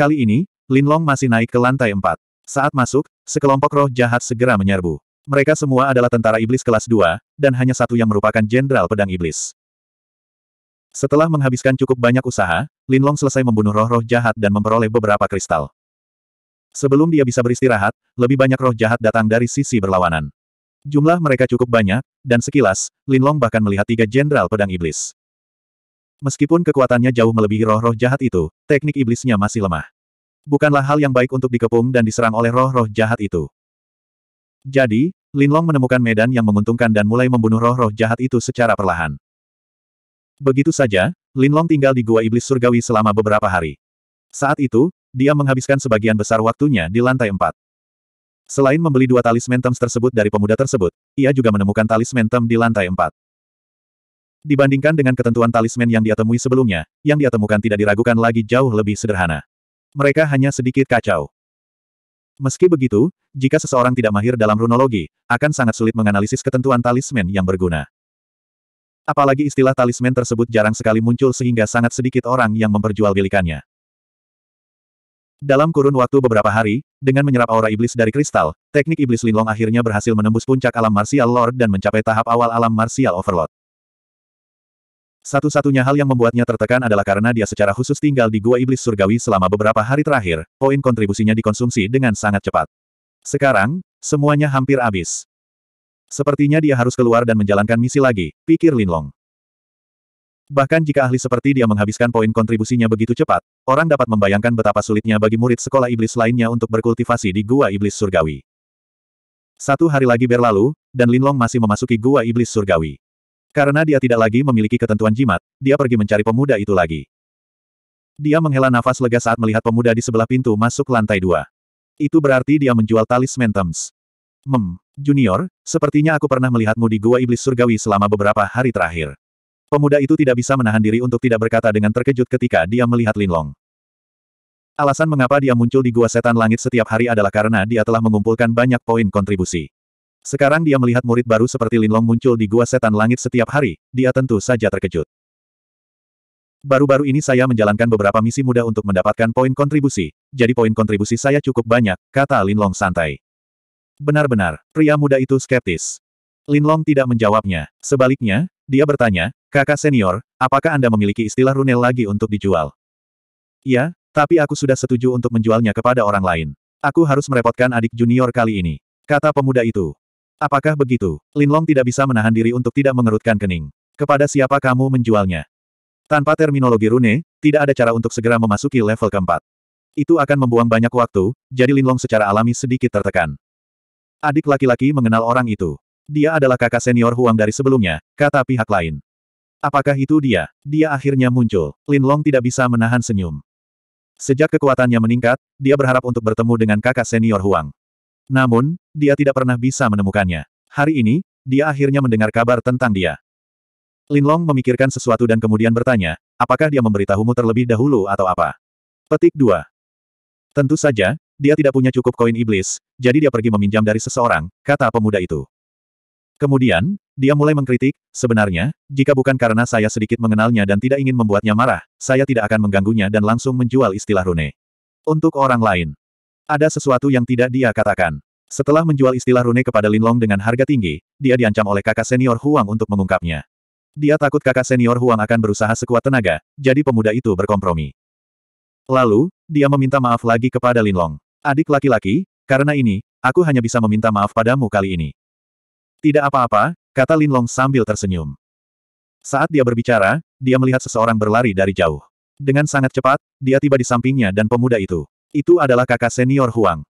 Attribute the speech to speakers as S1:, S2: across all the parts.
S1: Kali ini, Linlong masih naik ke lantai empat. Saat masuk, sekelompok roh jahat segera menyerbu. Mereka semua adalah tentara iblis kelas 2, dan hanya satu yang merupakan jenderal pedang iblis. Setelah menghabiskan cukup banyak usaha, Linlong selesai membunuh roh-roh jahat dan memperoleh beberapa kristal. Sebelum dia bisa beristirahat, lebih banyak roh jahat datang dari sisi berlawanan. Jumlah mereka cukup banyak, dan sekilas, Linlong bahkan melihat tiga jenderal pedang iblis. Meskipun kekuatannya jauh melebihi roh-roh jahat itu, teknik iblisnya masih lemah. Bukanlah hal yang baik untuk dikepung dan diserang oleh roh-roh jahat itu. Jadi, Linlong menemukan medan yang menguntungkan dan mulai membunuh roh-roh jahat itu secara perlahan. Begitu saja, Linlong tinggal di Gua Iblis Surgawi selama beberapa hari. Saat itu, dia menghabiskan sebagian besar waktunya di lantai empat. Selain membeli dua talisman tersebut dari pemuda tersebut, ia juga menemukan talisman di lantai empat. Dibandingkan dengan ketentuan talisman yang dia temui sebelumnya, yang dia temukan tidak diragukan lagi jauh lebih sederhana. Mereka hanya sedikit kacau. Meski begitu, jika seseorang tidak mahir dalam runologi, akan sangat sulit menganalisis ketentuan talisman yang berguna. Apalagi istilah talisman tersebut jarang sekali muncul sehingga sangat sedikit orang yang memperjualbelikannya. Dalam kurun waktu beberapa hari, dengan menyerap aura iblis dari kristal, teknik iblis linlong akhirnya berhasil menembus puncak alam martial lord dan mencapai tahap awal alam martial overlord. Satu-satunya hal yang membuatnya tertekan adalah karena dia secara khusus tinggal di Gua Iblis Surgawi selama beberapa hari terakhir, poin kontribusinya dikonsumsi dengan sangat cepat. Sekarang, semuanya hampir habis. Sepertinya dia harus keluar dan menjalankan misi lagi, pikir Linlong. Bahkan jika ahli seperti dia menghabiskan poin kontribusinya begitu cepat, orang dapat membayangkan betapa sulitnya bagi murid sekolah iblis lainnya untuk berkultivasi di Gua Iblis Surgawi. Satu hari lagi berlalu, dan Linlong masih memasuki Gua Iblis Surgawi. Karena dia tidak lagi memiliki ketentuan jimat, dia pergi mencari pemuda itu lagi. Dia menghela nafas lega saat melihat pemuda di sebelah pintu masuk lantai dua. Itu berarti dia menjual talisman Thames. Mem, Junior, sepertinya aku pernah melihatmu di Gua Iblis Surgawi selama beberapa hari terakhir. Pemuda itu tidak bisa menahan diri untuk tidak berkata dengan terkejut ketika dia melihat Linlong. Alasan mengapa dia muncul di Gua Setan Langit setiap hari adalah karena dia telah mengumpulkan banyak poin kontribusi. Sekarang dia melihat murid baru seperti Linlong muncul di gua setan langit setiap hari, dia tentu saja terkejut. Baru-baru ini saya menjalankan beberapa misi muda untuk mendapatkan poin kontribusi, jadi poin kontribusi saya cukup banyak, kata Linlong santai. Benar-benar, pria muda itu skeptis. Linlong tidak menjawabnya. Sebaliknya, dia bertanya, kakak senior, apakah Anda memiliki istilah runel lagi untuk dijual? Ya, tapi aku sudah setuju untuk menjualnya kepada orang lain. Aku harus merepotkan adik junior kali ini, kata pemuda itu. Apakah begitu? Linlong tidak bisa menahan diri untuk tidak mengerutkan kening. Kepada siapa kamu menjualnya? Tanpa terminologi rune, tidak ada cara untuk segera memasuki level keempat. Itu akan membuang banyak waktu, jadi Linlong secara alami sedikit tertekan. Adik laki-laki mengenal orang itu. Dia adalah kakak senior Huang dari sebelumnya, kata pihak lain. Apakah itu dia? Dia akhirnya muncul. Linlong tidak bisa menahan senyum. Sejak kekuatannya meningkat, dia berharap untuk bertemu dengan kakak senior Huang. Namun, dia tidak pernah bisa menemukannya. Hari ini, dia akhirnya mendengar kabar tentang dia. Linlong memikirkan sesuatu dan kemudian bertanya, apakah dia memberitahumu terlebih dahulu atau apa? Petik 2. Tentu saja, dia tidak punya cukup koin iblis, jadi dia pergi meminjam dari seseorang, kata pemuda itu. Kemudian, dia mulai mengkritik, sebenarnya, jika bukan karena saya sedikit mengenalnya dan tidak ingin membuatnya marah, saya tidak akan mengganggunya dan langsung menjual istilah rune. Untuk orang lain, ada sesuatu yang tidak dia katakan. Setelah menjual istilah rune kepada Linlong dengan harga tinggi, dia diancam oleh kakak senior Huang untuk mengungkapnya. Dia takut kakak senior Huang akan berusaha sekuat tenaga, jadi pemuda itu berkompromi. Lalu, dia meminta maaf lagi kepada Linlong. Adik laki-laki, karena ini, aku hanya bisa meminta maaf padamu kali ini. Tidak apa-apa, kata Linlong sambil tersenyum. Saat dia berbicara, dia melihat seseorang berlari dari jauh. Dengan sangat cepat, dia tiba di sampingnya dan pemuda itu. Itu adalah kakak senior Huang.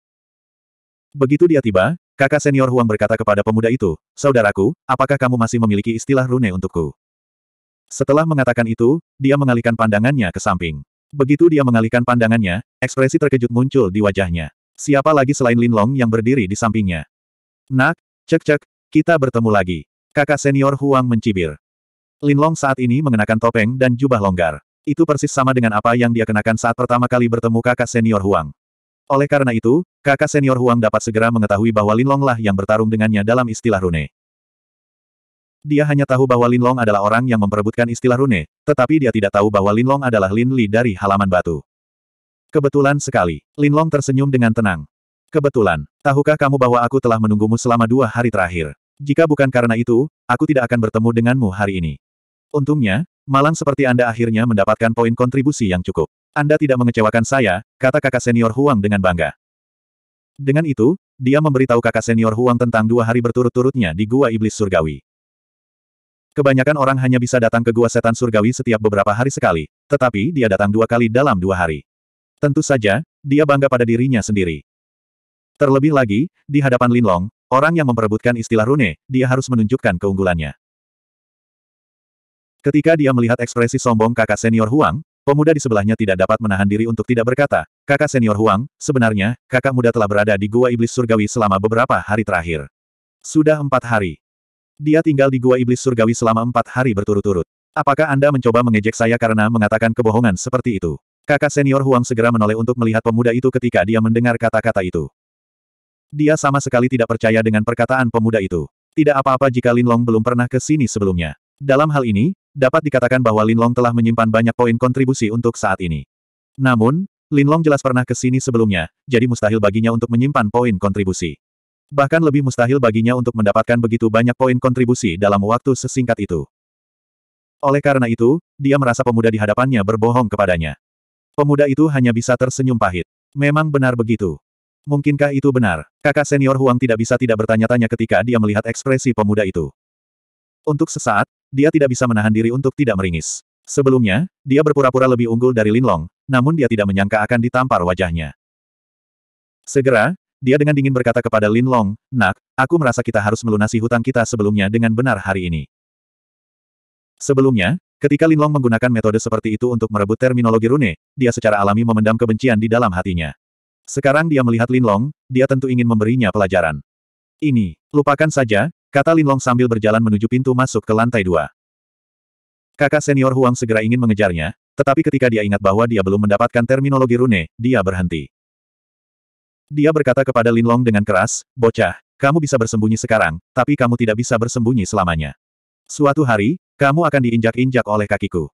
S1: Begitu dia tiba, kakak senior Huang berkata kepada pemuda itu, Saudaraku, apakah kamu masih memiliki istilah rune untukku? Setelah mengatakan itu, dia mengalihkan pandangannya ke samping. Begitu dia mengalihkan pandangannya, ekspresi terkejut muncul di wajahnya. Siapa lagi selain Lin Long yang berdiri di sampingnya? Nak, cek-cek, kita bertemu lagi. Kakak senior Huang mencibir. Lin Long saat ini mengenakan topeng dan jubah longgar. Itu persis sama dengan apa yang dia kenakan saat pertama kali bertemu kakak senior Huang. Oleh karena itu, kakak senior Huang dapat segera mengetahui bahwa Linlong lah yang bertarung dengannya dalam istilah rune. Dia hanya tahu bahwa Linlong adalah orang yang memperebutkan istilah rune, tetapi dia tidak tahu bahwa Linlong adalah Lin Li dari halaman batu. Kebetulan sekali, Linlong tersenyum dengan tenang. Kebetulan, tahukah kamu bahwa aku telah menunggumu selama dua hari terakhir? Jika bukan karena itu, aku tidak akan bertemu denganmu hari ini. Untungnya, Malang seperti Anda akhirnya mendapatkan poin kontribusi yang cukup. Anda tidak mengecewakan saya, kata kakak senior Huang dengan bangga. Dengan itu, dia memberitahu kakak senior Huang tentang dua hari berturut-turutnya di Gua Iblis Surgawi. Kebanyakan orang hanya bisa datang ke Gua Setan Surgawi setiap beberapa hari sekali, tetapi dia datang dua kali dalam dua hari. Tentu saja, dia bangga pada dirinya sendiri. Terlebih lagi, di hadapan Linlong, orang yang memperebutkan istilah rune, dia harus menunjukkan keunggulannya. Ketika dia melihat ekspresi sombong kakak senior Huang, pemuda di sebelahnya tidak dapat menahan diri untuk tidak berkata, kakak senior Huang, sebenarnya, kakak muda telah berada di Gua Iblis Surgawi selama beberapa hari terakhir. Sudah empat hari. Dia tinggal di Gua Iblis Surgawi selama empat hari berturut-turut. Apakah Anda mencoba mengejek saya karena mengatakan kebohongan seperti itu? Kakak senior Huang segera menoleh untuk melihat pemuda itu ketika dia mendengar kata-kata itu. Dia sama sekali tidak percaya dengan perkataan pemuda itu. Tidak apa-apa jika Lin Long belum pernah ke sini sebelumnya. Dalam hal ini, dapat dikatakan bahwa Linlong telah menyimpan banyak poin kontribusi untuk saat ini. Namun, Linlong jelas pernah ke sini sebelumnya, jadi mustahil baginya untuk menyimpan poin kontribusi. Bahkan lebih mustahil baginya untuk mendapatkan begitu banyak poin kontribusi dalam waktu sesingkat itu. Oleh karena itu, dia merasa pemuda di hadapannya berbohong kepadanya. Pemuda itu hanya bisa tersenyum pahit. Memang benar begitu. Mungkinkah itu benar? Kakak senior Huang tidak bisa tidak bertanya-tanya ketika dia melihat ekspresi pemuda itu. Untuk sesaat, dia tidak bisa menahan diri untuk tidak meringis. Sebelumnya, dia berpura-pura lebih unggul dari Lin Long, namun dia tidak menyangka akan ditampar wajahnya. Segera, dia dengan dingin berkata kepada Lin Long, Nak, aku merasa kita harus melunasi hutang kita sebelumnya dengan benar hari ini. Sebelumnya, ketika Lin Long menggunakan metode seperti itu untuk merebut terminologi rune, dia secara alami memendam kebencian di dalam hatinya. Sekarang dia melihat Lin Long, dia tentu ingin memberinya pelajaran. Ini, lupakan saja, Kata Linlong sambil berjalan menuju pintu masuk ke lantai dua. Kakak senior Huang segera ingin mengejarnya, tetapi ketika dia ingat bahwa dia belum mendapatkan terminologi rune, dia berhenti. Dia berkata kepada Linlong dengan keras, Bocah, kamu bisa bersembunyi sekarang, tapi kamu tidak bisa bersembunyi selamanya. Suatu hari, kamu akan diinjak-injak oleh kakiku.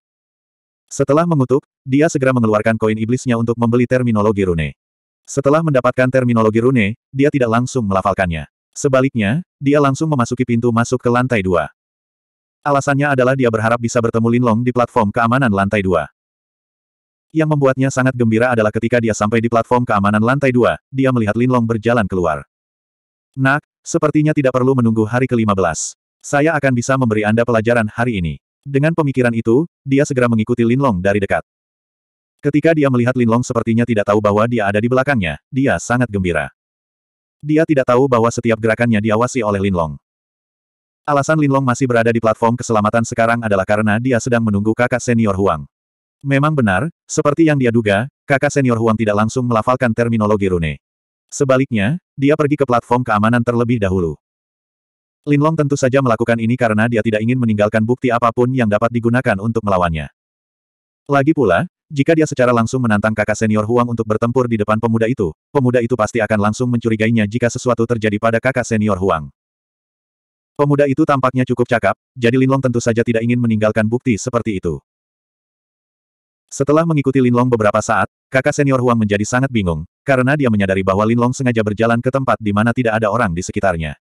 S1: Setelah mengutuk, dia segera mengeluarkan koin iblisnya untuk membeli terminologi rune. Setelah mendapatkan terminologi rune, dia tidak langsung melafalkannya. Sebaliknya, dia langsung memasuki pintu masuk ke lantai dua. Alasannya adalah dia berharap bisa bertemu Linlong di platform keamanan lantai dua. Yang membuatnya sangat gembira adalah ketika dia sampai di platform keamanan lantai dua, dia melihat Linlong berjalan keluar. Nak, sepertinya tidak perlu menunggu hari ke-15. Saya akan bisa memberi Anda pelajaran hari ini. Dengan pemikiran itu, dia segera mengikuti Linlong dari dekat. Ketika dia melihat Linlong sepertinya tidak tahu bahwa dia ada di belakangnya, dia sangat gembira. Dia tidak tahu bahwa setiap gerakannya diawasi oleh Linlong. Alasan Linlong masih berada di platform keselamatan sekarang adalah karena dia sedang menunggu kakak senior Huang. Memang benar, seperti yang dia duga, kakak senior Huang tidak langsung melafalkan terminologi rune. Sebaliknya, dia pergi ke platform keamanan terlebih dahulu. Linlong tentu saja melakukan ini karena dia tidak ingin meninggalkan bukti apapun yang dapat digunakan untuk melawannya. Lagi pula, jika dia secara langsung menantang kakak senior Huang untuk bertempur di depan pemuda itu, pemuda itu pasti akan langsung mencurigainya jika sesuatu terjadi pada kakak senior Huang. Pemuda itu tampaknya cukup cakap, jadi Linlong tentu saja tidak ingin meninggalkan bukti seperti itu. Setelah mengikuti Linlong beberapa saat, kakak senior Huang menjadi sangat bingung, karena dia menyadari bahwa Linlong sengaja berjalan ke tempat di mana tidak ada orang di sekitarnya.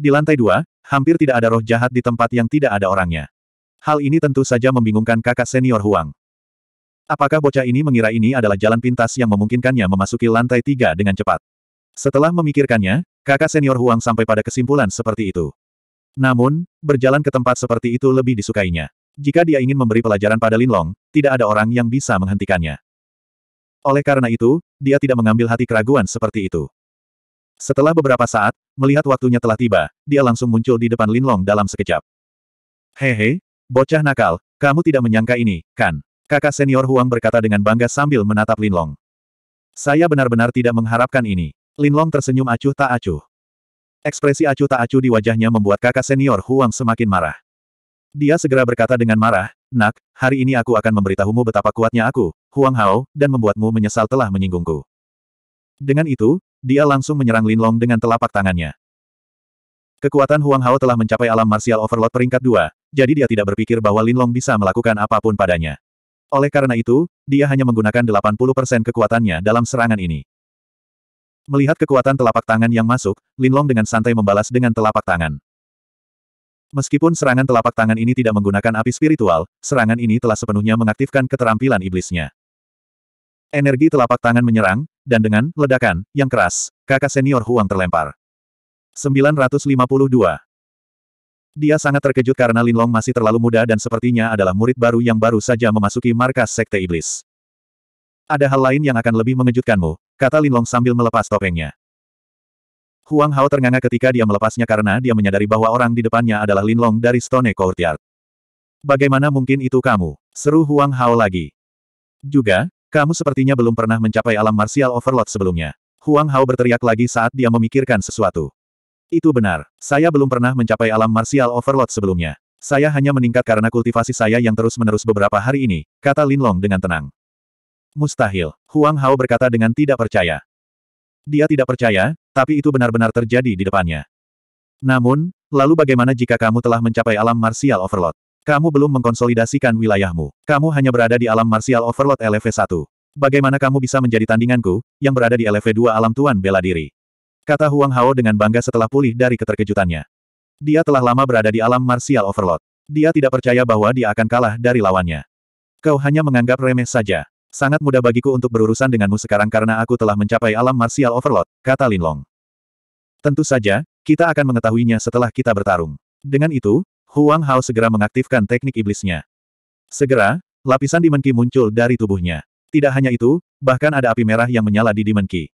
S1: Di lantai dua, hampir tidak ada roh jahat di tempat yang tidak ada orangnya. Hal ini tentu saja membingungkan kakak senior Huang. Apakah bocah ini mengira ini adalah jalan pintas yang memungkinkannya memasuki lantai tiga dengan cepat? Setelah memikirkannya, kakak senior Huang sampai pada kesimpulan seperti itu. Namun, berjalan ke tempat seperti itu lebih disukainya. Jika dia ingin memberi pelajaran pada Linlong, tidak ada orang yang bisa menghentikannya. Oleh karena itu, dia tidak mengambil hati keraguan seperti itu. Setelah beberapa saat, melihat waktunya telah tiba, dia langsung muncul di depan Linlong dalam sekejap. Hehe, bocah nakal, kamu tidak menyangka ini, kan? Kakak senior Huang berkata dengan bangga sambil menatap Linlong. Saya benar-benar tidak mengharapkan ini. Linlong tersenyum acuh tak acuh. Ekspresi acuh tak acuh di wajahnya membuat kakak senior Huang semakin marah. Dia segera berkata dengan marah, Nak, hari ini aku akan memberitahumu betapa kuatnya aku, Huang Hao, dan membuatmu menyesal telah menyinggungku. Dengan itu, dia langsung menyerang Linlong dengan telapak tangannya. Kekuatan Huang Hao telah mencapai alam martial overload peringkat 2, jadi dia tidak berpikir bahwa Linlong bisa melakukan apapun padanya. Oleh karena itu, dia hanya menggunakan 80% kekuatannya dalam serangan ini. Melihat kekuatan telapak tangan yang masuk, Linlong dengan santai membalas dengan telapak tangan. Meskipun serangan telapak tangan ini tidak menggunakan api spiritual, serangan ini telah sepenuhnya mengaktifkan keterampilan iblisnya. Energi telapak tangan menyerang, dan dengan ledakan yang keras, kakak senior Huang terlempar. 952 dia sangat terkejut karena Linlong masih terlalu muda dan sepertinya adalah murid baru yang baru saja memasuki markas Sekte Iblis. Ada hal lain yang akan lebih mengejutkanmu, kata Linlong sambil melepas topengnya. Huang Hao ternganga ketika dia melepasnya karena dia menyadari bahwa orang di depannya adalah Linlong dari Stone Courtyard. Bagaimana mungkin itu kamu? Seru Huang Hao lagi. Juga, kamu sepertinya belum pernah mencapai alam martial overload sebelumnya. Huang Hao berteriak lagi saat dia memikirkan sesuatu. Itu benar. Saya belum pernah mencapai alam martial overload sebelumnya. Saya hanya meningkat karena kultivasi saya yang terus-menerus beberapa hari ini, kata Lin Long dengan tenang. Mustahil, Huang Hao berkata dengan tidak percaya. Dia tidak percaya, tapi itu benar-benar terjadi di depannya. Namun, lalu bagaimana jika kamu telah mencapai alam martial overload? Kamu belum mengkonsolidasikan wilayahmu. Kamu hanya berada di alam martial overload LV1. Bagaimana kamu bisa menjadi tandinganku, yang berada di LV2 alam tuan bela diri? Kata Huang Hao dengan bangga setelah pulih dari keterkejutannya. Dia telah lama berada di alam martial overload. Dia tidak percaya bahwa dia akan kalah dari lawannya. Kau hanya menganggap remeh saja. Sangat mudah bagiku untuk berurusan denganmu sekarang karena aku telah mencapai alam martial overload, kata Linlong. Tentu saja, kita akan mengetahuinya setelah kita bertarung. Dengan itu, Huang Hao segera mengaktifkan teknik iblisnya. Segera, lapisan dimenki muncul dari tubuhnya. Tidak hanya itu, bahkan ada api merah yang menyala di dimenki.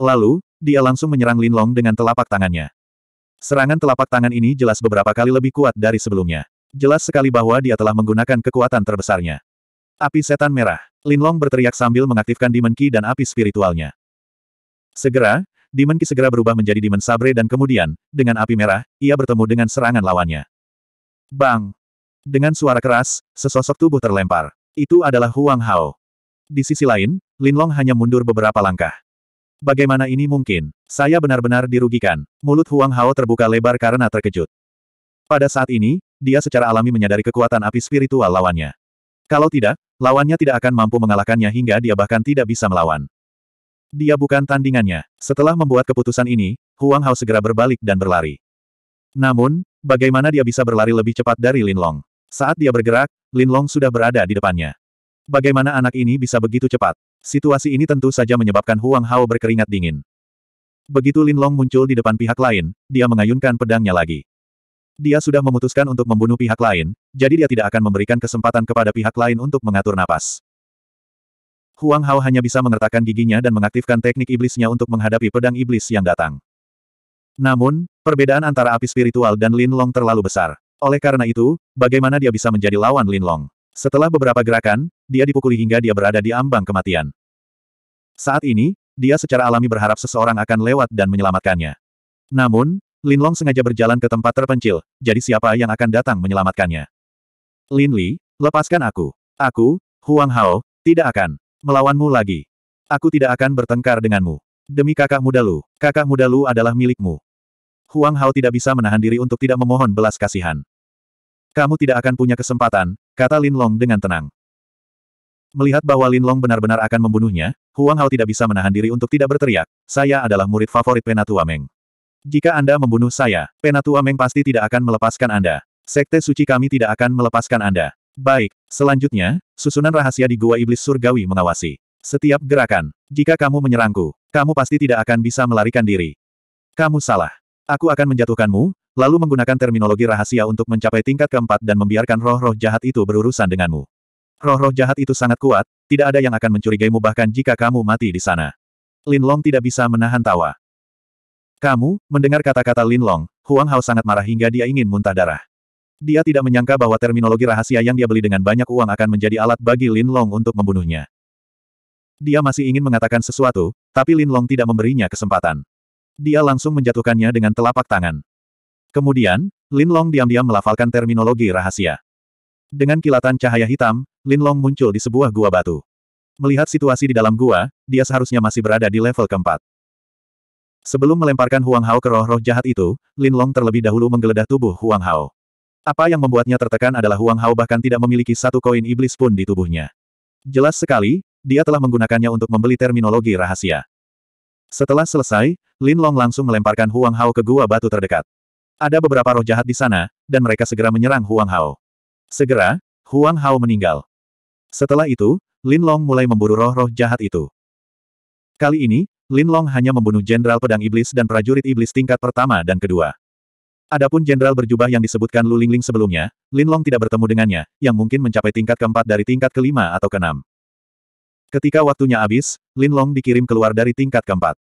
S1: Lalu, dia langsung menyerang Linlong dengan telapak tangannya. Serangan telapak tangan ini jelas beberapa kali lebih kuat dari sebelumnya. Jelas sekali bahwa dia telah menggunakan kekuatan terbesarnya. Api setan merah. Linlong berteriak sambil mengaktifkan Demon Ki dan api spiritualnya. Segera, Demon Ki segera berubah menjadi Demon Sabre dan kemudian, dengan api merah, ia bertemu dengan serangan lawannya. Bang! Dengan suara keras, sesosok tubuh terlempar. Itu adalah Huang Hao. Di sisi lain, Linlong hanya mundur beberapa langkah. Bagaimana ini mungkin? Saya benar-benar dirugikan. Mulut Huang Hao terbuka lebar karena terkejut. Pada saat ini, dia secara alami menyadari kekuatan api spiritual lawannya. Kalau tidak, lawannya tidak akan mampu mengalahkannya hingga dia bahkan tidak bisa melawan. Dia bukan tandingannya. Setelah membuat keputusan ini, Huang Hao segera berbalik dan berlari. Namun, bagaimana dia bisa berlari lebih cepat dari Lin Long? Saat dia bergerak, Lin Long sudah berada di depannya. Bagaimana anak ini bisa begitu cepat? Situasi ini tentu saja menyebabkan Huang Hao berkeringat dingin. Begitu Lin Long muncul di depan pihak lain, dia mengayunkan pedangnya lagi. Dia sudah memutuskan untuk membunuh pihak lain, jadi dia tidak akan memberikan kesempatan kepada pihak lain untuk mengatur napas. Huang Hao hanya bisa mengertakkan giginya dan mengaktifkan teknik iblisnya untuk menghadapi pedang iblis yang datang. Namun, perbedaan antara api spiritual dan Lin Long terlalu besar. Oleh karena itu, bagaimana dia bisa menjadi lawan Lin Long? Setelah beberapa gerakan, dia dipukuli hingga dia berada di ambang kematian. Saat ini, dia secara alami berharap seseorang akan lewat dan menyelamatkannya. Namun, Lin Long sengaja berjalan ke tempat terpencil, jadi siapa yang akan datang menyelamatkannya? Lin Li, lepaskan aku. Aku, Huang Hao, tidak akan melawanmu lagi. Aku tidak akan bertengkar denganmu. Demi kakak muda Lu, kakak muda Lu adalah milikmu. Huang Hao tidak bisa menahan diri untuk tidak memohon belas kasihan. Kamu tidak akan punya kesempatan, kata Lin Long dengan tenang. Melihat bahwa Lin Long benar-benar akan membunuhnya, Huang Hao tidak bisa menahan diri untuk tidak berteriak, saya adalah murid favorit Penatua Meng. Jika Anda membunuh saya, Penatua Meng pasti tidak akan melepaskan Anda. Sekte suci kami tidak akan melepaskan Anda. Baik, selanjutnya, susunan rahasia di Gua Iblis Surgawi mengawasi. Setiap gerakan, jika kamu menyerangku, kamu pasti tidak akan bisa melarikan diri. Kamu salah. Aku akan menjatuhkanmu, Lalu menggunakan terminologi rahasia untuk mencapai tingkat keempat dan membiarkan roh-roh jahat itu berurusan denganmu. Roh-roh jahat itu sangat kuat, tidak ada yang akan mencurigaimu bahkan jika kamu mati di sana. Lin Long tidak bisa menahan tawa. Kamu, mendengar kata-kata Lin Long, Huang Hao sangat marah hingga dia ingin muntah darah. Dia tidak menyangka bahwa terminologi rahasia yang dia beli dengan banyak uang akan menjadi alat bagi Lin Long untuk membunuhnya. Dia masih ingin mengatakan sesuatu, tapi Lin Long tidak memberinya kesempatan. Dia langsung menjatuhkannya dengan telapak tangan. Kemudian, Lin Long diam-diam melafalkan terminologi rahasia. Dengan kilatan cahaya hitam, Lin Long muncul di sebuah gua batu. Melihat situasi di dalam gua, dia seharusnya masih berada di level keempat. Sebelum melemparkan Huang Hao ke roh-roh jahat itu, Lin Long terlebih dahulu menggeledah tubuh Huang Hao. Apa yang membuatnya tertekan adalah Huang Hao bahkan tidak memiliki satu koin iblis pun di tubuhnya. Jelas sekali, dia telah menggunakannya untuk membeli terminologi rahasia. Setelah selesai, Lin Long langsung melemparkan Huang Hao ke gua batu terdekat. Ada beberapa roh jahat di sana, dan mereka segera menyerang Huang Hao. Segera, Huang Hao meninggal. Setelah itu, Lin Long mulai memburu roh-roh jahat itu. Kali ini, Lin Long hanya membunuh Jenderal Pedang Iblis dan prajurit Iblis tingkat pertama dan kedua. Adapun Jenderal berjubah yang disebutkan Lu Lingling sebelumnya, Lin Long tidak bertemu dengannya, yang mungkin mencapai tingkat keempat dari tingkat kelima atau keenam. Ketika waktunya habis, Lin Long dikirim keluar dari tingkat keempat.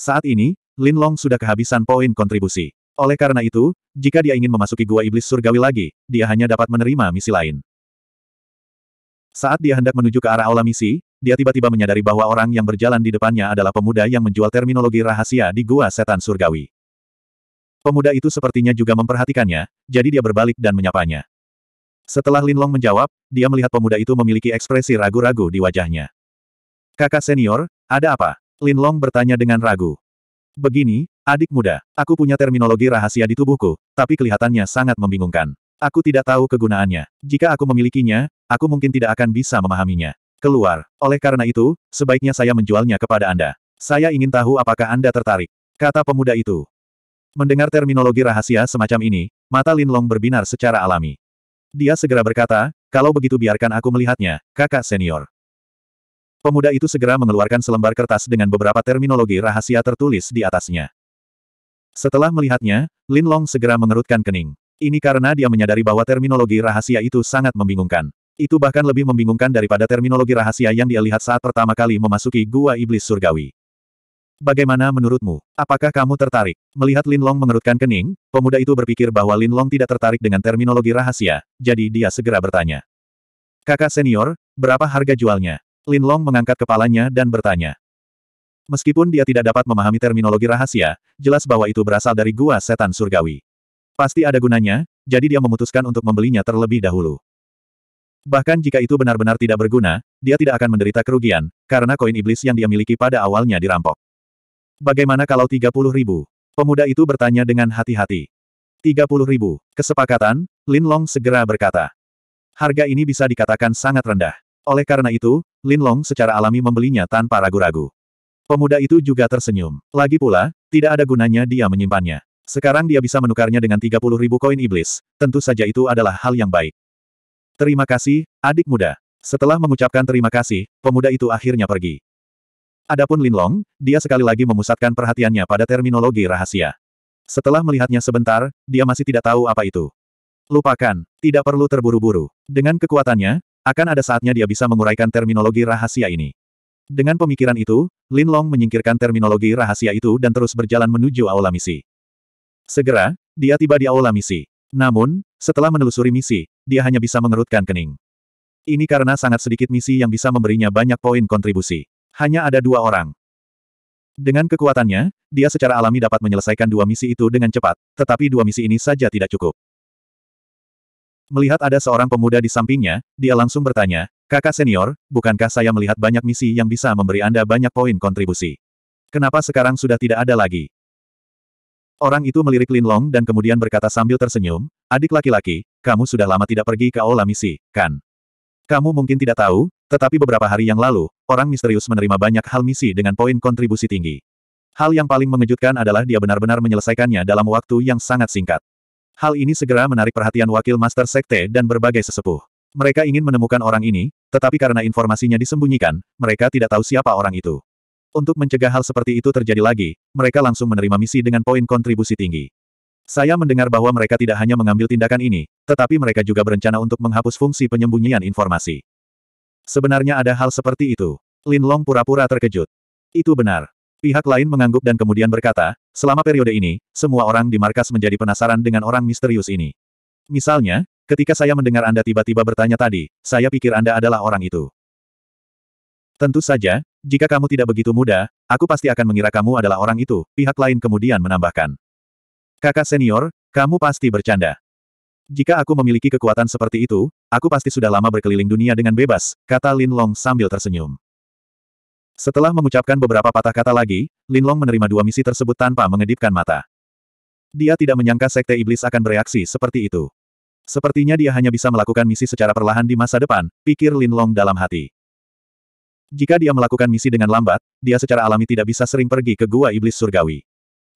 S1: Saat ini, Lin Long sudah kehabisan poin kontribusi. Oleh karena itu, jika dia ingin memasuki gua iblis surgawi lagi, dia hanya dapat menerima misi lain. Saat dia hendak menuju ke arah aula misi, dia tiba-tiba menyadari bahwa orang yang berjalan di depannya adalah pemuda yang menjual terminologi rahasia di gua setan surgawi. Pemuda itu sepertinya juga memperhatikannya, jadi dia berbalik dan menyapanya. Setelah Linlong menjawab, dia melihat pemuda itu memiliki ekspresi ragu-ragu di wajahnya. Kakak senior, ada apa? Linlong bertanya dengan ragu. Begini, adik muda, aku punya terminologi rahasia di tubuhku, tapi kelihatannya sangat membingungkan. Aku tidak tahu kegunaannya. Jika aku memilikinya, aku mungkin tidak akan bisa memahaminya. Keluar. Oleh karena itu, sebaiknya saya menjualnya kepada Anda. Saya ingin tahu apakah Anda tertarik. Kata pemuda itu. Mendengar terminologi rahasia semacam ini, mata Lin Long berbinar secara alami. Dia segera berkata, kalau begitu biarkan aku melihatnya, kakak senior. Pemuda itu segera mengeluarkan selembar kertas dengan beberapa terminologi rahasia tertulis di atasnya. Setelah melihatnya, Lin Long segera mengerutkan kening. Ini karena dia menyadari bahwa terminologi rahasia itu sangat membingungkan. Itu bahkan lebih membingungkan daripada terminologi rahasia yang dia lihat saat pertama kali memasuki gua iblis surgawi. Bagaimana menurutmu? Apakah kamu tertarik? Melihat Lin Long mengerutkan kening, pemuda itu berpikir bahwa Lin Long tidak tertarik dengan terminologi rahasia, jadi dia segera bertanya. Kakak senior, berapa harga jualnya? Lin Long mengangkat kepalanya dan bertanya. Meskipun dia tidak dapat memahami terminologi rahasia, jelas bahwa itu berasal dari gua setan surgawi. Pasti ada gunanya, jadi dia memutuskan untuk membelinya terlebih dahulu. Bahkan jika itu benar-benar tidak berguna, dia tidak akan menderita kerugian, karena koin iblis yang dia miliki pada awalnya dirampok. Bagaimana kalau 30 ribu? Pemuda itu bertanya dengan hati-hati. 30 ribu. Kesepakatan, Lin Long segera berkata. Harga ini bisa dikatakan sangat rendah. Oleh karena itu, Lin Long secara alami membelinya tanpa ragu-ragu. Pemuda itu juga tersenyum. Lagi pula, tidak ada gunanya dia menyimpannya. Sekarang dia bisa menukarnya dengan 30 ribu koin iblis. Tentu saja itu adalah hal yang baik. Terima kasih, adik muda. Setelah mengucapkan terima kasih, pemuda itu akhirnya pergi. Adapun Lin Long, dia sekali lagi memusatkan perhatiannya pada terminologi rahasia. Setelah melihatnya sebentar, dia masih tidak tahu apa itu. Lupakan, tidak perlu terburu-buru. Dengan kekuatannya, akan ada saatnya dia bisa menguraikan terminologi rahasia ini. Dengan pemikiran itu, Lin Long menyingkirkan terminologi rahasia itu dan terus berjalan menuju aula misi. Segera, dia tiba di aula misi. Namun, setelah menelusuri misi, dia hanya bisa mengerutkan kening. Ini karena sangat sedikit misi yang bisa memberinya banyak poin kontribusi. Hanya ada dua orang. Dengan kekuatannya, dia secara alami dapat menyelesaikan dua misi itu dengan cepat, tetapi dua misi ini saja tidak cukup. Melihat ada seorang pemuda di sampingnya, dia langsung bertanya, Kakak senior, bukankah saya melihat banyak misi yang bisa memberi Anda banyak poin kontribusi? Kenapa sekarang sudah tidak ada lagi? Orang itu melirik Lin Long dan kemudian berkata sambil tersenyum, Adik laki-laki, kamu sudah lama tidak pergi ke Aula Misi, kan? Kamu mungkin tidak tahu, tetapi beberapa hari yang lalu, orang misterius menerima banyak hal misi dengan poin kontribusi tinggi. Hal yang paling mengejutkan adalah dia benar-benar menyelesaikannya dalam waktu yang sangat singkat. Hal ini segera menarik perhatian wakil Master Sekte dan berbagai sesepuh. Mereka ingin menemukan orang ini, tetapi karena informasinya disembunyikan, mereka tidak tahu siapa orang itu. Untuk mencegah hal seperti itu terjadi lagi, mereka langsung menerima misi dengan poin kontribusi tinggi. Saya mendengar bahwa mereka tidak hanya mengambil tindakan ini, tetapi mereka juga berencana untuk menghapus fungsi penyembunyian informasi. Sebenarnya ada hal seperti itu. Lin Long pura-pura terkejut. Itu benar. Pihak lain mengangguk dan kemudian berkata, selama periode ini, semua orang di markas menjadi penasaran dengan orang misterius ini. Misalnya, ketika saya mendengar Anda tiba-tiba bertanya tadi, saya pikir Anda adalah orang itu. Tentu saja, jika kamu tidak begitu muda, aku pasti akan mengira kamu adalah orang itu, pihak lain kemudian menambahkan. Kakak senior, kamu pasti bercanda. Jika aku memiliki kekuatan seperti itu, aku pasti sudah lama berkeliling dunia dengan bebas, kata Lin Long sambil tersenyum. Setelah mengucapkan beberapa patah kata lagi, Linlong menerima dua misi tersebut tanpa mengedipkan mata. Dia tidak menyangka Sekte Iblis akan bereaksi seperti itu. Sepertinya dia hanya bisa melakukan misi secara perlahan di masa depan, pikir Linlong dalam hati. Jika dia melakukan misi dengan lambat, dia secara alami tidak bisa sering pergi ke Gua Iblis Surgawi.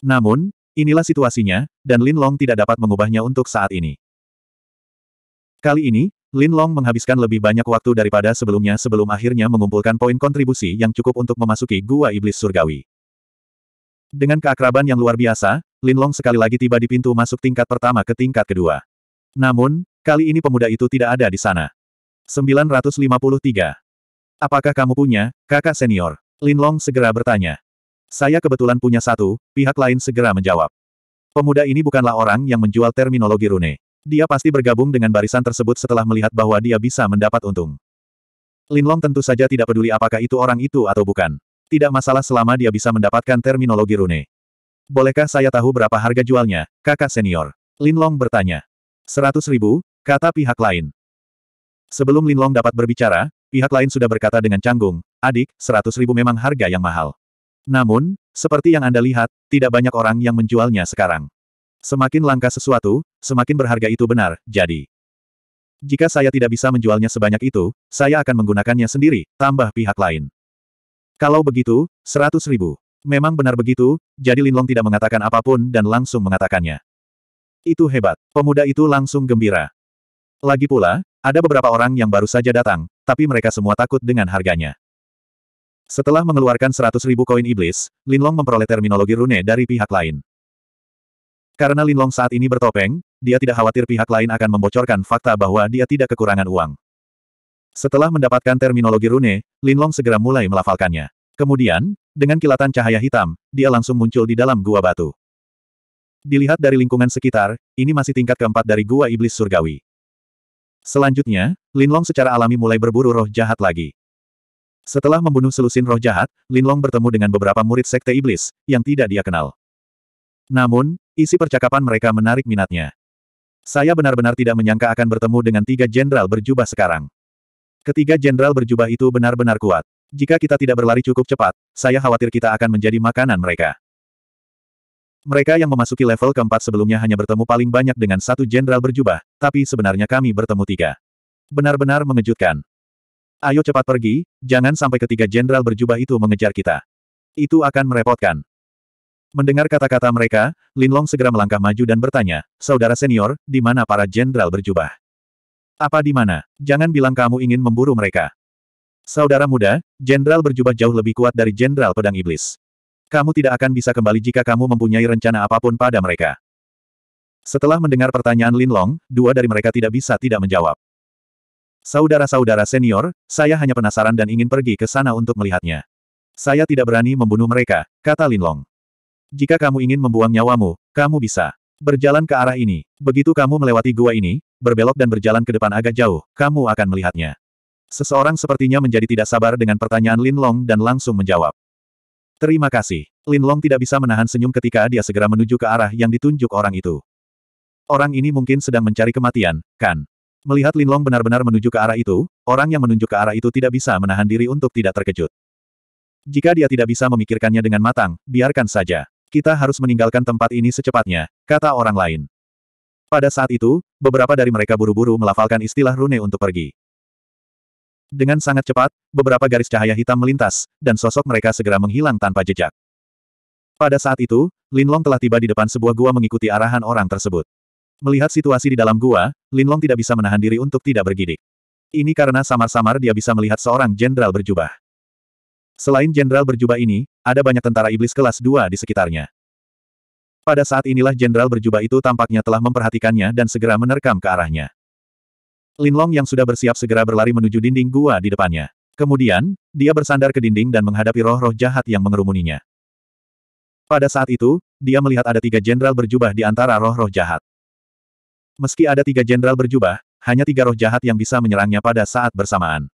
S1: Namun, inilah situasinya, dan Linlong tidak dapat mengubahnya untuk saat ini. Kali ini, Lin Long menghabiskan lebih banyak waktu daripada sebelumnya sebelum akhirnya mengumpulkan poin kontribusi yang cukup untuk memasuki gua iblis surgawi. Dengan keakraban yang luar biasa, Lin Long sekali lagi tiba di pintu masuk tingkat pertama ke tingkat kedua. Namun, kali ini pemuda itu tidak ada di sana. 953. Apakah kamu punya, kakak senior? Lin Long segera bertanya. Saya kebetulan punya satu, pihak lain segera menjawab. Pemuda ini bukanlah orang yang menjual terminologi rune. Dia pasti bergabung dengan barisan tersebut setelah melihat bahwa dia bisa mendapat untung. Linlong tentu saja tidak peduli apakah itu orang itu atau bukan. Tidak masalah selama dia bisa mendapatkan terminologi rune. Bolehkah saya tahu berapa harga jualnya, kakak senior? Linlong bertanya. Seratus ribu, kata pihak lain. Sebelum Linlong dapat berbicara, pihak lain sudah berkata dengan canggung, adik, seratus ribu memang harga yang mahal. Namun, seperti yang Anda lihat, tidak banyak orang yang menjualnya sekarang. Semakin langka sesuatu, semakin berharga itu benar, jadi. Jika saya tidak bisa menjualnya sebanyak itu, saya akan menggunakannya sendiri, tambah pihak lain. Kalau begitu, seratus ribu. Memang benar begitu, jadi Linlong tidak mengatakan apapun dan langsung mengatakannya. Itu hebat. Pemuda itu langsung gembira. Lagi pula, ada beberapa orang yang baru saja datang, tapi mereka semua takut dengan harganya. Setelah mengeluarkan seratus ribu koin iblis, Linlong memperoleh terminologi rune dari pihak lain. Karena Linlong saat ini bertopeng, dia tidak khawatir pihak lain akan membocorkan fakta bahwa dia tidak kekurangan uang. Setelah mendapatkan terminologi rune, Linlong segera mulai melafalkannya. Kemudian, dengan kilatan cahaya hitam, dia langsung muncul di dalam gua batu. Dilihat dari lingkungan sekitar, ini masih tingkat keempat dari gua iblis surgawi. Selanjutnya, Linlong secara alami mulai berburu roh jahat lagi. Setelah membunuh selusin roh jahat, Linlong bertemu dengan beberapa murid sekte iblis, yang tidak dia kenal. Namun, isi percakapan mereka menarik minatnya. Saya benar-benar tidak menyangka akan bertemu dengan tiga jenderal berjubah sekarang. Ketiga jenderal berjubah itu benar-benar kuat. Jika kita tidak berlari cukup cepat, saya khawatir kita akan menjadi makanan mereka. Mereka yang memasuki level keempat sebelumnya hanya bertemu paling banyak dengan satu jenderal berjubah, tapi sebenarnya kami bertemu tiga. Benar-benar mengejutkan. Ayo cepat pergi, jangan sampai ketiga jenderal berjubah itu mengejar kita. Itu akan merepotkan. Mendengar kata-kata mereka, Linlong segera melangkah maju dan bertanya, Saudara senior, di mana para jenderal berjubah? Apa di mana? Jangan bilang kamu ingin memburu mereka. Saudara muda, jenderal berjubah jauh lebih kuat dari jenderal pedang iblis. Kamu tidak akan bisa kembali jika kamu mempunyai rencana apapun pada mereka. Setelah mendengar pertanyaan Linlong, dua dari mereka tidak bisa tidak menjawab. Saudara-saudara senior, saya hanya penasaran dan ingin pergi ke sana untuk melihatnya. Saya tidak berani membunuh mereka, kata Linlong. Jika kamu ingin membuang nyawamu, kamu bisa berjalan ke arah ini. Begitu kamu melewati gua ini, berbelok dan berjalan ke depan agak jauh, kamu akan melihatnya. Seseorang sepertinya menjadi tidak sabar dengan pertanyaan Lin Long dan langsung menjawab. Terima kasih. Lin Long tidak bisa menahan senyum ketika dia segera menuju ke arah yang ditunjuk orang itu. Orang ini mungkin sedang mencari kematian, kan? Melihat Lin Long benar-benar menuju ke arah itu, orang yang menunjuk ke arah itu tidak bisa menahan diri untuk tidak terkejut. Jika dia tidak bisa memikirkannya dengan matang, biarkan saja. Kita harus meninggalkan tempat ini secepatnya, kata orang lain. Pada saat itu, beberapa dari mereka buru-buru melafalkan istilah rune untuk pergi. Dengan sangat cepat, beberapa garis cahaya hitam melintas, dan sosok mereka segera menghilang tanpa jejak. Pada saat itu, Linlong telah tiba di depan sebuah gua mengikuti arahan orang tersebut. Melihat situasi di dalam gua, Linlong tidak bisa menahan diri untuk tidak bergidik. Ini karena samar-samar dia bisa melihat seorang jenderal berjubah. Selain jenderal berjubah ini, ada banyak tentara iblis kelas 2 di sekitarnya. Pada saat inilah jenderal berjubah itu tampaknya telah memperhatikannya dan segera menerkam ke arahnya. Linlong yang sudah bersiap segera berlari menuju dinding gua di depannya. Kemudian, dia bersandar ke dinding dan menghadapi roh-roh jahat yang mengerumuninya. Pada saat itu, dia melihat ada tiga jenderal berjubah di antara roh-roh jahat. Meski ada tiga jenderal berjubah, hanya tiga roh jahat yang bisa menyerangnya pada saat bersamaan.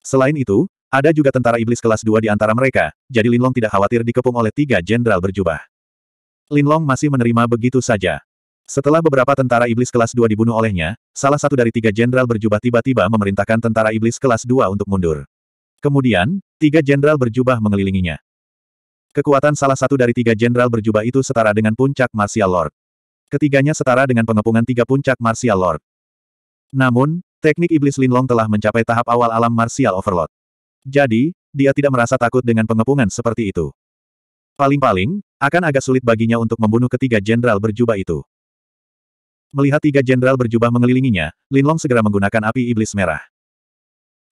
S1: Selain itu, ada juga tentara iblis kelas 2 di antara mereka, jadi Linlong tidak khawatir dikepung oleh tiga jenderal berjubah. Linlong masih menerima begitu saja. Setelah beberapa tentara iblis kelas 2 dibunuh olehnya, salah satu dari tiga jenderal berjubah tiba-tiba memerintahkan tentara iblis kelas 2 untuk mundur. Kemudian, tiga jenderal berjubah mengelilinginya. Kekuatan salah satu dari tiga jenderal berjubah itu setara dengan puncak Martial Lord. Ketiganya setara dengan pengepungan tiga puncak Martial Lord. Namun, teknik iblis Linlong telah mencapai tahap awal alam Martial Overlord. Jadi, dia tidak merasa takut dengan pengepungan seperti itu. Paling-paling, akan agak sulit baginya untuk membunuh ketiga jenderal berjubah itu. Melihat tiga jenderal berjubah mengelilinginya, Linlong segera menggunakan api iblis merah.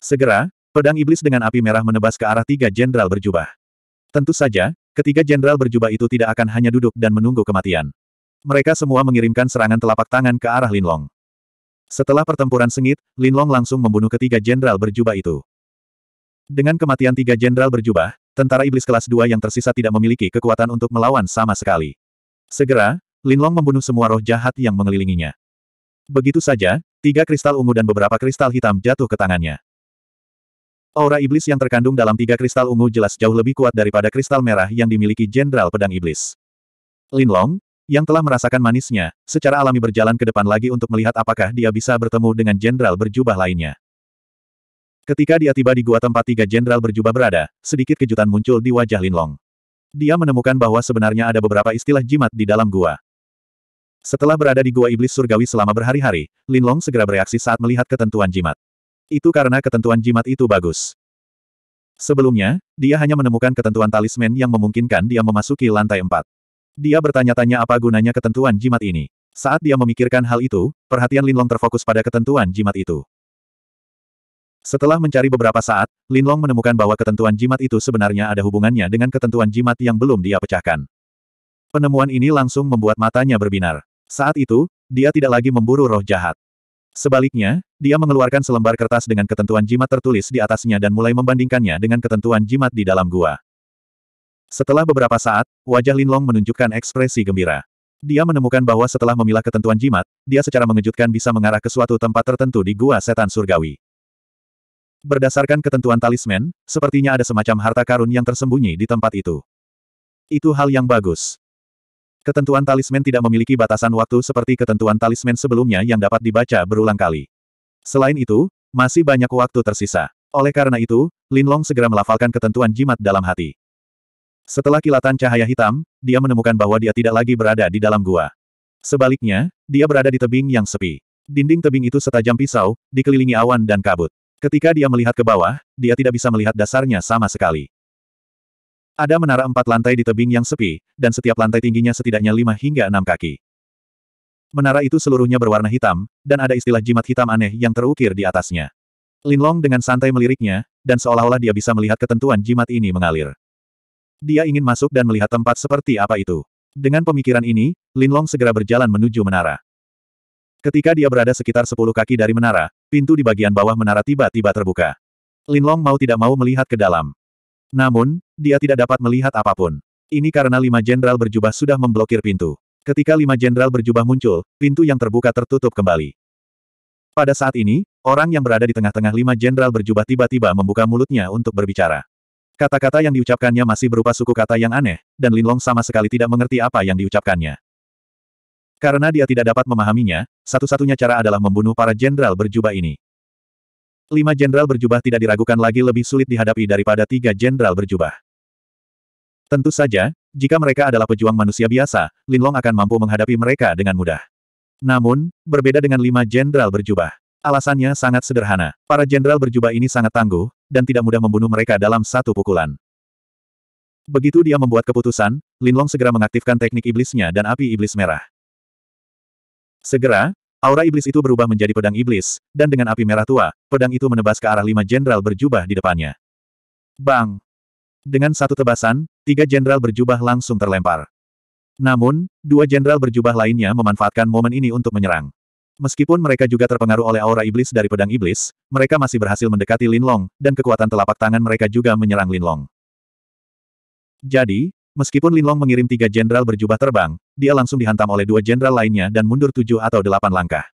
S1: Segera, pedang iblis dengan api merah menebas ke arah tiga jenderal berjubah. Tentu saja, ketiga jenderal berjubah itu tidak akan hanya duduk dan menunggu kematian. Mereka semua mengirimkan serangan telapak tangan ke arah Linlong. Setelah pertempuran sengit, Linlong langsung membunuh ketiga jenderal berjubah itu. Dengan kematian tiga jenderal berjubah, tentara iblis kelas 2 yang tersisa tidak memiliki kekuatan untuk melawan sama sekali. Segera, Lin Long membunuh semua roh jahat yang mengelilinginya. Begitu saja, tiga kristal ungu dan beberapa kristal hitam jatuh ke tangannya. Aura iblis yang terkandung dalam tiga kristal ungu jelas jauh lebih kuat daripada kristal merah yang dimiliki Jenderal Pedang Iblis. Lin Long, yang telah merasakan manisnya, secara alami berjalan ke depan lagi untuk melihat apakah dia bisa bertemu dengan jenderal berjubah lainnya. Ketika dia tiba di gua tempat tiga jenderal berjubah berada, sedikit kejutan muncul di wajah Linlong. Dia menemukan bahwa sebenarnya ada beberapa istilah jimat di dalam gua. Setelah berada di gua iblis surgawi selama berhari-hari, Linlong segera bereaksi saat melihat ketentuan jimat. Itu karena ketentuan jimat itu bagus. Sebelumnya, dia hanya menemukan ketentuan talisman yang memungkinkan dia memasuki lantai empat. Dia bertanya-tanya apa gunanya ketentuan jimat ini. Saat dia memikirkan hal itu, perhatian Linlong terfokus pada ketentuan jimat itu. Setelah mencari beberapa saat, Linlong menemukan bahwa ketentuan jimat itu sebenarnya ada hubungannya dengan ketentuan jimat yang belum dia pecahkan. Penemuan ini langsung membuat matanya berbinar. Saat itu, dia tidak lagi memburu roh jahat. Sebaliknya, dia mengeluarkan selembar kertas dengan ketentuan jimat tertulis di atasnya dan mulai membandingkannya dengan ketentuan jimat di dalam gua. Setelah beberapa saat, wajah Linlong menunjukkan ekspresi gembira. Dia menemukan bahwa setelah memilah ketentuan jimat, dia secara mengejutkan bisa mengarah ke suatu tempat tertentu di gua setan surgawi. Berdasarkan ketentuan talisman, sepertinya ada semacam harta karun yang tersembunyi di tempat itu. Itu hal yang bagus. Ketentuan talisman tidak memiliki batasan waktu seperti ketentuan talisman sebelumnya yang dapat dibaca berulang kali. Selain itu, masih banyak waktu tersisa. Oleh karena itu, Lin Long segera melafalkan ketentuan jimat dalam hati. Setelah kilatan cahaya hitam, dia menemukan bahwa dia tidak lagi berada di dalam gua. Sebaliknya, dia berada di tebing yang sepi. Dinding tebing itu setajam pisau, dikelilingi awan dan kabut. Ketika dia melihat ke bawah, dia tidak bisa melihat dasarnya sama sekali. Ada menara empat lantai di tebing yang sepi, dan setiap lantai tingginya setidaknya lima hingga enam kaki. Menara itu seluruhnya berwarna hitam, dan ada istilah jimat hitam aneh yang terukir di atasnya. Linlong dengan santai meliriknya, dan seolah-olah dia bisa melihat ketentuan jimat ini mengalir. Dia ingin masuk dan melihat tempat seperti apa itu. Dengan pemikiran ini, Linlong segera berjalan menuju menara. Ketika dia berada sekitar sepuluh kaki dari menara, pintu di bagian bawah menara tiba-tiba terbuka. Linlong mau tidak mau melihat ke dalam. Namun, dia tidak dapat melihat apapun. Ini karena lima jenderal berjubah sudah memblokir pintu. Ketika lima jenderal berjubah muncul, pintu yang terbuka tertutup kembali. Pada saat ini, orang yang berada di tengah-tengah lima jenderal berjubah tiba-tiba membuka mulutnya untuk berbicara. Kata-kata yang diucapkannya masih berupa suku kata yang aneh, dan Linlong sama sekali tidak mengerti apa yang diucapkannya. Karena dia tidak dapat memahaminya, satu-satunya cara adalah membunuh para jenderal berjubah ini. Lima jenderal berjubah tidak diragukan lagi lebih sulit dihadapi daripada tiga jenderal berjubah. Tentu saja, jika mereka adalah pejuang manusia biasa, Linlong akan mampu menghadapi mereka dengan mudah. Namun, berbeda dengan lima jenderal berjubah. Alasannya sangat sederhana. Para jenderal berjubah ini sangat tangguh, dan tidak mudah membunuh mereka dalam satu pukulan. Begitu dia membuat keputusan, Linlong segera mengaktifkan teknik iblisnya dan api iblis merah. Segera, aura iblis itu berubah menjadi pedang iblis, dan dengan api merah tua, pedang itu menebas ke arah lima jenderal berjubah di depannya. Bang! Dengan satu tebasan, tiga jenderal berjubah langsung terlempar. Namun, dua jenderal berjubah lainnya memanfaatkan momen ini untuk menyerang. Meskipun mereka juga terpengaruh oleh aura iblis dari pedang iblis, mereka masih berhasil mendekati Linlong, dan kekuatan telapak tangan mereka juga menyerang Linlong. Jadi, Meskipun Linlong mengirim tiga jenderal berjubah terbang, dia langsung dihantam oleh dua jenderal lainnya dan mundur tujuh atau delapan langkah.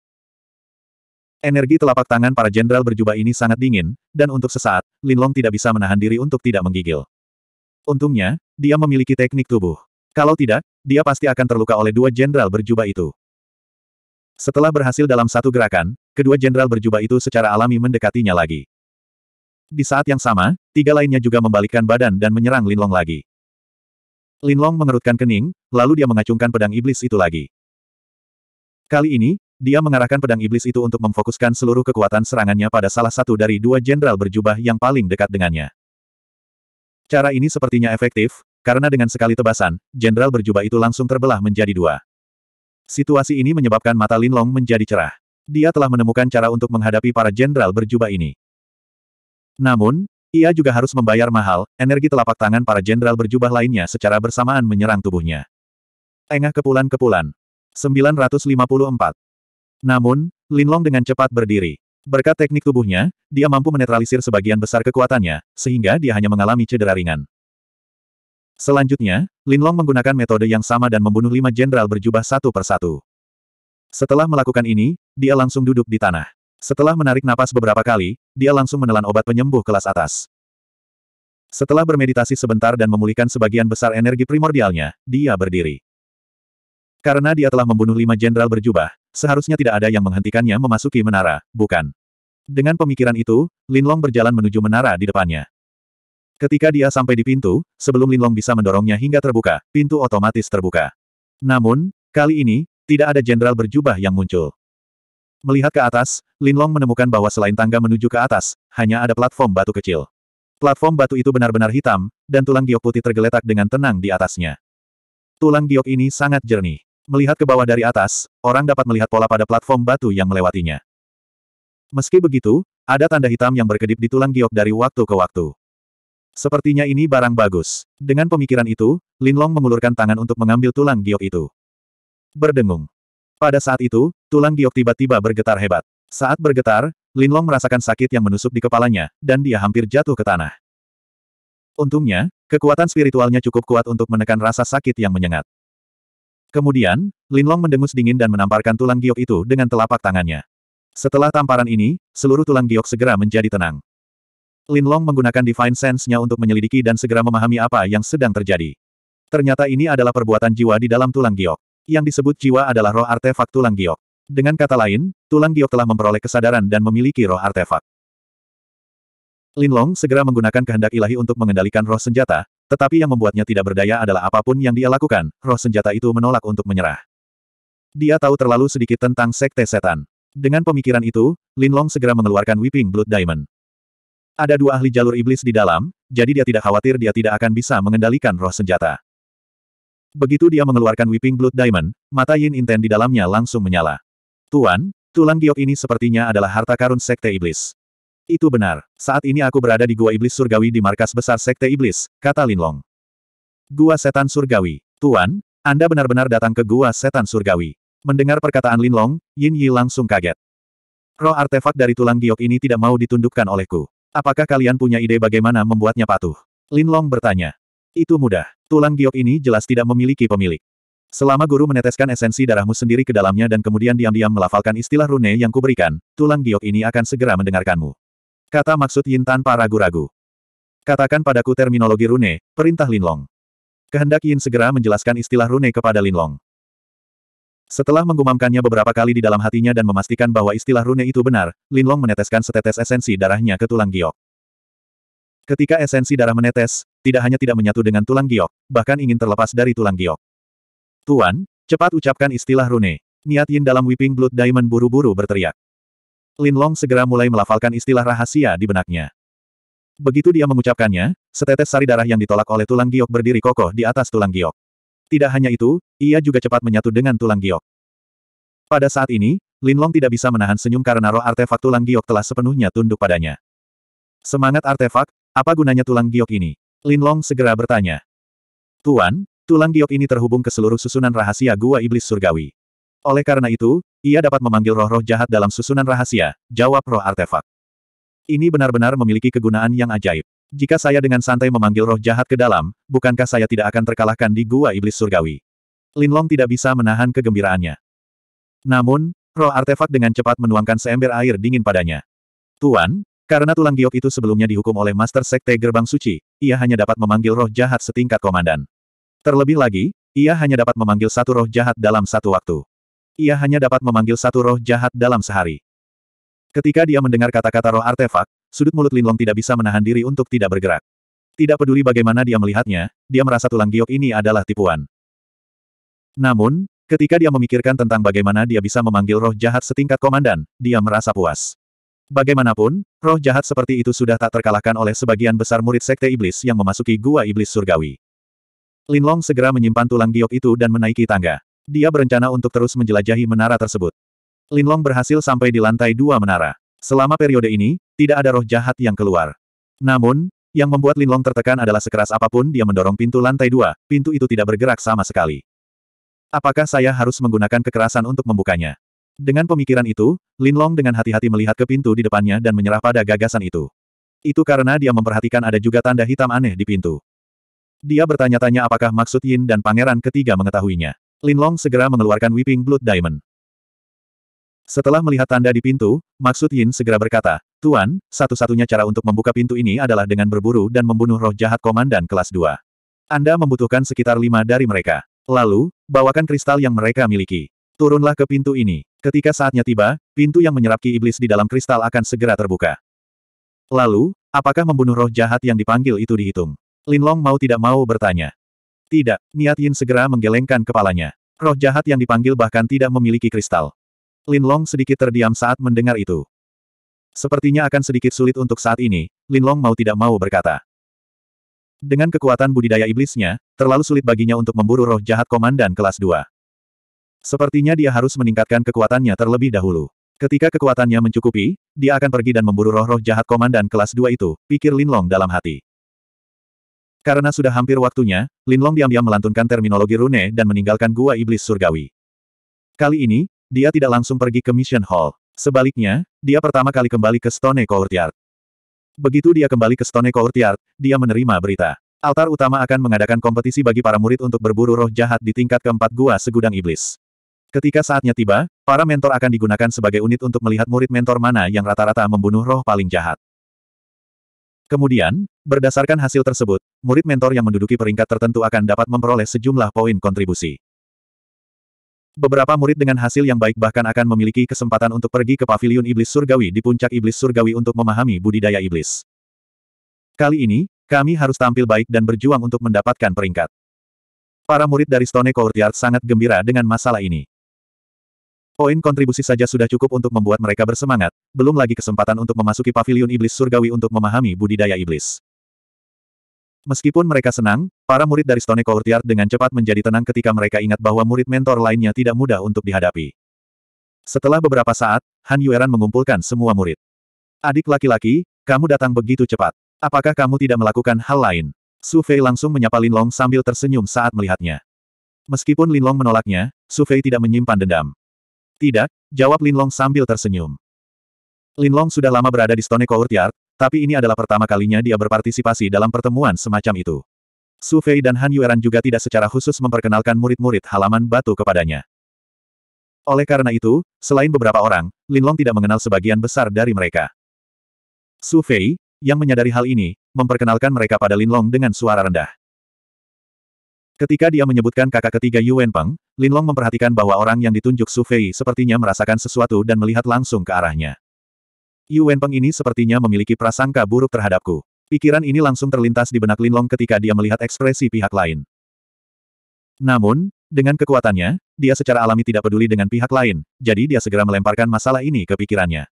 S1: Energi telapak tangan para jenderal berjubah ini sangat dingin, dan untuk sesaat, Linlong tidak bisa menahan diri untuk tidak menggigil. Untungnya, dia memiliki teknik tubuh. Kalau tidak, dia pasti akan terluka oleh dua jenderal berjubah itu. Setelah berhasil dalam satu gerakan, kedua jenderal berjubah itu secara alami mendekatinya lagi. Di saat yang sama, tiga lainnya juga membalikkan badan dan menyerang Linlong lagi. Linlong mengerutkan kening, lalu dia mengacungkan pedang iblis itu lagi. Kali ini, dia mengarahkan pedang iblis itu untuk memfokuskan seluruh kekuatan serangannya pada salah satu dari dua jenderal berjubah yang paling dekat dengannya. Cara ini sepertinya efektif, karena dengan sekali tebasan, jenderal berjubah itu langsung terbelah menjadi dua. Situasi ini menyebabkan mata Linlong menjadi cerah. Dia telah menemukan cara untuk menghadapi para jenderal berjubah ini. Namun, ia juga harus membayar mahal, energi telapak tangan para jenderal berjubah lainnya secara bersamaan menyerang tubuhnya. Tengah kepulan-kepulan. 954. Namun, Linlong dengan cepat berdiri. Berkat teknik tubuhnya, dia mampu menetralisir sebagian besar kekuatannya, sehingga dia hanya mengalami cedera ringan. Selanjutnya, Linlong menggunakan metode yang sama dan membunuh lima jenderal berjubah satu persatu. Setelah melakukan ini, dia langsung duduk di tanah. Setelah menarik napas beberapa kali, dia langsung menelan obat penyembuh kelas atas. Setelah bermeditasi sebentar dan memulihkan sebagian besar energi primordialnya, dia berdiri. Karena dia telah membunuh lima jenderal berjubah, seharusnya tidak ada yang menghentikannya memasuki menara, bukan? Dengan pemikiran itu, Linlong berjalan menuju menara di depannya. Ketika dia sampai di pintu, sebelum Linlong bisa mendorongnya hingga terbuka, pintu otomatis terbuka. Namun, kali ini, tidak ada jenderal berjubah yang muncul. Melihat ke atas, Linlong menemukan bahwa selain tangga menuju ke atas, hanya ada platform batu kecil. Platform batu itu benar-benar hitam, dan tulang giok putih tergeletak dengan tenang di atasnya. Tulang giok ini sangat jernih. Melihat ke bawah dari atas, orang dapat melihat pola pada platform batu yang melewatinya. Meski begitu, ada tanda hitam yang berkedip di tulang giok dari waktu ke waktu. Sepertinya ini barang bagus. Dengan pemikiran itu, Linlong mengulurkan tangan untuk mengambil tulang giok itu. Berdengung. Pada saat itu, tulang giok tiba-tiba bergetar hebat. Saat bergetar, Linlong merasakan sakit yang menusuk di kepalanya, dan dia hampir jatuh ke tanah. Untungnya, kekuatan spiritualnya cukup kuat untuk menekan rasa sakit yang menyengat. Kemudian, Linlong mendengus dingin dan menamparkan tulang giok itu dengan telapak tangannya. Setelah tamparan ini, seluruh tulang giok segera menjadi tenang. Linlong menggunakan Divine Sense-nya untuk menyelidiki dan segera memahami apa yang sedang terjadi. Ternyata ini adalah perbuatan jiwa di dalam tulang giok. Yang disebut jiwa adalah roh artefak tulang giok. Dengan kata lain, tulang giok telah memperoleh kesadaran dan memiliki roh artefak. Linlong segera menggunakan kehendak ilahi untuk mengendalikan roh senjata, tetapi yang membuatnya tidak berdaya adalah apapun yang dia lakukan, roh senjata itu menolak untuk menyerah. Dia tahu terlalu sedikit tentang sekte setan. Dengan pemikiran itu, Linlong segera mengeluarkan Whipping Blood Diamond. Ada dua ahli jalur iblis di dalam, jadi dia tidak khawatir dia tidak akan bisa mengendalikan roh senjata. Begitu dia mengeluarkan Weeping Blood Diamond, mata Yin Inten di dalamnya langsung menyala. Tuan, tulang giok ini sepertinya adalah harta karun Sekte Iblis. Itu benar. Saat ini aku berada di Gua Iblis Surgawi di markas besar Sekte Iblis, kata Lin Long. Gua Setan Surgawi. Tuan, Anda benar-benar datang ke Gua Setan Surgawi. Mendengar perkataan Lin Long, Yin Yi langsung kaget. Roh artefak dari tulang giok ini tidak mau ditundukkan olehku. Apakah kalian punya ide bagaimana membuatnya patuh? Lin Long bertanya. Itu mudah. Tulang giok ini jelas tidak memiliki pemilik. Selama guru meneteskan esensi darahmu sendiri ke dalamnya dan kemudian diam-diam melafalkan istilah rune yang kuberikan, tulang giok ini akan segera mendengarkanmu. Kata maksud Yin tanpa ragu-ragu. Katakan padaku terminologi rune, perintah Linlong. Kehendak Yin segera menjelaskan istilah rune kepada Linlong. Setelah menggumamkannya beberapa kali di dalam hatinya dan memastikan bahwa istilah rune itu benar, Linlong meneteskan setetes esensi darahnya ke tulang giok. Ketika esensi darah menetes, tidak hanya tidak menyatu dengan tulang giok, bahkan ingin terlepas dari tulang giok. Tuan, cepat ucapkan istilah rune. Niat Yin dalam Weeping Blood Diamond buru-buru berteriak. Lin Long segera mulai melafalkan istilah rahasia di benaknya. Begitu dia mengucapkannya, setetes sari darah yang ditolak oleh tulang giok berdiri kokoh di atas tulang giok. Tidak hanya itu, ia juga cepat menyatu dengan tulang giok. Pada saat ini, Lin Long tidak bisa menahan senyum karena roh artefak tulang giok telah sepenuhnya tunduk padanya. Semangat artefak, apa gunanya tulang giok ini? Linlong segera bertanya. Tuan, tulang giok ini terhubung ke seluruh susunan rahasia gua iblis surgawi. Oleh karena itu, ia dapat memanggil roh-roh jahat dalam susunan rahasia, jawab roh artefak. Ini benar-benar memiliki kegunaan yang ajaib. Jika saya dengan santai memanggil roh jahat ke dalam, bukankah saya tidak akan terkalahkan di gua iblis surgawi? Linlong tidak bisa menahan kegembiraannya. Namun, roh artefak dengan cepat menuangkan seember air dingin padanya. Tuan, karena tulang giok itu sebelumnya dihukum oleh Master Sekte Gerbang Suci, ia hanya dapat memanggil roh jahat setingkat komandan. Terlebih lagi, ia hanya dapat memanggil satu roh jahat dalam satu waktu. Ia hanya dapat memanggil satu roh jahat dalam sehari. Ketika dia mendengar kata-kata roh artefak, sudut mulut Linlong tidak bisa menahan diri untuk tidak bergerak. Tidak peduli bagaimana dia melihatnya, dia merasa tulang giok ini adalah tipuan. Namun, ketika dia memikirkan tentang bagaimana dia bisa memanggil roh jahat setingkat komandan, dia merasa puas. Bagaimanapun, roh jahat seperti itu sudah tak terkalahkan oleh sebagian besar murid sekte iblis yang memasuki gua iblis surgawi. Linlong segera menyimpan tulang giok itu dan menaiki tangga. Dia berencana untuk terus menjelajahi menara tersebut. Linlong berhasil sampai di lantai dua menara. Selama periode ini, tidak ada roh jahat yang keluar. Namun, yang membuat Linlong tertekan adalah sekeras apapun dia mendorong pintu lantai dua, pintu itu tidak bergerak sama sekali. Apakah saya harus menggunakan kekerasan untuk membukanya? Dengan pemikiran itu, Linlong dengan hati-hati melihat ke pintu di depannya dan menyerah pada gagasan itu. Itu karena dia memperhatikan ada juga tanda hitam aneh di pintu. Dia bertanya-tanya apakah maksud Yin dan pangeran ketiga mengetahuinya. Linlong segera mengeluarkan Weeping Blood Diamond. Setelah melihat tanda di pintu, maksud Yin segera berkata, Tuan, satu-satunya cara untuk membuka pintu ini adalah dengan berburu dan membunuh roh jahat komandan kelas 2. Anda membutuhkan sekitar lima dari mereka. Lalu, bawakan kristal yang mereka miliki. Turunlah ke pintu ini. Ketika saatnya tiba, pintu yang menyerap ki iblis di dalam kristal akan segera terbuka. Lalu, apakah membunuh roh jahat yang dipanggil itu dihitung? Linlong mau tidak mau bertanya. Tidak, Niat Yin segera menggelengkan kepalanya. Roh jahat yang dipanggil bahkan tidak memiliki kristal. Linlong sedikit terdiam saat mendengar itu. Sepertinya akan sedikit sulit untuk saat ini, Linlong mau tidak mau berkata. Dengan kekuatan budidaya iblisnya, terlalu sulit baginya untuk memburu roh jahat komandan kelas 2. Sepertinya dia harus meningkatkan kekuatannya terlebih dahulu. Ketika kekuatannya mencukupi, dia akan pergi dan memburu roh-roh jahat komandan kelas 2 itu, pikir Lin Long dalam hati. Karena sudah hampir waktunya, Lin Long diam-diam melantunkan terminologi rune dan meninggalkan gua iblis surgawi. Kali ini, dia tidak langsung pergi ke Mission Hall. Sebaliknya, dia pertama kali kembali ke Stone Courtyard. Begitu dia kembali ke Stone Courtyard, dia menerima berita. Altar utama akan mengadakan kompetisi bagi para murid untuk berburu roh jahat di tingkat keempat gua segudang iblis. Ketika saatnya tiba, para mentor akan digunakan sebagai unit untuk melihat murid mentor mana yang rata-rata membunuh roh paling jahat. Kemudian, berdasarkan hasil tersebut, murid mentor yang menduduki peringkat tertentu akan dapat memperoleh sejumlah poin kontribusi. Beberapa murid dengan hasil yang baik bahkan akan memiliki kesempatan untuk pergi ke paviliun iblis surgawi di puncak iblis surgawi untuk memahami budidaya iblis. Kali ini, kami harus tampil baik dan berjuang untuk mendapatkan peringkat. Para murid dari Stone Courtyard sangat gembira dengan masalah ini. Poin kontribusi saja sudah cukup untuk membuat mereka bersemangat, belum lagi kesempatan untuk memasuki pavilion iblis surgawi untuk memahami budidaya iblis. Meskipun mereka senang, para murid dari Stone Courtyard dengan cepat menjadi tenang ketika mereka ingat bahwa murid mentor lainnya tidak mudah untuk dihadapi. Setelah beberapa saat, Han Yueran mengumpulkan semua murid. Adik laki-laki, kamu datang begitu cepat. Apakah kamu tidak melakukan hal lain? Su Fei langsung menyapa Long sambil tersenyum saat melihatnya. Meskipun Lin Long menolaknya, Su Fei tidak menyimpan dendam. Tidak, jawab Linlong sambil tersenyum. Linlong sudah lama berada di Stone Courtyard, tapi ini adalah pertama kalinya dia berpartisipasi dalam pertemuan semacam itu. Su Fei dan Han Yueran juga tidak secara khusus memperkenalkan murid-murid halaman batu kepadanya. Oleh karena itu, selain beberapa orang, Linlong tidak mengenal sebagian besar dari mereka. Su Fei, yang menyadari hal ini, memperkenalkan mereka pada Linlong dengan suara rendah. Ketika dia menyebutkan kakak ketiga Wenpeng, Peng, Linlong memperhatikan bahwa orang yang ditunjuk Su Fei sepertinya merasakan sesuatu dan melihat langsung ke arahnya. Yu Peng ini sepertinya memiliki prasangka buruk terhadapku. Pikiran ini langsung terlintas di benak Linlong ketika dia melihat ekspresi pihak lain. Namun, dengan kekuatannya, dia secara alami tidak peduli dengan pihak lain, jadi dia segera melemparkan masalah ini ke pikirannya.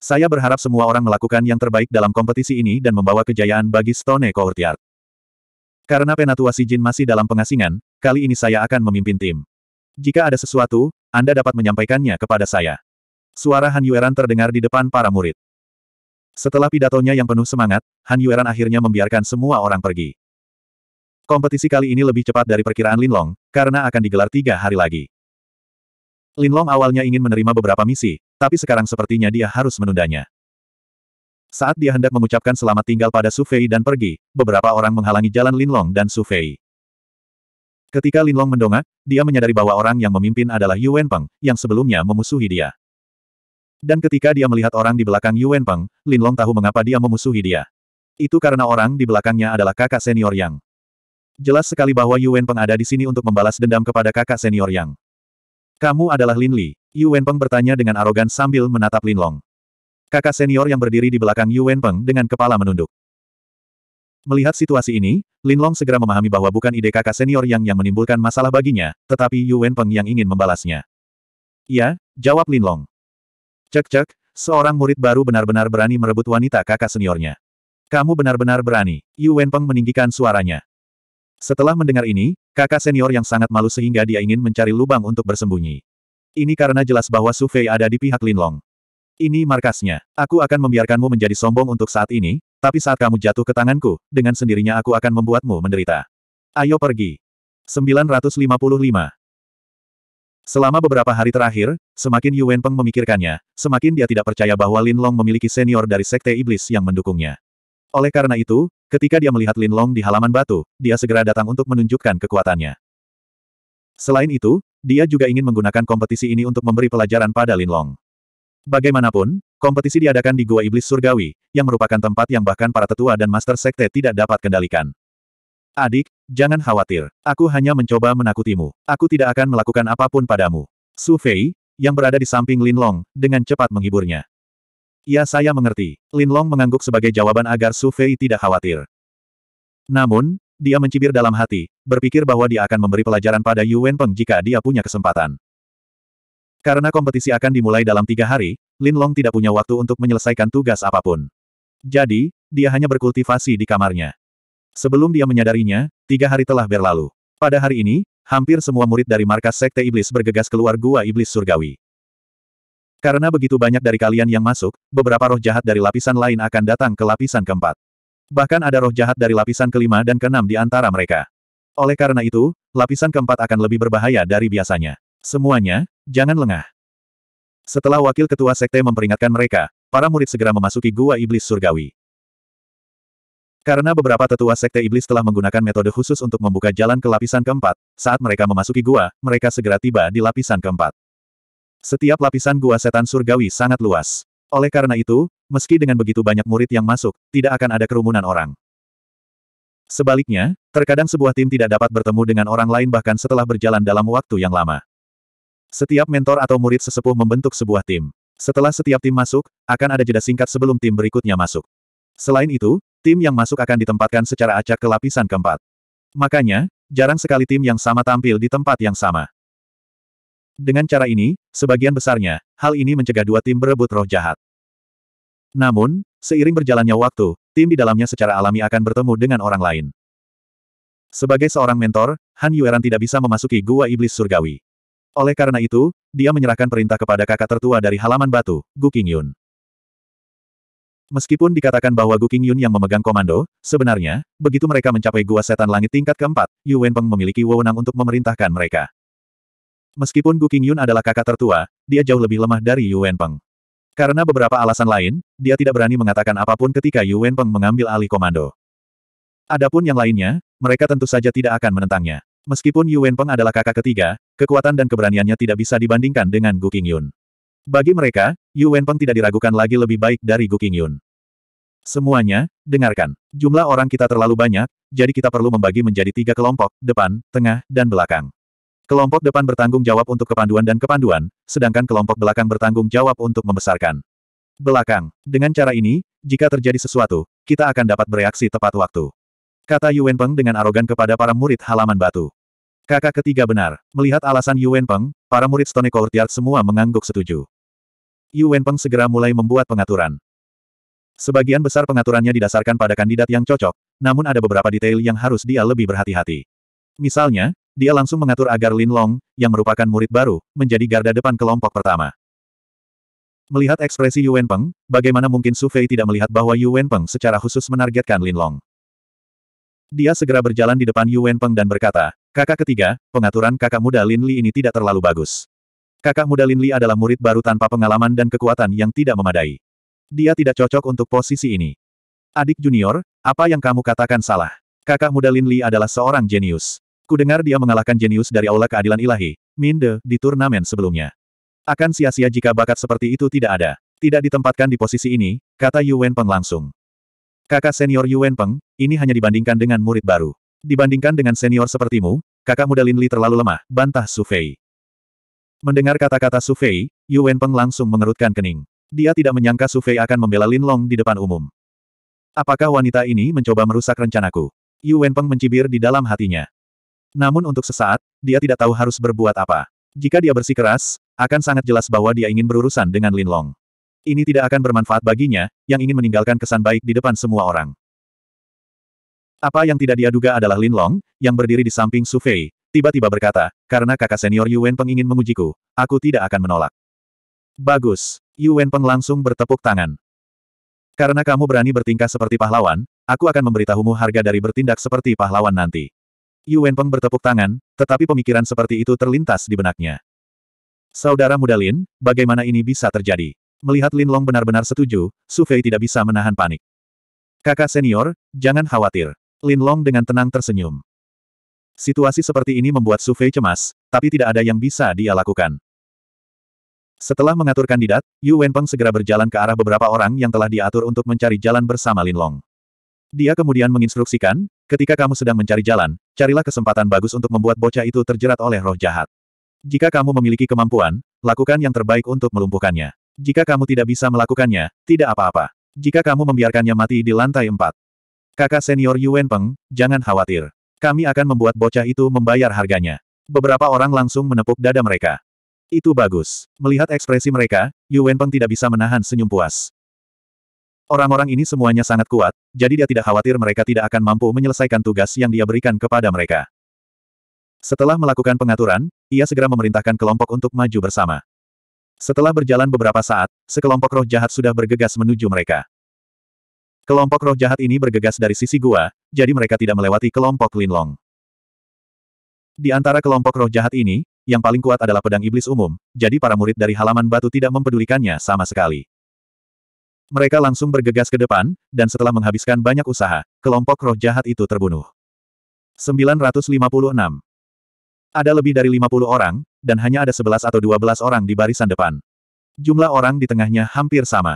S1: Saya berharap semua orang melakukan yang terbaik dalam kompetisi ini dan membawa kejayaan bagi Stone Courtyard. Karena penatua si Jin masih dalam pengasingan, kali ini saya akan memimpin tim. Jika ada sesuatu, Anda dapat menyampaikannya kepada saya. Suara Han Yueran terdengar di depan para murid. Setelah pidatonya yang penuh semangat, Han Yueran akhirnya membiarkan semua orang pergi. Kompetisi kali ini lebih cepat dari perkiraan Lin Long, karena akan digelar tiga hari lagi. Lin Long awalnya ingin menerima beberapa misi, tapi sekarang sepertinya dia harus menundanya. Saat dia hendak mengucapkan selamat tinggal pada Su Fei dan pergi, beberapa orang menghalangi jalan Lin Long dan Su Fei. Ketika Lin Long mendongak, dia menyadari bahwa orang yang memimpin adalah Yu Peng yang sebelumnya memusuhi dia. Dan ketika dia melihat orang di belakang Yu Wenpeng, Long tahu mengapa dia memusuhi dia. Itu karena orang di belakangnya adalah kakak senior Yang. Jelas sekali bahwa Yu Peng ada di sini untuk membalas dendam kepada kakak senior Yang. Kamu adalah Lin Li. Yu Peng bertanya dengan arogan sambil menatap Lin Long kakak senior yang berdiri di belakang Yuan Peng dengan kepala menunduk. Melihat situasi ini, Lin Long segera memahami bahwa bukan ide kakak senior yang yang menimbulkan masalah baginya, tetapi Yuan Peng yang ingin membalasnya. Ya, jawab Lin Long. Cek-cek, seorang murid baru benar-benar berani merebut wanita kakak seniornya. Kamu benar-benar berani, Yuan Peng meninggikan suaranya. Setelah mendengar ini, kakak senior yang sangat malu sehingga dia ingin mencari lubang untuk bersembunyi. Ini karena jelas bahwa Su Fei ada di pihak Lin Long. Ini markasnya. Aku akan membiarkanmu menjadi sombong untuk saat ini, tapi saat kamu jatuh ke tanganku, dengan sendirinya aku akan membuatmu menderita. Ayo pergi. 955 Selama beberapa hari terakhir, semakin Yuan Peng memikirkannya, semakin dia tidak percaya bahwa Lin Long memiliki senior dari Sekte Iblis yang mendukungnya. Oleh karena itu, ketika dia melihat Lin Long di halaman batu, dia segera datang untuk menunjukkan kekuatannya. Selain itu, dia juga ingin menggunakan kompetisi ini untuk memberi pelajaran pada Lin Long. Bagaimanapun, kompetisi diadakan di Gua Iblis Surgawi, yang merupakan tempat yang bahkan para tetua dan master sekte tidak dapat kendalikan. Adik, jangan khawatir. Aku hanya mencoba menakutimu. Aku tidak akan melakukan apapun padamu. Su Fei, yang berada di samping Lin Long, dengan cepat menghiburnya. Ya saya mengerti. Lin Long mengangguk sebagai jawaban agar Su Fei tidak khawatir. Namun, dia mencibir dalam hati, berpikir bahwa dia akan memberi pelajaran pada Yuan Peng jika dia punya kesempatan. Karena kompetisi akan dimulai dalam tiga hari, Lin Long tidak punya waktu untuk menyelesaikan tugas apapun. Jadi, dia hanya berkultivasi di kamarnya. Sebelum dia menyadarinya, tiga hari telah berlalu. Pada hari ini, hampir semua murid dari markas Sekte Iblis bergegas keluar gua Iblis Surgawi. Karena begitu banyak dari kalian yang masuk, beberapa roh jahat dari lapisan lain akan datang ke lapisan keempat. Bahkan ada roh jahat dari lapisan kelima dan keenam di antara mereka. Oleh karena itu, lapisan keempat akan lebih berbahaya dari biasanya. Semuanya, Jangan lengah. Setelah wakil ketua sekte memperingatkan mereka, para murid segera memasuki gua iblis surgawi. Karena beberapa tetua sekte iblis telah menggunakan metode khusus untuk membuka jalan ke lapisan keempat, saat mereka memasuki gua, mereka segera tiba di lapisan keempat. Setiap lapisan gua setan surgawi sangat luas. Oleh karena itu, meski dengan begitu banyak murid yang masuk, tidak akan ada kerumunan orang. Sebaliknya, terkadang sebuah tim tidak dapat bertemu dengan orang lain bahkan setelah berjalan dalam waktu yang lama. Setiap mentor atau murid sesepuh membentuk sebuah tim. Setelah setiap tim masuk, akan ada jeda singkat sebelum tim berikutnya masuk. Selain itu, tim yang masuk akan ditempatkan secara acak ke lapisan keempat. Makanya, jarang sekali tim yang sama tampil di tempat yang sama. Dengan cara ini, sebagian besarnya, hal ini mencegah dua tim berebut roh jahat. Namun, seiring berjalannya waktu, tim di dalamnya secara alami akan bertemu dengan orang lain. Sebagai seorang mentor, Han Yueran tidak bisa memasuki gua iblis surgawi. Oleh karena itu, dia menyerahkan perintah kepada kakak tertua dari halaman batu, Gu Qingyun. Meskipun dikatakan bahwa Gu Qingyun yang memegang komando, sebenarnya, begitu mereka mencapai gua setan langit tingkat keempat, Yu Wenpeng memiliki wewenang untuk memerintahkan mereka. Meskipun Gu Qingyun adalah kakak tertua, dia jauh lebih lemah dari Yu Wenpeng. Karena beberapa alasan lain, dia tidak berani mengatakan apapun ketika Yu Wenpeng mengambil alih komando. Adapun yang lainnya, mereka tentu saja tidak akan menentangnya. Meskipun Yu Wenpeng adalah kakak ketiga, kekuatan dan keberaniannya tidak bisa dibandingkan dengan Gu Qingyun. Bagi mereka, Yu Wenpeng tidak diragukan lagi lebih baik dari Gu Qingyun. Semuanya, dengarkan. Jumlah orang kita terlalu banyak, jadi kita perlu membagi menjadi tiga kelompok, depan, tengah, dan belakang. Kelompok depan bertanggung jawab untuk kepanduan dan kepanduan, sedangkan kelompok belakang bertanggung jawab untuk membesarkan. Belakang. Dengan cara ini, jika terjadi sesuatu, kita akan dapat bereaksi tepat waktu. Kata Yuan Peng dengan arogan kepada para murid halaman batu. Kakak ketiga benar. Melihat alasan Yuan Peng, para murid Stone Courtyard semua mengangguk setuju. Yuan Peng segera mulai membuat pengaturan. Sebagian besar pengaturannya didasarkan pada kandidat yang cocok, namun ada beberapa detail yang harus dia lebih berhati-hati. Misalnya, dia langsung mengatur agar Lin Long, yang merupakan murid baru, menjadi garda depan kelompok pertama. Melihat ekspresi Yuan Peng, bagaimana mungkin Su Fei tidak melihat bahwa Yuan Peng secara khusus menargetkan Lin Long. Dia segera berjalan di depan Yuan Peng dan berkata, Kakak ketiga, pengaturan kakak muda Lin Li ini tidak terlalu bagus. Kakak muda Lin Li adalah murid baru tanpa pengalaman dan kekuatan yang tidak memadai. Dia tidak cocok untuk posisi ini. Adik junior, apa yang kamu katakan salah? Kakak muda Lin Li adalah seorang jenius. Kudengar dia mengalahkan jenius dari Aula Keadilan Ilahi, Minde, di turnamen sebelumnya. Akan sia-sia jika bakat seperti itu tidak ada. Tidak ditempatkan di posisi ini, kata Yuan Peng langsung. Kakak senior Yuan Peng, ini hanya dibandingkan dengan murid baru. Dibandingkan dengan senior sepertimu, kakak muda Lin Li terlalu lemah, bantah Su Fei. Mendengar kata-kata Su Fei, Yuan Peng langsung mengerutkan kening. Dia tidak menyangka Su Fei akan membela Lin Long di depan umum. Apakah wanita ini mencoba merusak rencanaku? Yuan Peng mencibir di dalam hatinya. Namun untuk sesaat, dia tidak tahu harus berbuat apa. Jika dia bersikeras, akan sangat jelas bahwa dia ingin berurusan dengan Lin Long. Ini tidak akan bermanfaat baginya, yang ingin meninggalkan kesan baik di depan semua orang. Apa yang tidak dia duga adalah Lin Long, yang berdiri di samping Su Fei, tiba-tiba berkata, karena kakak senior Yuan Peng ingin mengujiku, aku tidak akan menolak. Bagus. Yuan Peng langsung bertepuk tangan. Karena kamu berani bertingkah seperti pahlawan, aku akan memberitahumu harga dari bertindak seperti pahlawan nanti. Yuan Peng bertepuk tangan, tetapi pemikiran seperti itu terlintas di benaknya. Saudara muda Lin, bagaimana ini bisa terjadi? Melihat Lin Long benar-benar setuju, Su Fei tidak bisa menahan panik. Kakak senior, jangan khawatir. Lin Long dengan tenang tersenyum. Situasi seperti ini membuat Su Fei cemas, tapi tidak ada yang bisa dia lakukan. Setelah mengatur kandidat, Yu Wenpeng segera berjalan ke arah beberapa orang yang telah diatur untuk mencari jalan bersama Lin Long. Dia kemudian menginstruksikan, ketika kamu sedang mencari jalan, carilah kesempatan bagus untuk membuat bocah itu terjerat oleh roh jahat. Jika kamu memiliki kemampuan, lakukan yang terbaik untuk melumpuhkannya. Jika kamu tidak bisa melakukannya, tidak apa-apa. Jika kamu membiarkannya mati di lantai empat. Kakak senior Yuen Peng, jangan khawatir. Kami akan membuat bocah itu membayar harganya. Beberapa orang langsung menepuk dada mereka. Itu bagus. Melihat ekspresi mereka, Yuen Peng tidak bisa menahan senyum puas. Orang-orang ini semuanya sangat kuat, jadi dia tidak khawatir mereka tidak akan mampu menyelesaikan tugas yang dia berikan kepada mereka. Setelah melakukan pengaturan, ia segera memerintahkan kelompok untuk maju bersama. Setelah berjalan beberapa saat, sekelompok roh jahat sudah bergegas menuju mereka. Kelompok roh jahat ini bergegas dari sisi gua, jadi mereka tidak melewati kelompok Linlong. Di antara kelompok roh jahat ini, yang paling kuat adalah pedang iblis umum, jadi para murid dari halaman batu tidak mempedulikannya sama sekali. Mereka langsung bergegas ke depan, dan setelah menghabiskan banyak usaha, kelompok roh jahat itu terbunuh. 956 ada lebih dari 50 orang, dan hanya ada 11 atau 12 orang di barisan depan. Jumlah orang di tengahnya hampir sama.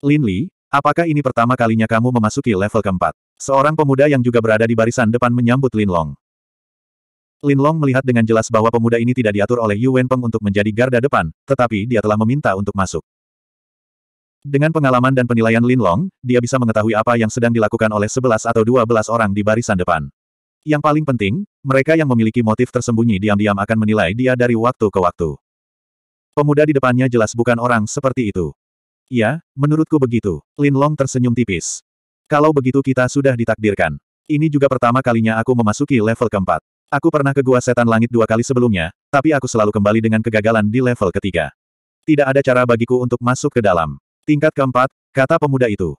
S1: Lin Li, apakah ini pertama kalinya kamu memasuki level keempat? Seorang pemuda yang juga berada di barisan depan menyambut Lin Long. Lin Long melihat dengan jelas bahwa pemuda ini tidak diatur oleh Yu Wenpeng untuk menjadi garda depan, tetapi dia telah meminta untuk masuk. Dengan pengalaman dan penilaian Lin Long, dia bisa mengetahui apa yang sedang dilakukan oleh 11 atau 12 orang di barisan depan. Yang paling penting, mereka yang memiliki motif tersembunyi diam-diam akan menilai dia dari waktu ke waktu. Pemuda di depannya jelas bukan orang seperti itu. Ya, menurutku begitu. Lin Long tersenyum tipis. Kalau begitu kita sudah ditakdirkan. Ini juga pertama kalinya aku memasuki level keempat. Aku pernah ke Gua Setan Langit dua kali sebelumnya, tapi aku selalu kembali dengan kegagalan di level ketiga. Tidak ada cara bagiku untuk masuk ke dalam. Tingkat keempat, kata pemuda itu.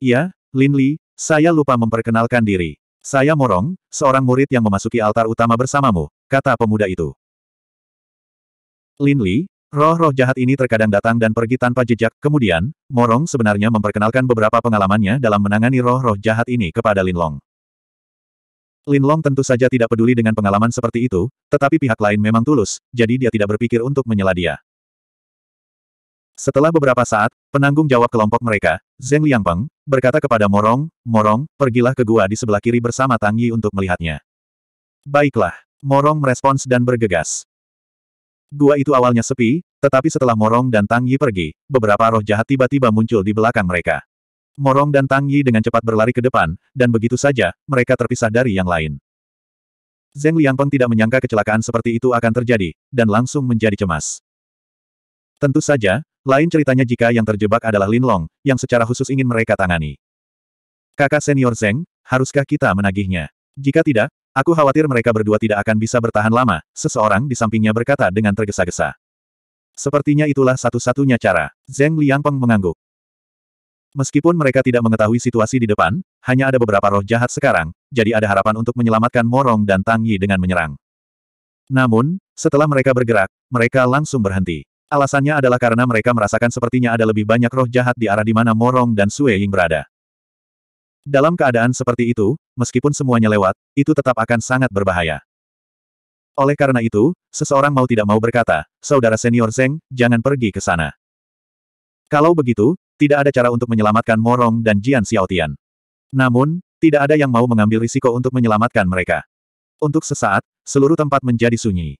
S1: Ya, Lin Li, saya lupa memperkenalkan diri. Saya Morong, seorang murid yang memasuki altar utama bersamamu, kata pemuda itu. Lin Li, roh-roh jahat ini terkadang datang dan pergi tanpa jejak, kemudian, Morong sebenarnya memperkenalkan beberapa pengalamannya dalam menangani roh-roh jahat ini kepada Lin Long. Lin Long tentu saja tidak peduli dengan pengalaman seperti itu, tetapi pihak lain memang tulus, jadi dia tidak berpikir untuk menyela dia. Setelah beberapa saat, penanggung jawab kelompok mereka, Zeng Liangpeng, berkata kepada Morong, Morong, pergilah ke gua di sebelah kiri bersama Tang Yi untuk melihatnya. Baiklah, Morong merespons dan bergegas. Gua itu awalnya sepi, tetapi setelah Morong dan Tang Yi pergi, beberapa roh jahat tiba-tiba muncul di belakang mereka. Morong dan Tang Yi dengan cepat berlari ke depan, dan begitu saja, mereka terpisah dari yang lain. Zeng Liangpeng tidak menyangka kecelakaan seperti itu akan terjadi, dan langsung menjadi cemas. Tentu saja, lain ceritanya jika yang terjebak adalah Lin Long, yang secara khusus ingin mereka tangani. Kakak senior Zeng, haruskah kita menagihnya? Jika tidak, aku khawatir mereka berdua tidak akan bisa bertahan lama, seseorang di sampingnya berkata dengan tergesa-gesa. Sepertinya itulah satu-satunya cara. Zeng Liang Peng mengangguk. Meskipun mereka tidak mengetahui situasi di depan, hanya ada beberapa roh jahat sekarang, jadi ada harapan untuk menyelamatkan Morong dan Tang Yi dengan menyerang. Namun, setelah mereka bergerak, mereka langsung berhenti. Alasannya adalah karena mereka merasakan sepertinya ada lebih banyak roh jahat di arah di mana Morong dan Sue Ying berada. Dalam keadaan seperti itu, meskipun semuanya lewat, itu tetap akan sangat berbahaya. Oleh karena itu, seseorang mau tidak mau berkata, Saudara senior Zeng, jangan pergi ke sana. Kalau begitu, tidak ada cara untuk menyelamatkan Morong dan Jian Xiaotian. Namun, tidak ada yang mau mengambil risiko untuk menyelamatkan mereka. Untuk sesaat, seluruh tempat menjadi sunyi.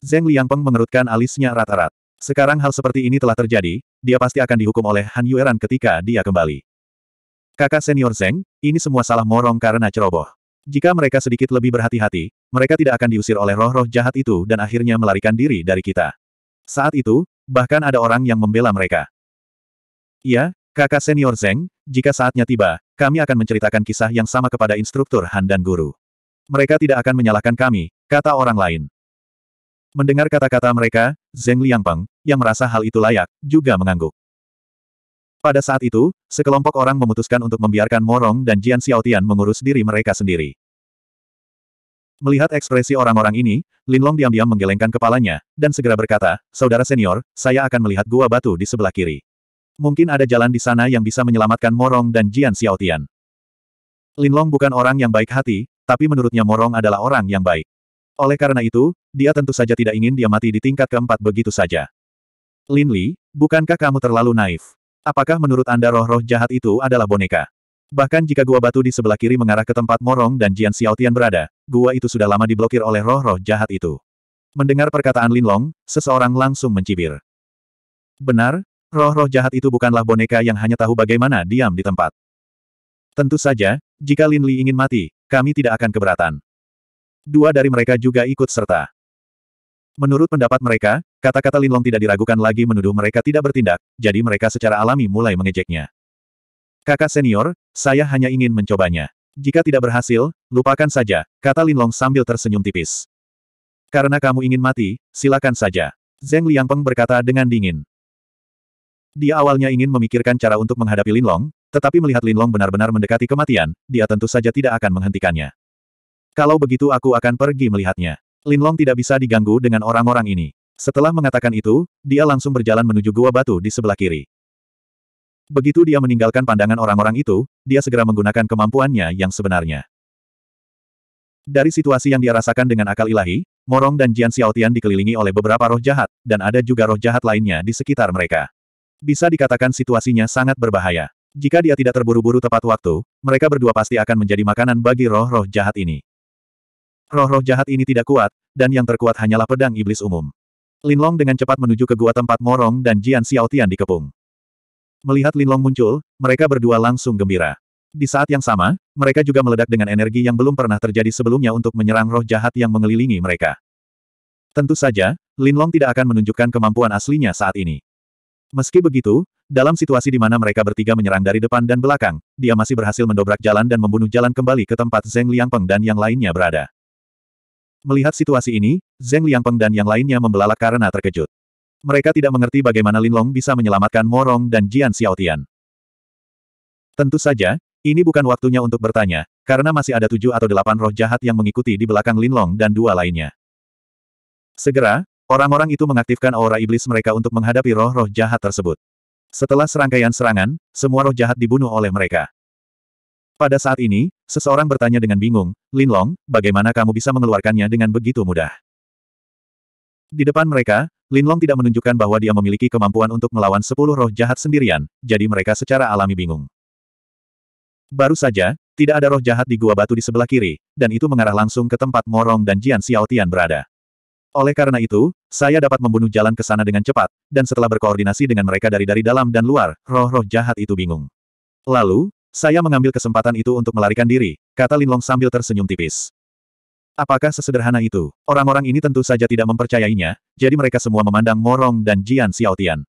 S1: Zeng Liangpeng mengerutkan alisnya rata-rata. Sekarang hal seperti ini telah terjadi, dia pasti akan dihukum oleh Han Yueran ketika dia kembali. Kakak senior Zeng, ini semua salah Morong karena ceroboh. Jika mereka sedikit lebih berhati-hati, mereka tidak akan diusir oleh roh-roh jahat itu dan akhirnya melarikan diri dari kita. Saat itu, bahkan ada orang yang membela mereka. Iya, kakak senior Zeng, jika saatnya tiba, kami akan menceritakan kisah yang sama kepada instruktur Han dan guru. Mereka tidak akan menyalahkan kami, kata orang lain. Mendengar kata-kata mereka, Zeng Liangpeng, yang merasa hal itu layak, juga mengangguk. Pada saat itu, sekelompok orang memutuskan untuk membiarkan Morong dan Jian Xiaotian mengurus diri mereka sendiri. Melihat ekspresi orang-orang ini, Linlong diam-diam menggelengkan kepalanya, dan segera berkata, Saudara senior, saya akan melihat gua batu di sebelah kiri. Mungkin ada jalan di sana yang bisa menyelamatkan Morong dan Jian Xiaotian. Linlong bukan orang yang baik hati, tapi menurutnya Morong adalah orang yang baik. Oleh karena itu, dia tentu saja tidak ingin dia mati di tingkat keempat begitu saja. Lin Li, bukankah kamu terlalu naif? Apakah menurut Anda roh-roh jahat itu adalah boneka? Bahkan jika gua batu di sebelah kiri mengarah ke tempat Morong dan Jian Xiaotian berada, gua itu sudah lama diblokir oleh roh-roh jahat itu. Mendengar perkataan Lin Long, seseorang langsung mencibir. Benar, roh-roh jahat itu bukanlah boneka yang hanya tahu bagaimana diam di tempat. Tentu saja, jika Lin Li ingin mati, kami tidak akan keberatan dua dari mereka juga ikut serta. Menurut pendapat mereka, kata-kata Linlong tidak diragukan lagi menuduh mereka tidak bertindak, jadi mereka secara alami mulai mengejeknya. Kakak senior, saya hanya ingin mencobanya. Jika tidak berhasil, lupakan saja, kata Linlong sambil tersenyum tipis. Karena kamu ingin mati, silakan saja. Zeng Liangpeng berkata dengan dingin. Dia awalnya ingin memikirkan cara untuk menghadapi Linlong, tetapi melihat Linlong benar-benar mendekati kematian, dia tentu saja tidak akan menghentikannya. Kalau begitu aku akan pergi melihatnya. Linlong tidak bisa diganggu dengan orang-orang ini. Setelah mengatakan itu, dia langsung berjalan menuju gua batu di sebelah kiri. Begitu dia meninggalkan pandangan orang-orang itu, dia segera menggunakan kemampuannya yang sebenarnya. Dari situasi yang dia rasakan dengan akal ilahi, Morong dan Jian Xiaotian dikelilingi oleh beberapa roh jahat, dan ada juga roh jahat lainnya di sekitar mereka. Bisa dikatakan situasinya sangat berbahaya. Jika dia tidak terburu-buru tepat waktu, mereka berdua pasti akan menjadi makanan bagi roh-roh jahat ini. Roh-roh jahat ini tidak kuat, dan yang terkuat hanyalah pedang iblis umum. Linlong dengan cepat menuju ke gua tempat Morong dan Jian Xiaotian dikepung. Melihat Linlong muncul, mereka berdua langsung gembira. Di saat yang sama, mereka juga meledak dengan energi yang belum pernah terjadi sebelumnya untuk menyerang roh jahat yang mengelilingi mereka. Tentu saja, Linlong tidak akan menunjukkan kemampuan aslinya saat ini. Meski begitu, dalam situasi di mana mereka bertiga menyerang dari depan dan belakang, dia masih berhasil mendobrak jalan dan membunuh jalan kembali ke tempat Zeng Liangpeng dan yang lainnya berada. Melihat situasi ini, Zeng Liangpeng dan yang lainnya membelalak karena terkejut. Mereka tidak mengerti bagaimana Linlong bisa menyelamatkan Morong dan Jian Tian. Tentu saja, ini bukan waktunya untuk bertanya, karena masih ada tujuh atau delapan roh jahat yang mengikuti di belakang Linlong dan dua lainnya. Segera, orang-orang itu mengaktifkan aura iblis mereka untuk menghadapi roh-roh jahat tersebut. Setelah serangkaian serangan, semua roh jahat dibunuh oleh mereka. Pada saat ini, seseorang bertanya dengan bingung, Lin Long, bagaimana kamu bisa mengeluarkannya dengan begitu mudah? Di depan mereka, Lin Long tidak menunjukkan bahwa dia memiliki kemampuan untuk melawan sepuluh roh jahat sendirian, jadi mereka secara alami bingung. Baru saja, tidak ada roh jahat di gua batu di sebelah kiri, dan itu mengarah langsung ke tempat Morong dan Jian Xiaotian berada. Oleh karena itu, saya dapat membunuh jalan ke sana dengan cepat, dan setelah berkoordinasi dengan mereka dari dari dalam dan luar, roh-roh jahat itu bingung. Lalu, saya mengambil kesempatan itu untuk melarikan diri, kata Linlong sambil tersenyum tipis. Apakah sesederhana itu? Orang-orang ini tentu saja tidak mempercayainya, jadi mereka semua memandang Morong dan Jian Xiaotian.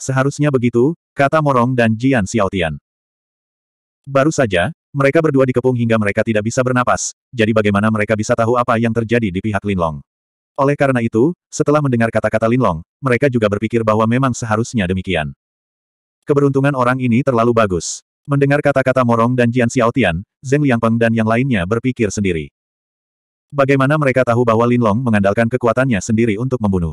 S1: Seharusnya begitu, kata Morong dan Jian Xiaotian. Baru saja, mereka berdua dikepung hingga mereka tidak bisa bernapas, jadi bagaimana mereka bisa tahu apa yang terjadi di pihak Linlong? Oleh karena itu, setelah mendengar kata-kata Linlong, mereka juga berpikir bahwa memang seharusnya demikian. Keberuntungan orang ini terlalu bagus. Mendengar kata-kata Morong dan Jian Xiaotian, Zeng Liangpeng dan yang lainnya berpikir sendiri. Bagaimana mereka tahu bahwa Lin Long mengandalkan kekuatannya sendiri untuk membunuh?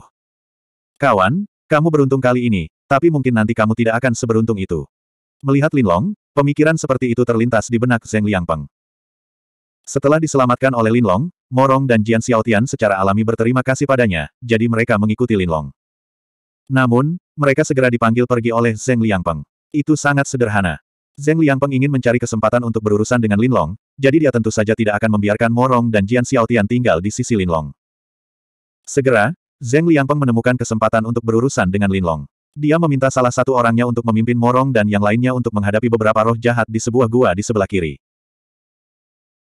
S1: Kawan, kamu beruntung kali ini, tapi mungkin nanti kamu tidak akan seberuntung itu. Melihat Lin Long, pemikiran seperti itu terlintas di benak Zeng Liangpeng. Setelah diselamatkan oleh Lin Long, Morong dan Jian Xiaotian secara alami berterima kasih padanya, jadi mereka mengikuti Lin Long. Namun, mereka segera dipanggil pergi oleh Zeng Liangpeng. Itu sangat sederhana. Zheng Liangpeng ingin mencari kesempatan untuk berurusan dengan Lin Long, jadi dia tentu saja tidak akan membiarkan Morong dan Jian Xiaotian tinggal di sisi Lin Long. Segera, Zheng Liangpeng menemukan kesempatan untuk berurusan dengan Lin Long. Dia meminta salah satu orangnya untuk memimpin Morong dan yang lainnya untuk menghadapi beberapa roh jahat di sebuah gua di sebelah kiri.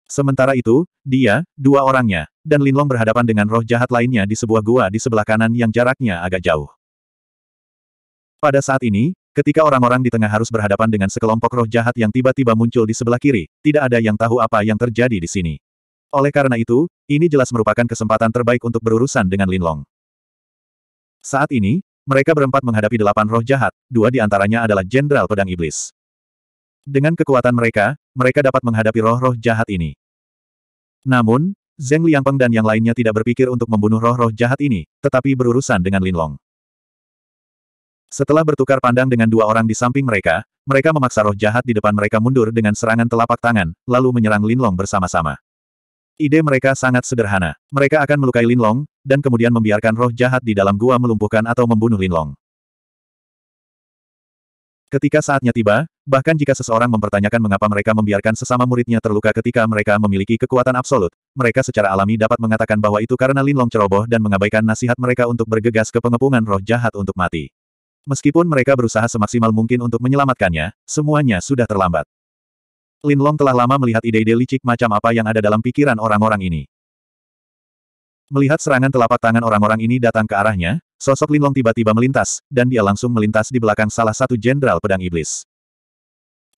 S1: Sementara itu, dia, dua orangnya, dan Lin Long berhadapan dengan roh jahat lainnya di sebuah gua di sebelah kanan yang jaraknya agak jauh. Pada saat ini, Ketika orang-orang di tengah harus berhadapan dengan sekelompok roh jahat yang tiba-tiba muncul di sebelah kiri, tidak ada yang tahu apa yang terjadi di sini. Oleh karena itu, ini jelas merupakan kesempatan terbaik untuk berurusan dengan Linlong. Saat ini, mereka berempat menghadapi delapan roh jahat, dua di antaranya adalah Jenderal Pedang Iblis. Dengan kekuatan mereka, mereka dapat menghadapi roh-roh jahat ini. Namun, Zeng Liangpeng dan yang lainnya tidak berpikir untuk membunuh roh-roh jahat ini, tetapi berurusan dengan Linlong. Setelah bertukar pandang dengan dua orang di samping mereka, mereka memaksa roh jahat di depan mereka mundur dengan serangan telapak tangan, lalu menyerang Linlong bersama-sama. Ide mereka sangat sederhana. Mereka akan melukai Linlong, dan kemudian membiarkan roh jahat di dalam gua melumpuhkan atau membunuh Linlong. Ketika saatnya tiba, bahkan jika seseorang mempertanyakan mengapa mereka membiarkan sesama muridnya terluka ketika mereka memiliki kekuatan absolut, mereka secara alami dapat mengatakan bahwa itu karena Linlong ceroboh dan mengabaikan nasihat mereka untuk bergegas ke pengepungan roh jahat untuk mati. Meskipun mereka berusaha semaksimal mungkin untuk menyelamatkannya, semuanya sudah terlambat. Lin Long telah lama melihat ide-ide licik macam apa yang ada dalam pikiran orang-orang ini. Melihat serangan telapak tangan orang-orang ini datang ke arahnya, sosok Lin Long tiba-tiba melintas, dan dia langsung melintas di belakang salah satu jenderal pedang iblis.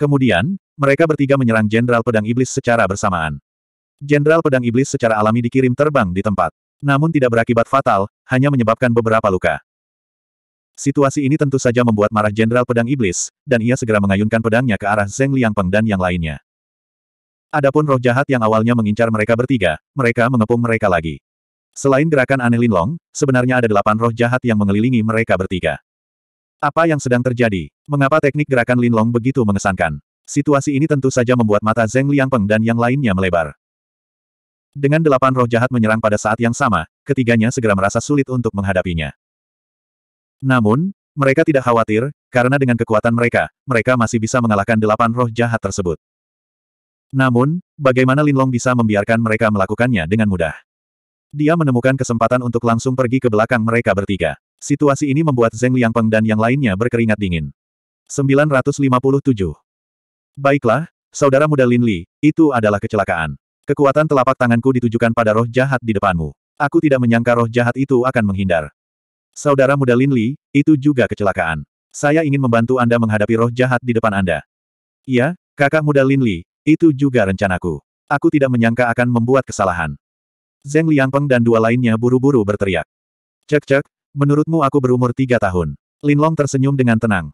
S1: Kemudian, mereka bertiga menyerang jenderal pedang iblis secara bersamaan. Jenderal pedang iblis secara alami dikirim terbang di tempat. Namun tidak berakibat fatal, hanya menyebabkan beberapa luka. Situasi ini tentu saja membuat marah Jenderal Pedang Iblis, dan ia segera mengayunkan pedangnya ke arah Zeng Peng dan yang lainnya. Adapun roh jahat yang awalnya mengincar mereka bertiga, mereka mengepung mereka lagi. Selain gerakan aneh Long, sebenarnya ada delapan roh jahat yang mengelilingi mereka bertiga. Apa yang sedang terjadi? Mengapa teknik gerakan Lin Long begitu mengesankan? Situasi ini tentu saja membuat mata Zeng Peng dan yang lainnya melebar. Dengan delapan roh jahat menyerang pada saat yang sama, ketiganya segera merasa sulit untuk menghadapinya. Namun, mereka tidak khawatir, karena dengan kekuatan mereka, mereka masih bisa mengalahkan delapan roh jahat tersebut. Namun, bagaimana Linlong bisa membiarkan mereka melakukannya dengan mudah? Dia menemukan kesempatan untuk langsung pergi ke belakang mereka bertiga. Situasi ini membuat Zeng Liang Peng dan yang lainnya berkeringat dingin. 957. Baiklah, saudara muda Lin Li, itu adalah kecelakaan. Kekuatan telapak tanganku ditujukan pada roh jahat di depanmu. Aku tidak menyangka roh jahat itu akan menghindar. Saudara muda Lin Li, itu juga kecelakaan. Saya ingin membantu Anda menghadapi roh jahat di depan Anda. Iya, kakak muda Lin Li, itu juga rencanaku. Aku tidak menyangka akan membuat kesalahan. Zeng Liangpeng dan dua lainnya buru-buru berteriak. Cek-cek, menurutmu aku berumur tiga tahun. Lin Long tersenyum dengan tenang.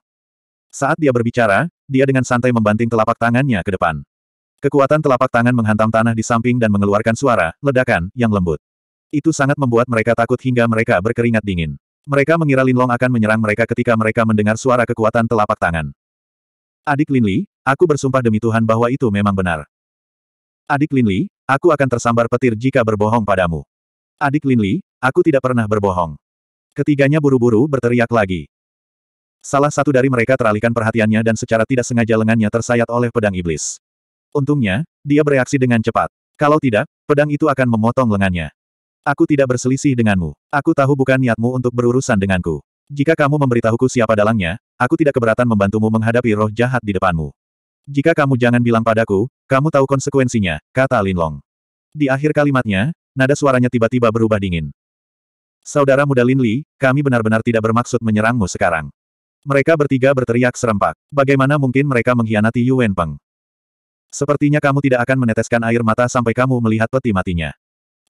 S1: Saat dia berbicara, dia dengan santai membanting telapak tangannya ke depan. Kekuatan telapak tangan menghantam tanah di samping dan mengeluarkan suara, ledakan, yang lembut. Itu sangat membuat mereka takut hingga mereka berkeringat dingin. Mereka mengira Lin Long akan menyerang mereka ketika mereka mendengar suara kekuatan telapak tangan. Adik Lin Li, aku bersumpah demi Tuhan bahwa itu memang benar. Adik Lin Li, aku akan tersambar petir jika berbohong padamu. Adik Lin Li, aku tidak pernah berbohong. Ketiganya buru-buru berteriak lagi. Salah satu dari mereka teralihkan perhatiannya dan secara tidak sengaja lengannya tersayat oleh pedang iblis. Untungnya, dia bereaksi dengan cepat. Kalau tidak, pedang itu akan memotong lengannya. Aku tidak berselisih denganmu. Aku tahu bukan niatmu untuk berurusan denganku. Jika kamu memberitahuku siapa dalangnya, aku tidak keberatan membantumu menghadapi roh jahat di depanmu. Jika kamu jangan bilang padaku, kamu tahu konsekuensinya, kata Lin Long. Di akhir kalimatnya, nada suaranya tiba-tiba berubah dingin. Saudara muda Lin Li, kami benar-benar tidak bermaksud menyerangmu sekarang. Mereka bertiga berteriak serempak. Bagaimana mungkin mereka mengkhianati Yuan Peng? Sepertinya kamu tidak akan meneteskan air mata sampai kamu melihat peti matinya.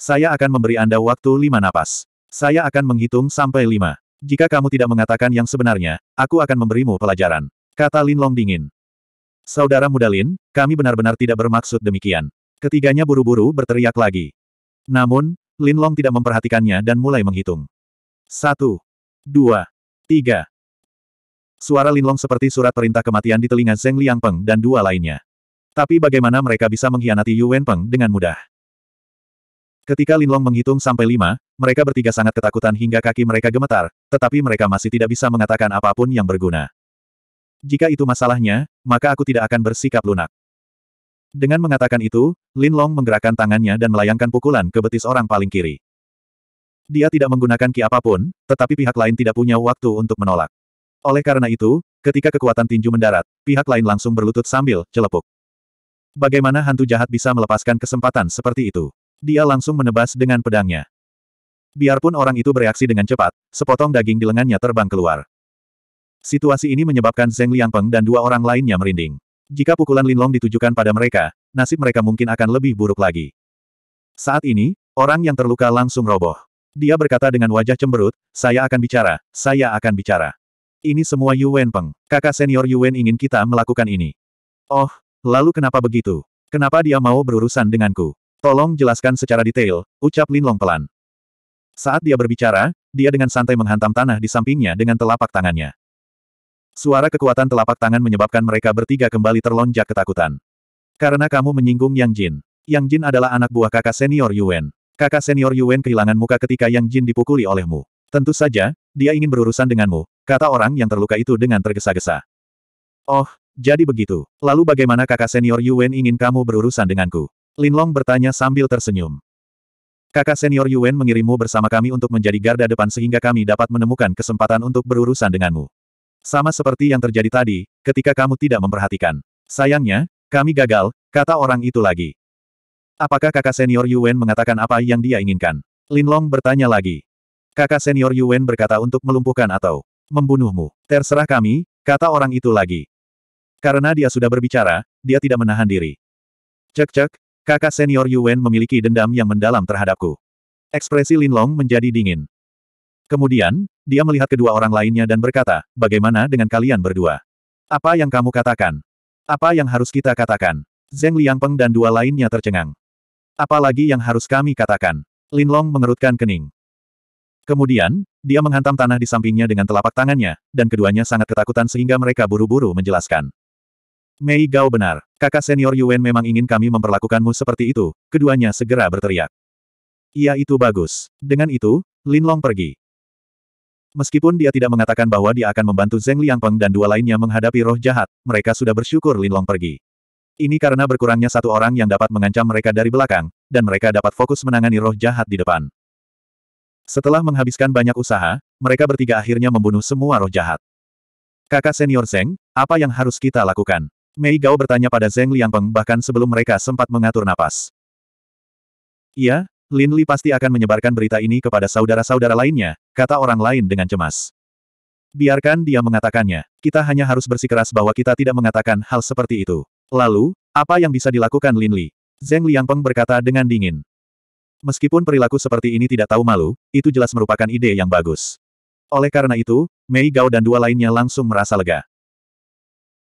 S1: Saya akan memberi Anda waktu lima napas. Saya akan menghitung sampai lima. Jika kamu tidak mengatakan yang sebenarnya, aku akan memberimu pelajaran. Kata Lin Long dingin. Saudara muda Lin, kami benar-benar tidak bermaksud demikian. Ketiganya buru-buru berteriak lagi. Namun, Lin Long tidak memperhatikannya dan mulai menghitung. Satu. Dua. Tiga. Suara Lin Long seperti surat perintah kematian di telinga Zeng Liang Peng dan dua lainnya. Tapi bagaimana mereka bisa mengkhianati Yu Peng dengan mudah? Ketika Linlong menghitung sampai lima, mereka bertiga sangat ketakutan hingga kaki mereka gemetar, tetapi mereka masih tidak bisa mengatakan apapun yang berguna. Jika itu masalahnya, maka aku tidak akan bersikap lunak. Dengan mengatakan itu, Lin Long menggerakkan tangannya dan melayangkan pukulan ke betis orang paling kiri. Dia tidak menggunakan ki apapun, tetapi pihak lain tidak punya waktu untuk menolak. Oleh karena itu, ketika kekuatan tinju mendarat, pihak lain langsung berlutut sambil celepuk. Bagaimana hantu jahat bisa melepaskan kesempatan seperti itu? dia langsung menebas dengan pedangnya. Biarpun orang itu bereaksi dengan cepat, sepotong daging di lengannya terbang keluar. Situasi ini menyebabkan Zeng Liangpeng dan dua orang lainnya merinding. Jika pukulan Lin Long ditujukan pada mereka, nasib mereka mungkin akan lebih buruk lagi. Saat ini, orang yang terluka langsung roboh. Dia berkata dengan wajah cemberut, saya akan bicara, saya akan bicara. Ini semua Yuan Peng. Kakak senior Yuan ingin kita melakukan ini. Oh, lalu kenapa begitu? Kenapa dia mau berurusan denganku? Tolong jelaskan secara detail, ucap Lin Long pelan. Saat dia berbicara, dia dengan santai menghantam tanah di sampingnya dengan telapak tangannya. Suara kekuatan telapak tangan menyebabkan mereka bertiga kembali terlonjak ketakutan. Karena kamu menyinggung Yang Jin. Yang Jin adalah anak buah kakak senior Yuan. Kakak senior Yuan kehilangan muka ketika Yang Jin dipukuli olehmu. Tentu saja, dia ingin berurusan denganmu, kata orang yang terluka itu dengan tergesa-gesa. Oh, jadi begitu. Lalu bagaimana kakak senior Yuan ingin kamu berurusan denganku? Linlong bertanya sambil tersenyum. Kakak senior Yuan mengirimmu bersama kami untuk menjadi garda depan sehingga kami dapat menemukan kesempatan untuk berurusan denganmu. Sama seperti yang terjadi tadi, ketika kamu tidak memperhatikan. Sayangnya, kami gagal, kata orang itu lagi. Apakah kakak senior Yuan mengatakan apa yang dia inginkan? Linlong bertanya lagi. Kakak senior Yuan berkata untuk melumpuhkan atau membunuhmu. Terserah kami, kata orang itu lagi. Karena dia sudah berbicara, dia tidak menahan diri. Cek-cek, Kakak senior Yuan memiliki dendam yang mendalam terhadapku. Ekspresi Linlong menjadi dingin. Kemudian, dia melihat kedua orang lainnya dan berkata, bagaimana dengan kalian berdua? Apa yang kamu katakan? Apa yang harus kita katakan? Zeng Liangpeng dan dua lainnya tercengang. Apalagi yang harus kami katakan? Linlong mengerutkan kening. Kemudian, dia menghantam tanah di sampingnya dengan telapak tangannya, dan keduanya sangat ketakutan sehingga mereka buru-buru menjelaskan. Mei Gao benar. Kakak senior Yuan memang ingin kami memperlakukanmu seperti itu. Keduanya segera berteriak. Iya itu bagus. Dengan itu, Lin Long pergi. Meskipun dia tidak mengatakan bahwa dia akan membantu Zheng Liangpeng dan dua lainnya menghadapi roh jahat, mereka sudah bersyukur Lin Long pergi. Ini karena berkurangnya satu orang yang dapat mengancam mereka dari belakang, dan mereka dapat fokus menangani roh jahat di depan. Setelah menghabiskan banyak usaha, mereka bertiga akhirnya membunuh semua roh jahat. Kakak senior Zeng, apa yang harus kita lakukan? Mei Gao bertanya pada Zheng Peng bahkan sebelum mereka sempat mengatur napas. Iya, Lin Li pasti akan menyebarkan berita ini kepada saudara-saudara lainnya, kata orang lain dengan cemas. Biarkan dia mengatakannya, kita hanya harus bersikeras bahwa kita tidak mengatakan hal seperti itu. Lalu, apa yang bisa dilakukan Lin Li? Zheng Peng berkata dengan dingin. Meskipun perilaku seperti ini tidak tahu malu, itu jelas merupakan ide yang bagus. Oleh karena itu, Mei Gao dan dua lainnya langsung merasa lega.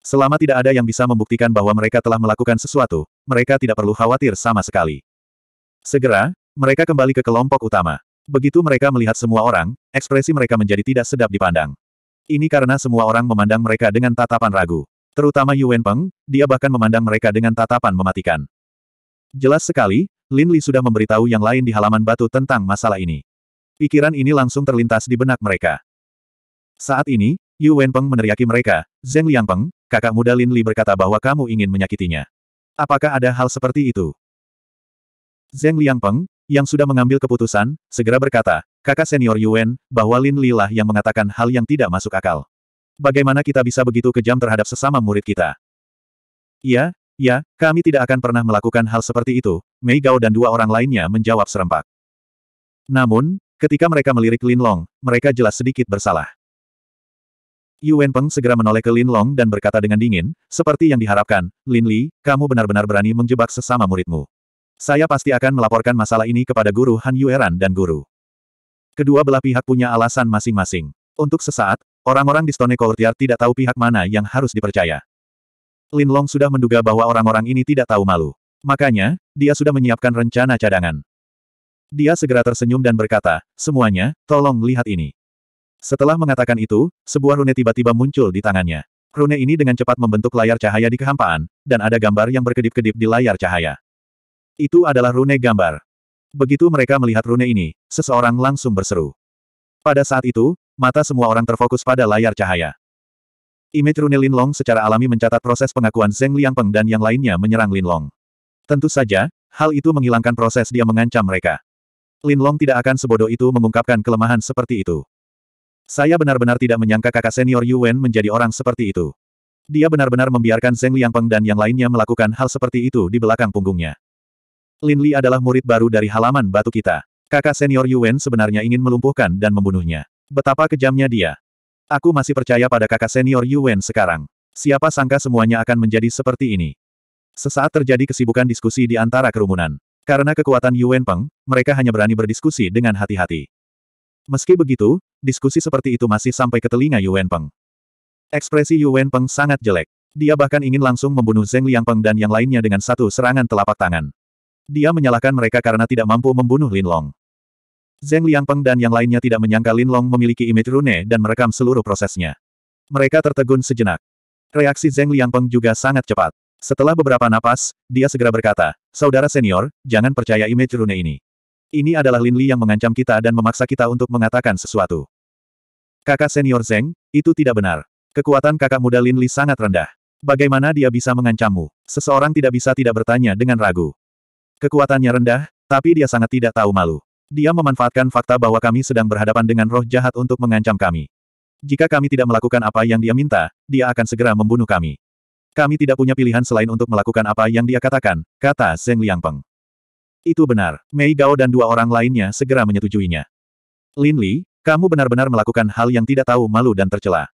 S1: Selama tidak ada yang bisa membuktikan bahwa mereka telah melakukan sesuatu, mereka tidak perlu khawatir sama sekali. Segera, mereka kembali ke kelompok utama. Begitu mereka melihat semua orang, ekspresi mereka menjadi tidak sedap dipandang. Ini karena semua orang memandang mereka dengan tatapan ragu. Terutama Yuan Peng, dia bahkan memandang mereka dengan tatapan mematikan. Jelas sekali, Lin Li sudah memberitahu yang lain di halaman batu tentang masalah ini. Pikiran ini langsung terlintas di benak mereka. Saat ini, Yu Wenpeng meneriaki mereka, Zeng Liangpeng, kakak muda Lin Li berkata bahwa kamu ingin menyakitinya. Apakah ada hal seperti itu? Zeng Liangpeng, yang sudah mengambil keputusan, segera berkata, kakak senior Yuan, bahwa Lin Li lah yang mengatakan hal yang tidak masuk akal. Bagaimana kita bisa begitu kejam terhadap sesama murid kita? Ya, ya, kami tidak akan pernah melakukan hal seperti itu, Mei Gao dan dua orang lainnya menjawab serempak. Namun, ketika mereka melirik Lin Long, mereka jelas sedikit bersalah. Yu Wenpeng segera menoleh ke Lin Long dan berkata dengan dingin, seperti yang diharapkan, Lin Li, kamu benar-benar berani menjebak sesama muridmu. Saya pasti akan melaporkan masalah ini kepada guru Han Yueran dan guru. Kedua belah pihak punya alasan masing-masing. Untuk sesaat, orang-orang di Stone Courtyard tidak tahu pihak mana yang harus dipercaya. Lin Long sudah menduga bahwa orang-orang ini tidak tahu malu. Makanya, dia sudah menyiapkan rencana cadangan. Dia segera tersenyum dan berkata, semuanya, tolong lihat ini. Setelah mengatakan itu, sebuah rune tiba-tiba muncul di tangannya. Rune ini dengan cepat membentuk layar cahaya di kehampaan, dan ada gambar yang berkedip-kedip di layar cahaya. Itu adalah rune gambar. Begitu mereka melihat rune ini, seseorang langsung berseru. Pada saat itu, mata semua orang terfokus pada layar cahaya. Image rune Linlong secara alami mencatat proses pengakuan Zeng Peng dan yang lainnya menyerang Linlong. Tentu saja, hal itu menghilangkan proses dia mengancam mereka. Linlong tidak akan sebodoh itu mengungkapkan kelemahan seperti itu. Saya benar-benar tidak menyangka kakak senior Yuan menjadi orang seperti itu. Dia benar-benar membiarkan Zheng Liangpeng dan yang lainnya melakukan hal seperti itu di belakang punggungnya. Lin Li adalah murid baru dari halaman batu kita. Kakak senior Yuan sebenarnya ingin melumpuhkan dan membunuhnya. Betapa kejamnya dia. Aku masih percaya pada kakak senior Yuan sekarang. Siapa sangka semuanya akan menjadi seperti ini. Sesaat terjadi kesibukan diskusi di antara kerumunan. Karena kekuatan Yuan Peng, mereka hanya berani berdiskusi dengan hati-hati. Meski begitu, diskusi seperti itu masih sampai ke telinga Yuan Peng. Ekspresi Yuan Peng sangat jelek. Dia bahkan ingin langsung membunuh Zeng Liangpeng dan yang lainnya dengan satu serangan telapak tangan. Dia menyalahkan mereka karena tidak mampu membunuh Lin Long. Zeng Liangpeng dan yang lainnya tidak menyangka Lin Long memiliki image rune dan merekam seluruh prosesnya. Mereka tertegun sejenak. Reaksi Zeng Liangpeng juga sangat cepat. Setelah beberapa napas, dia segera berkata, Saudara senior, jangan percaya image rune ini. Ini adalah Lin Li yang mengancam kita dan memaksa kita untuk mengatakan sesuatu. Kakak senior Zeng, itu tidak benar. Kekuatan kakak muda Lin Li sangat rendah. Bagaimana dia bisa mengancammu? Seseorang tidak bisa tidak bertanya dengan ragu. Kekuatannya rendah, tapi dia sangat tidak tahu malu. Dia memanfaatkan fakta bahwa kami sedang berhadapan dengan roh jahat untuk mengancam kami. Jika kami tidak melakukan apa yang dia minta, dia akan segera membunuh kami. Kami tidak punya pilihan selain untuk melakukan apa yang dia katakan, kata Zeng Liangpeng. Itu benar, Mei Gao dan dua orang lainnya segera menyetujuinya. Lin Li, kamu benar-benar melakukan hal yang tidak tahu malu dan tercela.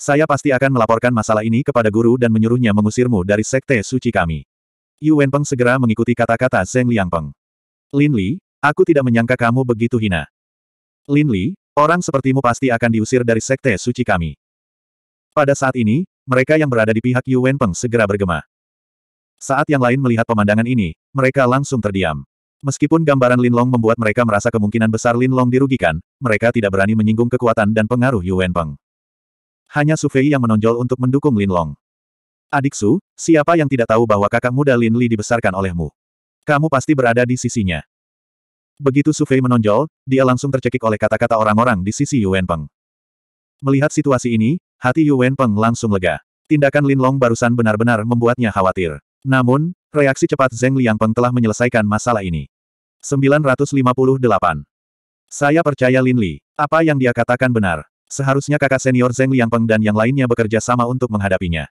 S1: Saya pasti akan melaporkan masalah ini kepada guru dan menyuruhnya mengusirmu dari sekte suci kami. Yu Wenpeng segera mengikuti kata-kata Zheng Liangpeng. Lin Li, aku tidak menyangka kamu begitu hina. Lin Li, orang sepertimu pasti akan diusir dari sekte suci kami. Pada saat ini, mereka yang berada di pihak Yu Wenpeng segera bergema. Saat yang lain melihat pemandangan ini, mereka langsung terdiam. Meskipun gambaran Linlong membuat mereka merasa kemungkinan besar Linlong dirugikan, mereka tidak berani menyinggung kekuatan dan pengaruh Yuan Peng. Hanya Su Fei yang menonjol untuk mendukung Linlong. Adik Su, siapa yang tidak tahu bahwa kakak muda Lin Li dibesarkan olehmu? Kamu pasti berada di sisinya. Begitu Su Fei menonjol, dia langsung tercekik oleh kata-kata orang-orang di sisi Yuan Peng. Melihat situasi ini, hati Yuan Peng langsung lega. Tindakan Linlong barusan benar-benar membuatnya khawatir. Namun, Reaksi cepat Zeng Peng telah menyelesaikan masalah ini. 958. Saya percaya Lin Li. Apa yang dia katakan benar. Seharusnya kakak senior Zeng Peng dan yang lainnya bekerja sama untuk menghadapinya.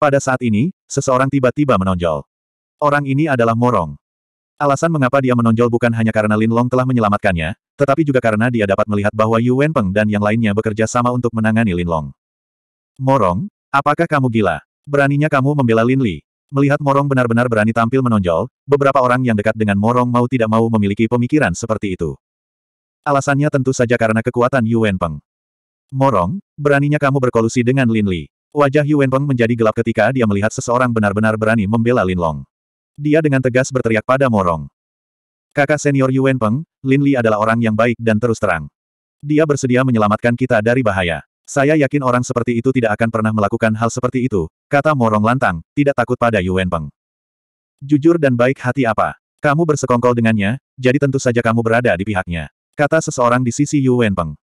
S1: Pada saat ini, seseorang tiba-tiba menonjol. Orang ini adalah Morong. Alasan mengapa dia menonjol bukan hanya karena Lin Long telah menyelamatkannya, tetapi juga karena dia dapat melihat bahwa Yu Peng dan yang lainnya bekerja sama untuk menangani Lin Long. Morong, apakah kamu gila? Beraninya kamu membela Lin Li? Melihat Morong benar-benar berani tampil menonjol, beberapa orang yang dekat dengan Morong mau tidak mau memiliki pemikiran seperti itu. Alasannya tentu saja karena kekuatan Yuan Peng. Morong, beraninya kamu berkolusi dengan Lin Li. Wajah Yuan Peng menjadi gelap ketika dia melihat seseorang benar-benar berani membela Lin Long. Dia dengan tegas berteriak pada Morong. Kakak senior Yuan Peng, Lin Li adalah orang yang baik dan terus terang. Dia bersedia menyelamatkan kita dari bahaya. Saya yakin orang seperti itu tidak akan pernah melakukan hal seperti itu, kata Morong lantang, tidak takut pada Yu Peng. Jujur dan baik hati apa? Kamu bersekongkol dengannya, jadi tentu saja kamu berada di pihaknya. Kata seseorang di sisi Yu Peng.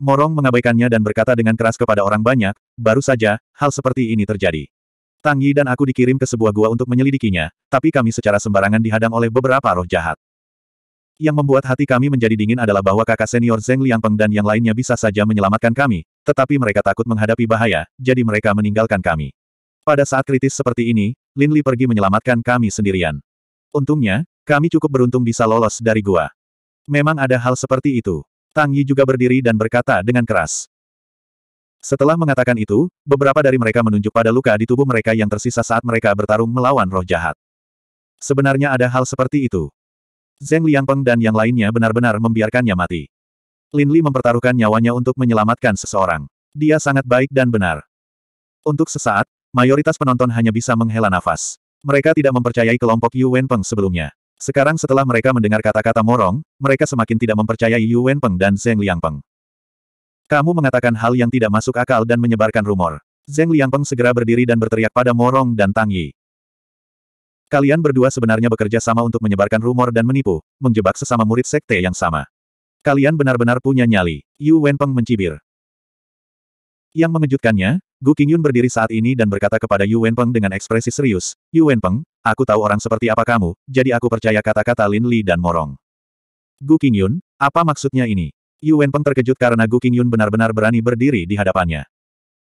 S1: Morong mengabaikannya dan berkata dengan keras kepada orang banyak, baru saja, hal seperti ini terjadi. Tang Yi dan aku dikirim ke sebuah gua untuk menyelidikinya, tapi kami secara sembarangan dihadang oleh beberapa roh jahat. Yang membuat hati kami menjadi dingin adalah bahwa kakak senior Zeng Liangpeng dan yang lainnya bisa saja menyelamatkan kami, tetapi mereka takut menghadapi bahaya, jadi mereka meninggalkan kami. Pada saat kritis seperti ini, Lin Li pergi menyelamatkan kami sendirian. Untungnya, kami cukup beruntung bisa lolos dari gua. Memang ada hal seperti itu. Tang Yi juga berdiri dan berkata dengan keras. Setelah mengatakan itu, beberapa dari mereka menunjuk pada luka di tubuh mereka yang tersisa saat mereka bertarung melawan roh jahat. Sebenarnya ada hal seperti itu. Zeng Liangpeng dan yang lainnya benar-benar membiarkannya mati. Lin Li mempertaruhkan nyawanya untuk menyelamatkan seseorang. Dia sangat baik dan benar. Untuk sesaat, mayoritas penonton hanya bisa menghela nafas. Mereka tidak mempercayai kelompok Yu Wenpeng sebelumnya. Sekarang setelah mereka mendengar kata-kata Morong, mereka semakin tidak mempercayai Yu Wenpeng dan Zheng Liangpeng. Kamu mengatakan hal yang tidak masuk akal dan menyebarkan rumor. Zheng Liangpeng segera berdiri dan berteriak pada Morong dan Tang Yi. Kalian berdua sebenarnya bekerja sama untuk menyebarkan rumor dan menipu, menjebak sesama murid sekte yang sama. Kalian benar-benar punya nyali. Yu Wenpeng mencibir. Yang mengejutkannya, Gu Qingyun berdiri saat ini dan berkata kepada Yu Wenpeng dengan ekspresi serius, Yu Wenpeng, aku tahu orang seperti apa kamu, jadi aku percaya kata-kata Lin Li dan Morong. Gu Qingyun, apa maksudnya ini? Yu Wenpeng terkejut karena Gu Qingyun benar-benar berani berdiri di hadapannya.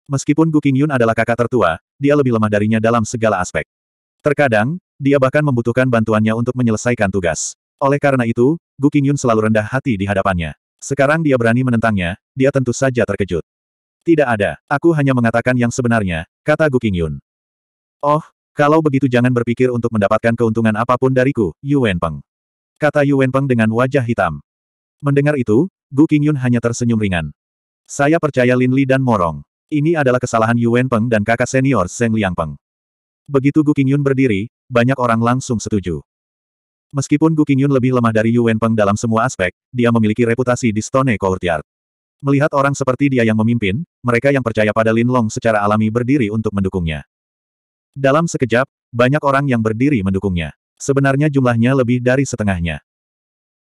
S1: Meskipun Gu Qingyun adalah kakak tertua, dia lebih lemah darinya dalam segala aspek. Terkadang, dia bahkan membutuhkan bantuannya untuk menyelesaikan tugas. Oleh karena itu, Gu Qingyun selalu rendah hati di hadapannya. Sekarang dia berani menentangnya, dia tentu saja terkejut. Tidak ada, aku hanya mengatakan yang sebenarnya, kata Gu Qingyun. Oh, kalau begitu jangan berpikir untuk mendapatkan keuntungan apapun dariku, Yu Wenpeng. Kata Yu Wenpeng dengan wajah hitam. Mendengar itu, Gu Qingyun hanya tersenyum ringan. Saya percaya Lin Li dan Morong. Ini adalah kesalahan Yu Wenpeng dan kakak senior Liang Liangpeng. Begitu Gu Qingyun berdiri, banyak orang langsung setuju. Meskipun Gu Qingyun lebih lemah dari Yu Wenpeng dalam semua aspek, dia memiliki reputasi di Stone Courtyard. Melihat orang seperti dia yang memimpin, mereka yang percaya pada Lin Long secara alami berdiri untuk mendukungnya. Dalam sekejap, banyak orang yang berdiri mendukungnya. Sebenarnya jumlahnya lebih dari setengahnya.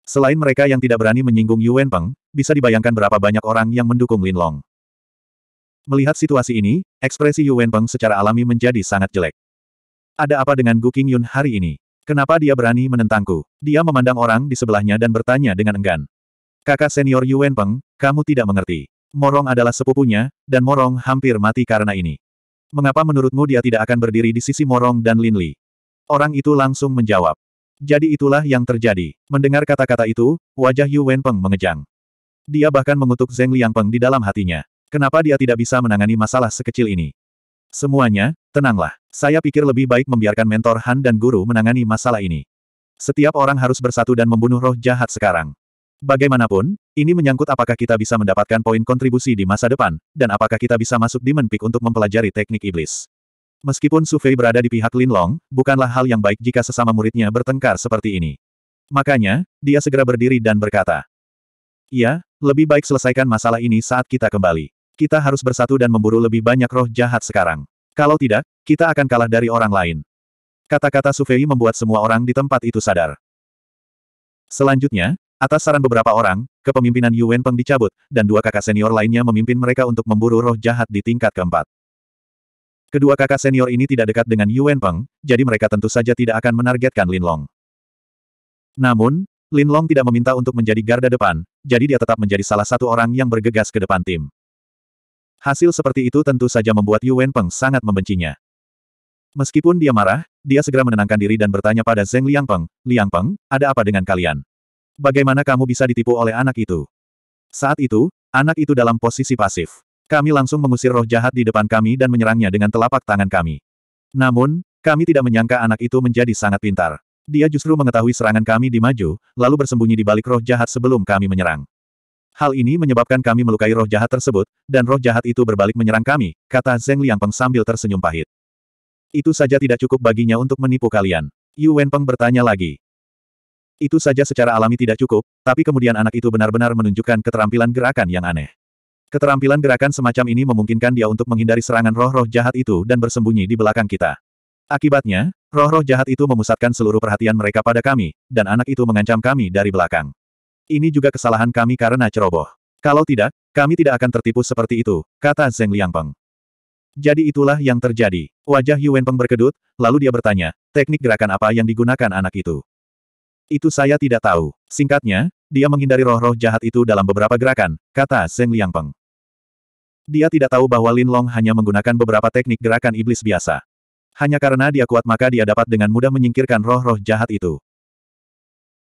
S1: Selain mereka yang tidak berani menyinggung Yu Wenpeng, bisa dibayangkan berapa banyak orang yang mendukung Lin Long. Melihat situasi ini, ekspresi Yu Wenpeng secara alami menjadi sangat jelek. Ada apa dengan Gu Qingyun hari ini? Kenapa dia berani menentangku? Dia memandang orang di sebelahnya dan bertanya dengan enggan. Kakak senior Yuen Peng, kamu tidak mengerti. Morong adalah sepupunya, dan Morong hampir mati karena ini. Mengapa menurutmu dia tidak akan berdiri di sisi Morong dan Lin Li? Orang itu langsung menjawab. Jadi itulah yang terjadi. Mendengar kata-kata itu, wajah Yuen Peng mengejang. Dia bahkan mengutuk Zeng Liang Peng di dalam hatinya. Kenapa dia tidak bisa menangani masalah sekecil ini? Semuanya, tenanglah. Saya pikir lebih baik membiarkan mentor Han dan guru menangani masalah ini. Setiap orang harus bersatu dan membunuh roh jahat sekarang. Bagaimanapun, ini menyangkut apakah kita bisa mendapatkan poin kontribusi di masa depan, dan apakah kita bisa masuk di menpik untuk mempelajari teknik iblis. Meskipun Sufei berada di pihak Lin Long, bukanlah hal yang baik jika sesama muridnya bertengkar seperti ini. Makanya, dia segera berdiri dan berkata, Ya, lebih baik selesaikan masalah ini saat kita kembali kita harus bersatu dan memburu lebih banyak roh jahat sekarang. Kalau tidak, kita akan kalah dari orang lain. Kata-kata Sufei membuat semua orang di tempat itu sadar. Selanjutnya, atas saran beberapa orang, kepemimpinan Yuan Peng dicabut, dan dua kakak senior lainnya memimpin mereka untuk memburu roh jahat di tingkat keempat. Kedua kakak senior ini tidak dekat dengan Yuan Peng, jadi mereka tentu saja tidak akan menargetkan Lin Long. Namun, Lin Long tidak meminta untuk menjadi garda depan, jadi dia tetap menjadi salah satu orang yang bergegas ke depan tim. Hasil seperti itu tentu saja membuat Yuan Peng sangat membencinya. Meskipun dia marah, dia segera menenangkan diri dan bertanya pada Zeng Liangpeng, Liangpeng, ada apa dengan kalian? Bagaimana kamu bisa ditipu oleh anak itu? Saat itu, anak itu dalam posisi pasif. Kami langsung mengusir roh jahat di depan kami dan menyerangnya dengan telapak tangan kami. Namun, kami tidak menyangka anak itu menjadi sangat pintar. Dia justru mengetahui serangan kami di maju, lalu bersembunyi di balik roh jahat sebelum kami menyerang. Hal ini menyebabkan kami melukai roh jahat tersebut, dan roh jahat itu berbalik menyerang kami, kata Zeng Liangpeng sambil tersenyum pahit. Itu saja tidak cukup baginya untuk menipu kalian. Yu Wenpeng bertanya lagi. Itu saja secara alami tidak cukup, tapi kemudian anak itu benar-benar menunjukkan keterampilan gerakan yang aneh. Keterampilan gerakan semacam ini memungkinkan dia untuk menghindari serangan roh-roh jahat itu dan bersembunyi di belakang kita. Akibatnya, roh-roh jahat itu memusatkan seluruh perhatian mereka pada kami, dan anak itu mengancam kami dari belakang. Ini juga kesalahan kami karena ceroboh. Kalau tidak, kami tidak akan tertipu seperti itu, kata Zeng Liangpeng. Jadi itulah yang terjadi. Wajah Yu Wenpeng berkedut, lalu dia bertanya, teknik gerakan apa yang digunakan anak itu? Itu saya tidak tahu. Singkatnya, dia menghindari roh-roh jahat itu dalam beberapa gerakan, kata Zeng Liangpeng. Dia tidak tahu bahwa Lin Long hanya menggunakan beberapa teknik gerakan iblis biasa. Hanya karena dia kuat maka dia dapat dengan mudah menyingkirkan roh-roh jahat itu.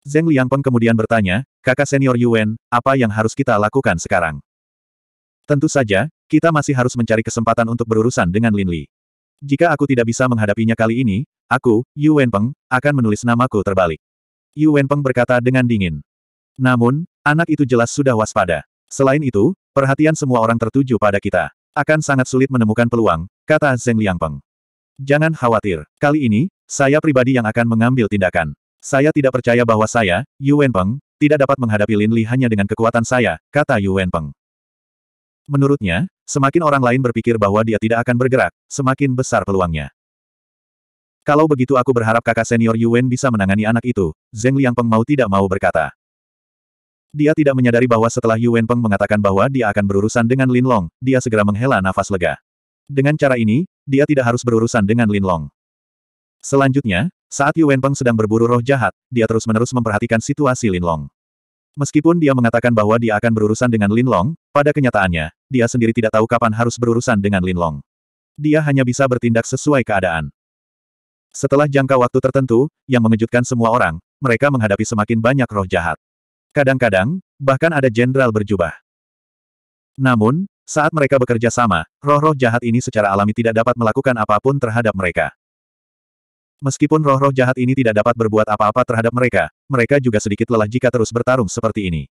S1: Zeng Liangpeng kemudian bertanya, kakak senior Yuan, apa yang harus kita lakukan sekarang? Tentu saja, kita masih harus mencari kesempatan untuk berurusan dengan Lin Li. Jika aku tidak bisa menghadapinya kali ini, aku, Yu Peng, akan menulis namaku terbalik. Yu Peng berkata dengan dingin. Namun, anak itu jelas sudah waspada. Selain itu, perhatian semua orang tertuju pada kita. Akan sangat sulit menemukan peluang, kata Zeng Liangpeng. Jangan khawatir, kali ini, saya pribadi yang akan mengambil tindakan. Saya tidak percaya bahwa saya, Yuan Peng, tidak dapat menghadapi Lin Li hanya dengan kekuatan saya, kata Yuan Peng. Menurutnya, semakin orang lain berpikir bahwa dia tidak akan bergerak, semakin besar peluangnya. Kalau begitu aku berharap kakak senior Yuan bisa menangani anak itu, Zheng Liang Peng mau tidak mau berkata. Dia tidak menyadari bahwa setelah Yuan Peng mengatakan bahwa dia akan berurusan dengan Lin Long, dia segera menghela nafas lega. Dengan cara ini, dia tidak harus berurusan dengan Lin Long. Selanjutnya, saat Yuan Peng sedang berburu roh jahat, dia terus-menerus memperhatikan situasi Lin Long. Meskipun dia mengatakan bahwa dia akan berurusan dengan Lin Long, pada kenyataannya, dia sendiri tidak tahu kapan harus berurusan dengan Lin Long. Dia hanya bisa bertindak sesuai keadaan. Setelah jangka waktu tertentu, yang mengejutkan semua orang, mereka menghadapi semakin banyak roh jahat. Kadang-kadang, bahkan ada jenderal berjubah. Namun, saat mereka bekerja sama, roh-roh jahat ini secara alami tidak dapat melakukan apapun terhadap mereka. Meskipun roh-roh jahat ini tidak dapat berbuat apa-apa terhadap mereka, mereka juga sedikit lelah jika terus bertarung seperti ini.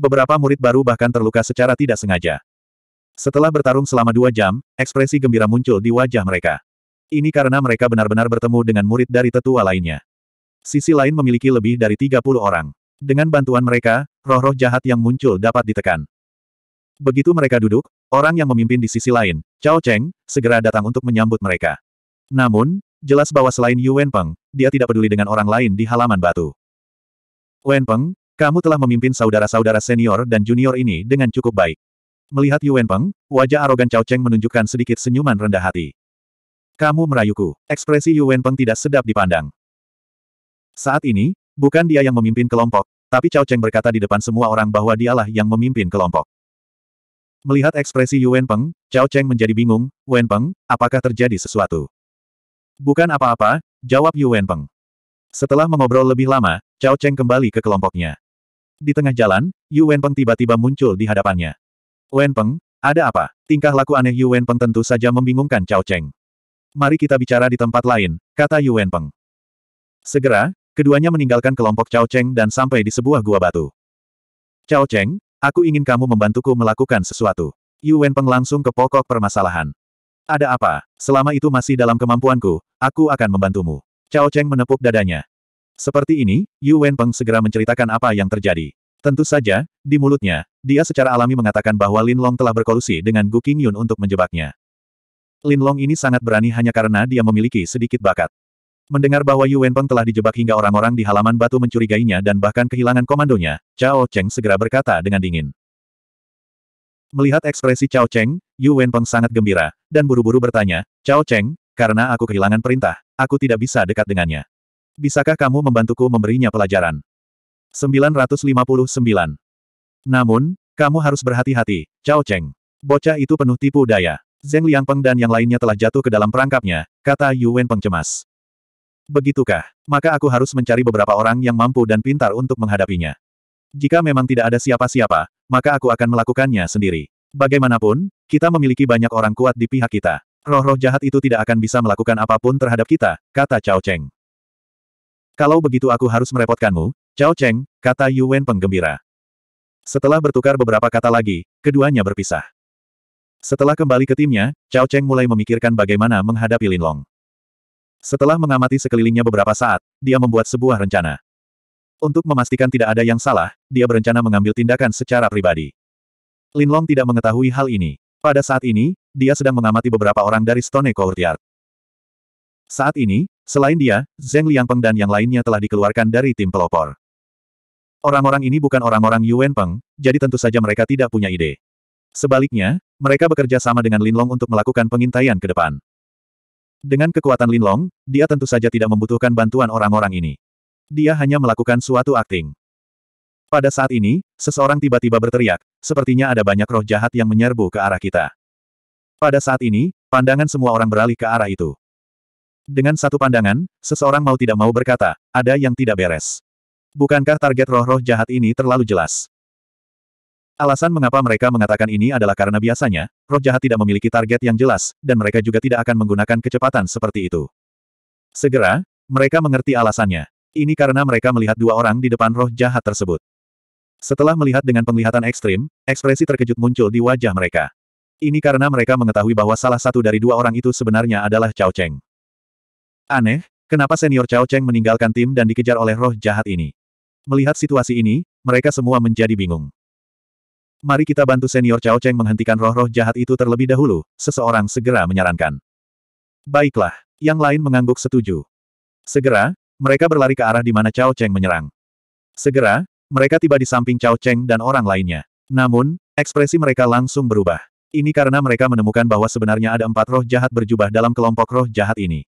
S1: Beberapa murid baru bahkan terluka secara tidak sengaja. Setelah bertarung selama dua jam, ekspresi gembira muncul di wajah mereka. Ini karena mereka benar-benar bertemu dengan murid dari tetua lainnya. Sisi lain memiliki lebih dari 30 orang. Dengan bantuan mereka, roh-roh jahat yang muncul dapat ditekan. Begitu mereka duduk, orang yang memimpin di sisi lain, Cao Cheng, segera datang untuk menyambut mereka. Namun, jelas bahwa selain Yu Wenpeng, dia tidak peduli dengan orang lain di halaman batu. Wenpeng, kamu telah memimpin saudara-saudara senior dan junior ini dengan cukup baik. Melihat Yu Wenpeng, wajah arogan Cao Cheng menunjukkan sedikit senyuman rendah hati. Kamu merayuku. Ekspresi Yu Wenpeng tidak sedap dipandang. Saat ini, bukan dia yang memimpin kelompok, tapi Cao Cheng berkata di depan semua orang bahwa dialah yang memimpin kelompok. Melihat ekspresi Yu Wenpeng, Cao Cheng menjadi bingung, Wenpeng, apakah terjadi sesuatu? Bukan apa-apa, jawab Yuan Peng. Setelah mengobrol lebih lama, Cao Cheng kembali ke kelompoknya. Di tengah jalan, Yuan Peng tiba-tiba muncul di hadapannya. Wen ada apa? Tingkah laku aneh Yuan Peng tentu saja membingungkan Cao Cheng. Mari kita bicara di tempat lain, kata Yuan Peng. Segera, keduanya meninggalkan kelompok Cao Cheng dan sampai di sebuah gua batu. Cao Cheng, aku ingin kamu membantuku melakukan sesuatu. Yuan Peng langsung ke pokok permasalahan. Ada apa? Selama itu masih dalam kemampuanku, aku akan membantumu. Cao Cheng menepuk dadanya. Seperti ini, Yu Wenpeng segera menceritakan apa yang terjadi. Tentu saja, di mulutnya, dia secara alami mengatakan bahwa Lin Long telah berkolusi dengan Gu Qingyun untuk menjebaknya. Lin Long ini sangat berani hanya karena dia memiliki sedikit bakat. Mendengar bahwa Yu Wenpeng telah dijebak hingga orang-orang di halaman batu mencurigainya dan bahkan kehilangan komandonya, Cao Cheng segera berkata dengan dingin. Melihat ekspresi Cao Cheng, Yu Wenpeng sangat gembira, dan buru-buru bertanya, Cao Cheng, karena aku kehilangan perintah, aku tidak bisa dekat dengannya. Bisakah kamu membantuku memberinya pelajaran? 959. Namun, kamu harus berhati-hati, Cao Cheng. Bocah itu penuh tipu daya. Zheng Liangpeng dan yang lainnya telah jatuh ke dalam perangkapnya, kata Yu Wenpeng cemas. Begitukah? Maka aku harus mencari beberapa orang yang mampu dan pintar untuk menghadapinya. Jika memang tidak ada siapa-siapa, maka aku akan melakukannya sendiri. Bagaimanapun, kita memiliki banyak orang kuat di pihak kita. Roh-roh jahat itu tidak akan bisa melakukan apapun terhadap kita, kata Cao Cheng. Kalau begitu aku harus merepotkanmu, Cao Cheng, kata Yuwen penggembira. Setelah bertukar beberapa kata lagi, keduanya berpisah. Setelah kembali ke timnya, Cao Cheng mulai memikirkan bagaimana menghadapi Lin Long. Setelah mengamati sekelilingnya beberapa saat, dia membuat sebuah rencana. Untuk memastikan tidak ada yang salah, dia berencana mengambil tindakan secara pribadi. Lin Long tidak mengetahui hal ini. Pada saat ini, dia sedang mengamati beberapa orang dari Stone Courtyard. Saat ini, selain dia, Zheng Liangpeng dan yang lainnya telah dikeluarkan dari tim pelopor. Orang-orang ini bukan orang-orang Yuan Peng, jadi tentu saja mereka tidak punya ide. Sebaliknya, mereka bekerja sama dengan Lin Long untuk melakukan pengintaian ke depan. Dengan kekuatan Lin Long, dia tentu saja tidak membutuhkan bantuan orang-orang ini. Dia hanya melakukan suatu akting. Pada saat ini, seseorang tiba-tiba berteriak, sepertinya ada banyak roh jahat yang menyerbu ke arah kita. Pada saat ini, pandangan semua orang beralih ke arah itu. Dengan satu pandangan, seseorang mau tidak mau berkata, ada yang tidak beres. Bukankah target roh-roh jahat ini terlalu jelas? Alasan mengapa mereka mengatakan ini adalah karena biasanya, roh jahat tidak memiliki target yang jelas, dan mereka juga tidak akan menggunakan kecepatan seperti itu. Segera, mereka mengerti alasannya. Ini karena mereka melihat dua orang di depan roh jahat tersebut. Setelah melihat dengan penglihatan ekstrim, ekspresi terkejut muncul di wajah mereka. Ini karena mereka mengetahui bahwa salah satu dari dua orang itu sebenarnya adalah Cao Cheng. Aneh, kenapa senior Cao Cheng meninggalkan tim dan dikejar oleh roh jahat ini? Melihat situasi ini, mereka semua menjadi bingung. Mari kita bantu senior Cao Cheng menghentikan roh-roh jahat itu terlebih dahulu, seseorang segera menyarankan. Baiklah, yang lain mengangguk setuju. Segera, mereka berlari ke arah di mana Cao Cheng menyerang. Segera, mereka tiba di samping Cao Cheng dan orang lainnya. Namun, ekspresi mereka langsung berubah. Ini karena mereka menemukan bahwa sebenarnya ada empat roh jahat berjubah dalam kelompok roh jahat ini.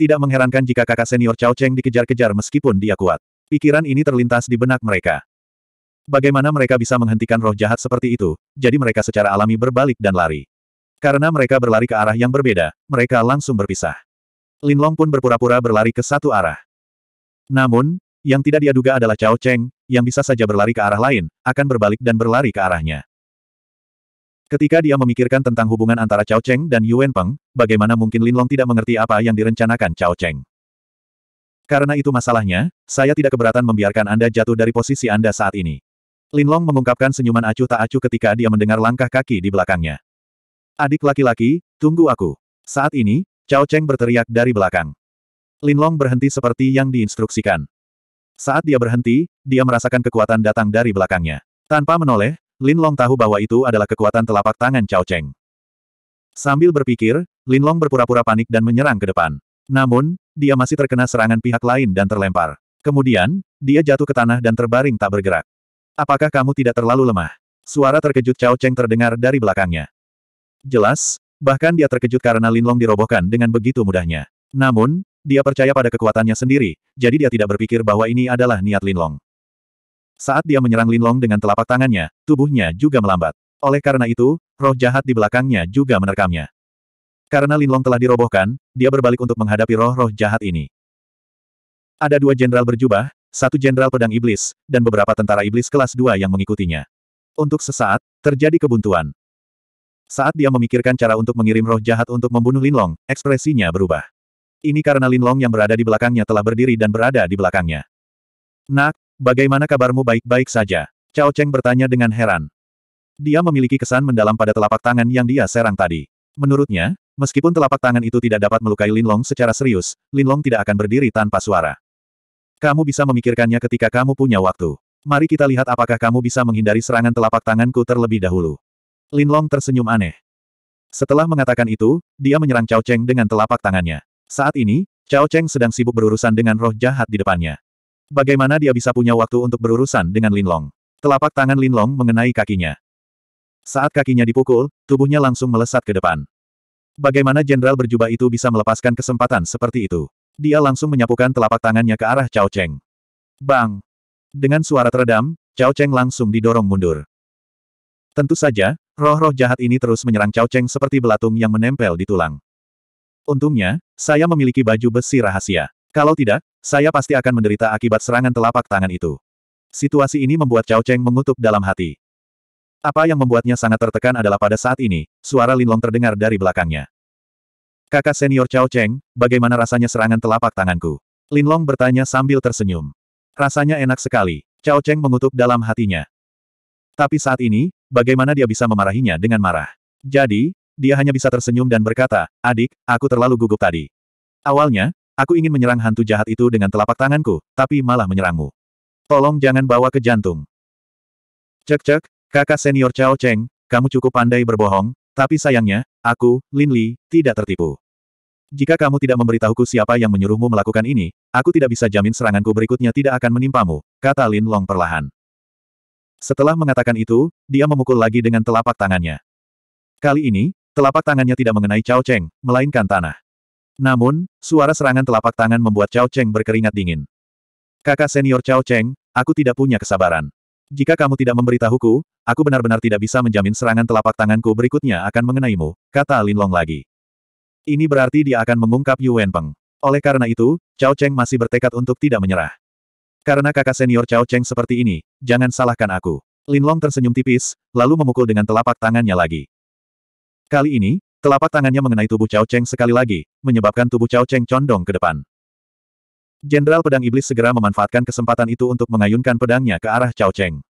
S1: Tidak mengherankan jika kakak senior Cao Cheng dikejar-kejar meskipun dia kuat. Pikiran ini terlintas di benak mereka. Bagaimana mereka bisa menghentikan roh jahat seperti itu, jadi mereka secara alami berbalik dan lari. Karena mereka berlari ke arah yang berbeda, mereka langsung berpisah. Lin Long pun berpura-pura berlari ke satu arah. Namun, yang tidak dia duga adalah Cao Cheng, yang bisa saja berlari ke arah lain, akan berbalik dan berlari ke arahnya. Ketika dia memikirkan tentang hubungan antara Cao Cheng dan Yuan Peng, bagaimana mungkin Lin Long tidak mengerti apa yang direncanakan Cao Cheng. Karena itu masalahnya, saya tidak keberatan membiarkan Anda jatuh dari posisi Anda saat ini. Lin Long mengungkapkan senyuman acuh tak acuh ketika dia mendengar langkah kaki di belakangnya. Adik laki-laki, tunggu aku. Saat ini, Cao Cheng berteriak dari belakang. Lin Long berhenti seperti yang diinstruksikan. Saat dia berhenti, dia merasakan kekuatan datang dari belakangnya. Tanpa menoleh, Lin Long tahu bahwa itu adalah kekuatan telapak tangan Cao Cheng. Sambil berpikir, Lin Long berpura-pura panik dan menyerang ke depan. Namun, dia masih terkena serangan pihak lain dan terlempar. Kemudian, dia jatuh ke tanah dan terbaring tak bergerak. Apakah kamu tidak terlalu lemah? Suara terkejut Cao Cheng terdengar dari belakangnya. Jelas, bahkan dia terkejut karena Lin Long dirobohkan dengan begitu mudahnya. Namun, dia percaya pada kekuatannya sendiri, jadi dia tidak berpikir bahwa ini adalah niat Linlong. Saat dia menyerang Linlong dengan telapak tangannya, tubuhnya juga melambat. Oleh karena itu, roh jahat di belakangnya juga menerkamnya. Karena Linlong telah dirobohkan, dia berbalik untuk menghadapi roh-roh jahat ini. Ada dua jenderal berjubah, satu jenderal pedang iblis, dan beberapa tentara iblis kelas dua yang mengikutinya. Untuk sesaat, terjadi kebuntuan. Saat dia memikirkan cara untuk mengirim roh jahat untuk membunuh Linlong, ekspresinya berubah. Ini karena Linlong yang berada di belakangnya telah berdiri dan berada di belakangnya. Nak, bagaimana kabarmu baik-baik saja? Cao Cheng bertanya dengan heran. Dia memiliki kesan mendalam pada telapak tangan yang dia serang tadi. Menurutnya, meskipun telapak tangan itu tidak dapat melukai Linlong secara serius, Linlong tidak akan berdiri tanpa suara. Kamu bisa memikirkannya ketika kamu punya waktu. Mari kita lihat apakah kamu bisa menghindari serangan telapak tanganku terlebih dahulu. Linlong tersenyum aneh. Setelah mengatakan itu, dia menyerang Cao Cheng dengan telapak tangannya. Saat ini, Cao Cheng sedang sibuk berurusan dengan roh jahat di depannya. Bagaimana dia bisa punya waktu untuk berurusan dengan Lin Long? Telapak tangan Lin Long mengenai kakinya. Saat kakinya dipukul, tubuhnya langsung melesat ke depan. Bagaimana jenderal berjubah itu bisa melepaskan kesempatan seperti itu? Dia langsung menyapukan telapak tangannya ke arah Cao Cheng. Bang! Dengan suara teredam, Cao Cheng langsung didorong mundur. Tentu saja, roh-roh jahat ini terus menyerang Cao Cheng seperti belatung yang menempel di tulang. Untungnya, saya memiliki baju besi rahasia. Kalau tidak, saya pasti akan menderita akibat serangan telapak tangan itu. Situasi ini membuat Cao Cheng mengutuk dalam hati. Apa yang membuatnya sangat tertekan adalah pada saat ini, suara Linlong terdengar dari belakangnya. Kakak senior Cao Cheng, bagaimana rasanya serangan telapak tanganku? Linlong bertanya sambil tersenyum. Rasanya enak sekali. Cao Cheng mengutuk dalam hatinya. Tapi saat ini, bagaimana dia bisa memarahinya dengan marah? Jadi, dia hanya bisa tersenyum dan berkata, adik, aku terlalu gugup tadi. Awalnya, aku ingin menyerang hantu jahat itu dengan telapak tanganku, tapi malah menyerangmu. Tolong jangan bawa ke jantung. Cek-cek, kakak senior Chao Cheng, kamu cukup pandai berbohong, tapi sayangnya, aku, Lin Li, tidak tertipu. Jika kamu tidak memberitahuku siapa yang menyuruhmu melakukan ini, aku tidak bisa jamin seranganku berikutnya tidak akan menimpamu, kata Lin Long perlahan. Setelah mengatakan itu, dia memukul lagi dengan telapak tangannya. Kali ini, Telapak tangannya tidak mengenai Cao Cheng, melainkan tanah. Namun, suara serangan telapak tangan membuat Cao Cheng berkeringat dingin. Kakak senior Cao Cheng, aku tidak punya kesabaran. Jika kamu tidak memberitahuku, aku benar-benar tidak bisa menjamin serangan telapak tanganku berikutnya akan mengenaimu, kata Lin Long lagi. Ini berarti dia akan mengungkap Yuan Peng. Oleh karena itu, Cao Cheng masih bertekad untuk tidak menyerah. Karena kakak senior Cao Cheng seperti ini, jangan salahkan aku. Lin Long tersenyum tipis, lalu memukul dengan telapak tangannya lagi. Kali ini, telapak tangannya mengenai tubuh Cao Cheng sekali lagi, menyebabkan tubuh Cao Cheng condong ke depan. Jenderal Pedang Iblis segera memanfaatkan kesempatan itu untuk mengayunkan pedangnya ke arah Cao Cheng.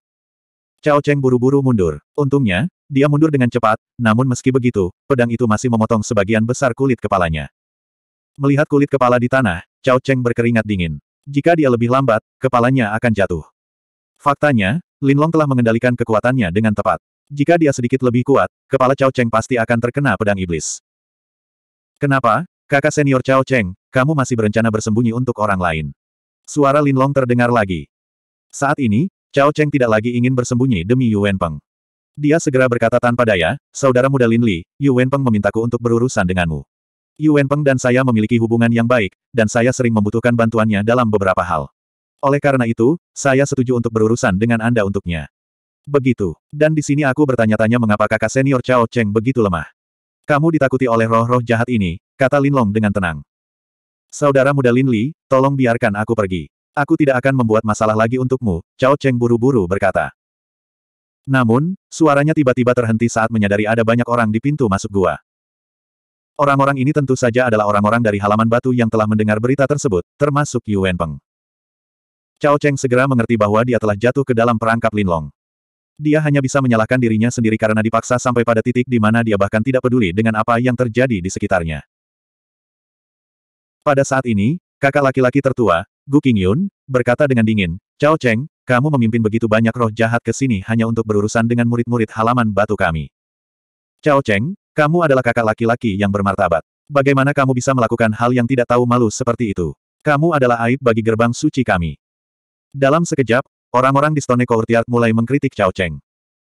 S1: Cao Cheng buru-buru mundur. Untungnya, dia mundur dengan cepat, namun meski begitu, pedang itu masih memotong sebagian besar kulit kepalanya. Melihat kulit kepala di tanah, Cao Cheng berkeringat dingin. Jika dia lebih lambat, kepalanya akan jatuh. Faktanya, Lin Long telah mengendalikan kekuatannya dengan tepat. Jika dia sedikit lebih kuat, kepala Cao Cheng pasti akan terkena pedang iblis. Kenapa, kakak senior Cao Cheng, kamu masih berencana bersembunyi untuk orang lain? Suara Lin Long terdengar lagi. Saat ini, Cao Cheng tidak lagi ingin bersembunyi demi Yuan Peng. Dia segera berkata tanpa daya, saudara muda Lin Li, Yuan Peng memintaku untuk berurusan denganmu. Yuan Peng dan saya memiliki hubungan yang baik, dan saya sering membutuhkan bantuannya dalam beberapa hal. Oleh karena itu, saya setuju untuk berurusan dengan Anda untuknya. Begitu. Dan di sini aku bertanya-tanya mengapa kakak senior Chao Cheng begitu lemah. Kamu ditakuti oleh roh-roh jahat ini, kata Lin Long dengan tenang. Saudara muda Lin Li, tolong biarkan aku pergi. Aku tidak akan membuat masalah lagi untukmu, Chao Cheng buru-buru berkata. Namun, suaranya tiba-tiba terhenti saat menyadari ada banyak orang di pintu masuk gua. Orang-orang ini tentu saja adalah orang-orang dari halaman batu yang telah mendengar berita tersebut, termasuk Yu Wenpeng. Chao Cheng segera mengerti bahwa dia telah jatuh ke dalam perangkap Lin Long. Dia hanya bisa menyalahkan dirinya sendiri karena dipaksa sampai pada titik di mana dia bahkan tidak peduli dengan apa yang terjadi di sekitarnya. Pada saat ini, kakak laki-laki tertua, Gu Qingyun, berkata dengan dingin, Chao Cheng, kamu memimpin begitu banyak roh jahat ke sini hanya untuk berurusan dengan murid-murid halaman batu kami. Chao Cheng, kamu adalah kakak laki-laki yang bermartabat. Bagaimana kamu bisa melakukan hal yang tidak tahu malu seperti itu? Kamu adalah aib bagi gerbang suci kami. Dalam sekejap, Orang-orang di Stone Courtyard mulai mengkritik Cao Cheng.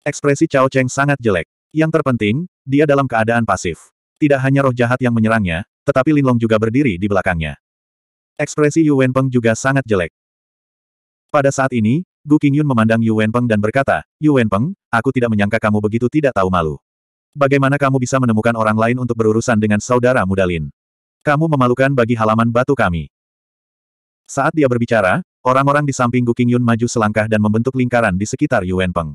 S1: Ekspresi Cao Cheng sangat jelek. Yang terpenting, dia dalam keadaan pasif. Tidak hanya roh jahat yang menyerangnya, tetapi Linlong juga berdiri di belakangnya. Ekspresi Yu Wenpeng juga sangat jelek. Pada saat ini, Gu Qingyun memandang Yu Wenpeng dan berkata, Yu Wenpeng, aku tidak menyangka kamu begitu tidak tahu malu. Bagaimana kamu bisa menemukan orang lain untuk berurusan dengan saudara muda Lin? Kamu memalukan bagi halaman batu kami. Saat dia berbicara, Orang-orang di samping Gu Qingyun maju selangkah dan membentuk lingkaran di sekitar Yuan Peng.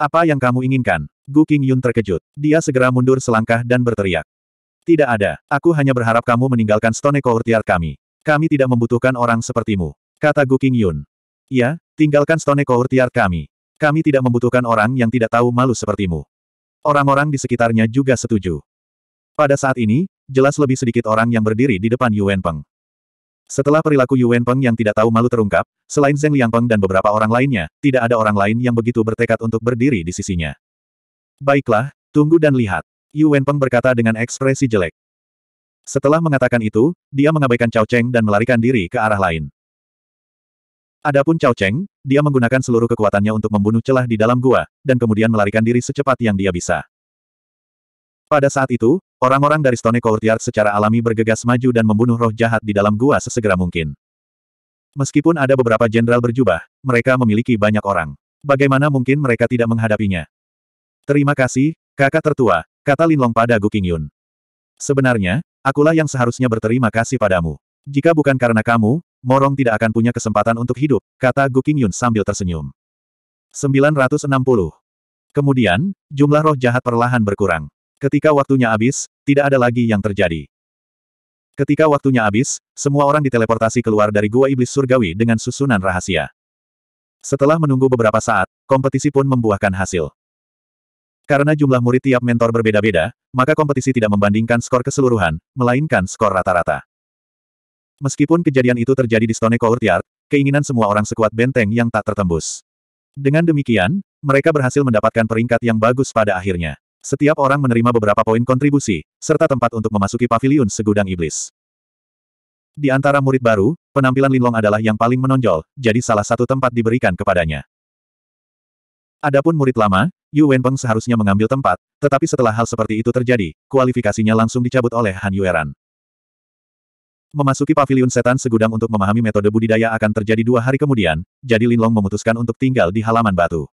S1: Apa yang kamu inginkan? Gu Qingyun terkejut. Dia segera mundur selangkah dan berteriak. Tidak ada. Aku hanya berharap kamu meninggalkan Stone Courtyard kami. Kami tidak membutuhkan orang sepertimu. Kata Gu Qingyun. Ya, tinggalkan Stone Courtyard kami. Kami tidak membutuhkan orang yang tidak tahu malu sepertimu. Orang-orang di sekitarnya juga setuju. Pada saat ini, jelas lebih sedikit orang yang berdiri di depan Yuan Peng. Setelah perilaku Yu Wenpeng yang tidak tahu malu terungkap, selain Zeng Liangpeng dan beberapa orang lainnya, tidak ada orang lain yang begitu bertekad untuk berdiri di sisinya. Baiklah, tunggu dan lihat. Yu Wenpeng berkata dengan ekspresi jelek. Setelah mengatakan itu, dia mengabaikan Cao Cheng dan melarikan diri ke arah lain. Adapun Cao Cheng, dia menggunakan seluruh kekuatannya untuk membunuh celah di dalam gua, dan kemudian melarikan diri secepat yang dia bisa. Pada saat itu, orang-orang dari Stone Courtyard secara alami bergegas maju dan membunuh roh jahat di dalam gua sesegera mungkin. Meskipun ada beberapa jenderal berjubah, mereka memiliki banyak orang. Bagaimana mungkin mereka tidak menghadapinya? Terima kasih, kakak tertua, kata Linlong pada Gu Qingyun. Sebenarnya, akulah yang seharusnya berterima kasih padamu. Jika bukan karena kamu, Morong tidak akan punya kesempatan untuk hidup, kata Gu Qingyun sambil tersenyum. 960. Kemudian, jumlah roh jahat perlahan berkurang. Ketika waktunya habis, tidak ada lagi yang terjadi. Ketika waktunya habis, semua orang diteleportasi keluar dari gua iblis surgawi dengan susunan rahasia. Setelah menunggu beberapa saat, kompetisi pun membuahkan hasil. Karena jumlah murid tiap mentor berbeda-beda, maka kompetisi tidak membandingkan skor keseluruhan, melainkan skor rata-rata. Meskipun kejadian itu terjadi di Stone Courtyard, keinginan semua orang sekuat benteng yang tak tertembus. Dengan demikian, mereka berhasil mendapatkan peringkat yang bagus pada akhirnya. Setiap orang menerima beberapa poin kontribusi, serta tempat untuk memasuki paviliun segudang iblis. Di antara murid baru, penampilan Linlong adalah yang paling menonjol, jadi salah satu tempat diberikan kepadanya. Adapun murid lama, Yu Wenpeng seharusnya mengambil tempat, tetapi setelah hal seperti itu terjadi, kualifikasinya langsung dicabut oleh Han Yueran. Memasuki paviliun setan segudang untuk memahami metode budidaya akan terjadi dua hari kemudian, jadi Linlong memutuskan untuk tinggal di halaman batu.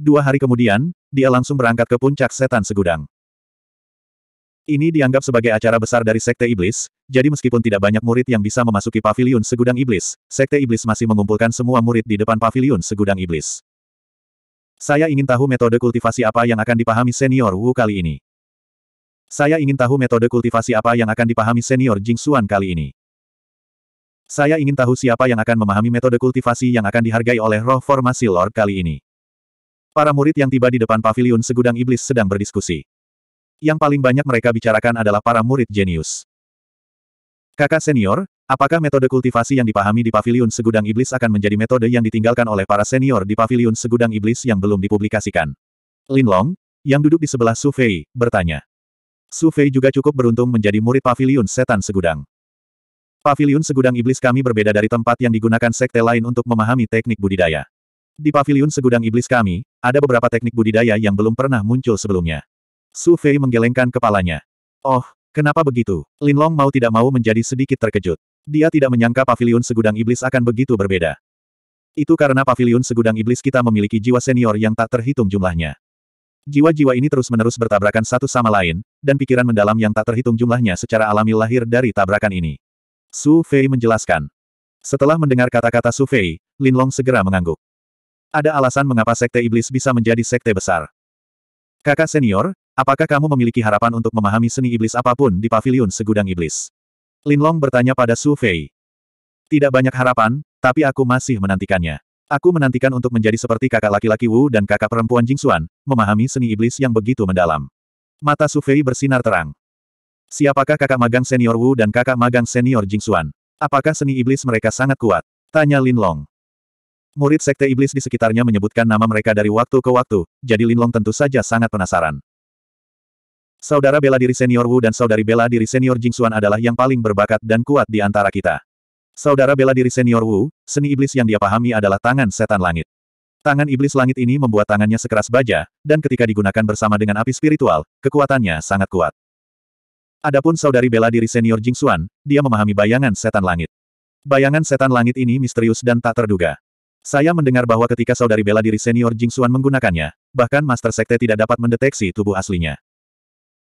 S1: Dua hari kemudian, dia langsung berangkat ke puncak setan segudang. Ini dianggap sebagai acara besar dari Sekte Iblis, jadi meskipun tidak banyak murid yang bisa memasuki pavilion segudang Iblis, Sekte Iblis masih mengumpulkan semua murid di depan pavilion segudang Iblis. Saya ingin tahu metode kultivasi apa yang akan dipahami senior Wu kali ini. Saya ingin tahu metode kultivasi apa yang akan dipahami senior Jing Xuan kali ini. Saya ingin tahu siapa yang akan memahami metode kultivasi yang akan dihargai oleh roh formasi Lord kali ini. Para murid yang tiba di depan pavilion segudang iblis sedang berdiskusi. Yang paling banyak mereka bicarakan adalah para murid jenius. Kakak senior, apakah metode kultivasi yang dipahami di pavilion segudang iblis akan menjadi metode yang ditinggalkan oleh para senior di pavilion segudang iblis yang belum dipublikasikan? Lin Long, yang duduk di sebelah Su Fei, bertanya. Su Fei juga cukup beruntung menjadi murid pavilion setan segudang. Pavilion segudang iblis kami berbeda dari tempat yang digunakan sekte lain untuk memahami teknik budidaya. Di pavilion segudang iblis kami, ada beberapa teknik budidaya yang belum pernah muncul sebelumnya. Su Fei menggelengkan kepalanya. Oh, kenapa begitu? Lin Long mau tidak mau menjadi sedikit terkejut. Dia tidak menyangka pavilion segudang iblis akan begitu berbeda. Itu karena pavilion segudang iblis kita memiliki jiwa senior yang tak terhitung jumlahnya. Jiwa-jiwa ini terus-menerus bertabrakan satu sama lain, dan pikiran mendalam yang tak terhitung jumlahnya secara alami lahir dari tabrakan ini. Su Fei menjelaskan. Setelah mendengar kata-kata Su Fei, Lin Long segera mengangguk. Ada alasan mengapa sekte iblis bisa menjadi sekte besar. Kakak senior, apakah kamu memiliki harapan untuk memahami seni iblis apapun di pavilion segudang iblis? Linlong bertanya pada Su Fei. Tidak banyak harapan, tapi aku masih menantikannya. Aku menantikan untuk menjadi seperti kakak laki-laki Wu dan kakak perempuan Jingxuan, memahami seni iblis yang begitu mendalam. Mata Su Fei bersinar terang. Siapakah kakak magang senior Wu dan kakak magang senior Jingxuan? Apakah seni iblis mereka sangat kuat? Tanya Linlong. Murid Sekte Iblis di sekitarnya menyebutkan nama mereka dari waktu ke waktu, jadi Linlong tentu saja sangat penasaran. Saudara bela diri senior Wu dan saudari bela diri senior Jingxuan adalah yang paling berbakat dan kuat di antara kita. Saudara bela diri senior Wu, seni iblis yang dia pahami adalah tangan setan langit. Tangan iblis langit ini membuat tangannya sekeras baja, dan ketika digunakan bersama dengan api spiritual, kekuatannya sangat kuat. Adapun saudari bela diri senior Jingxuan, dia memahami bayangan setan langit. Bayangan setan langit ini misterius dan tak terduga. Saya mendengar bahwa ketika saudari bela diri senior Jing Xuan menggunakannya, bahkan Master Sekte tidak dapat mendeteksi tubuh aslinya.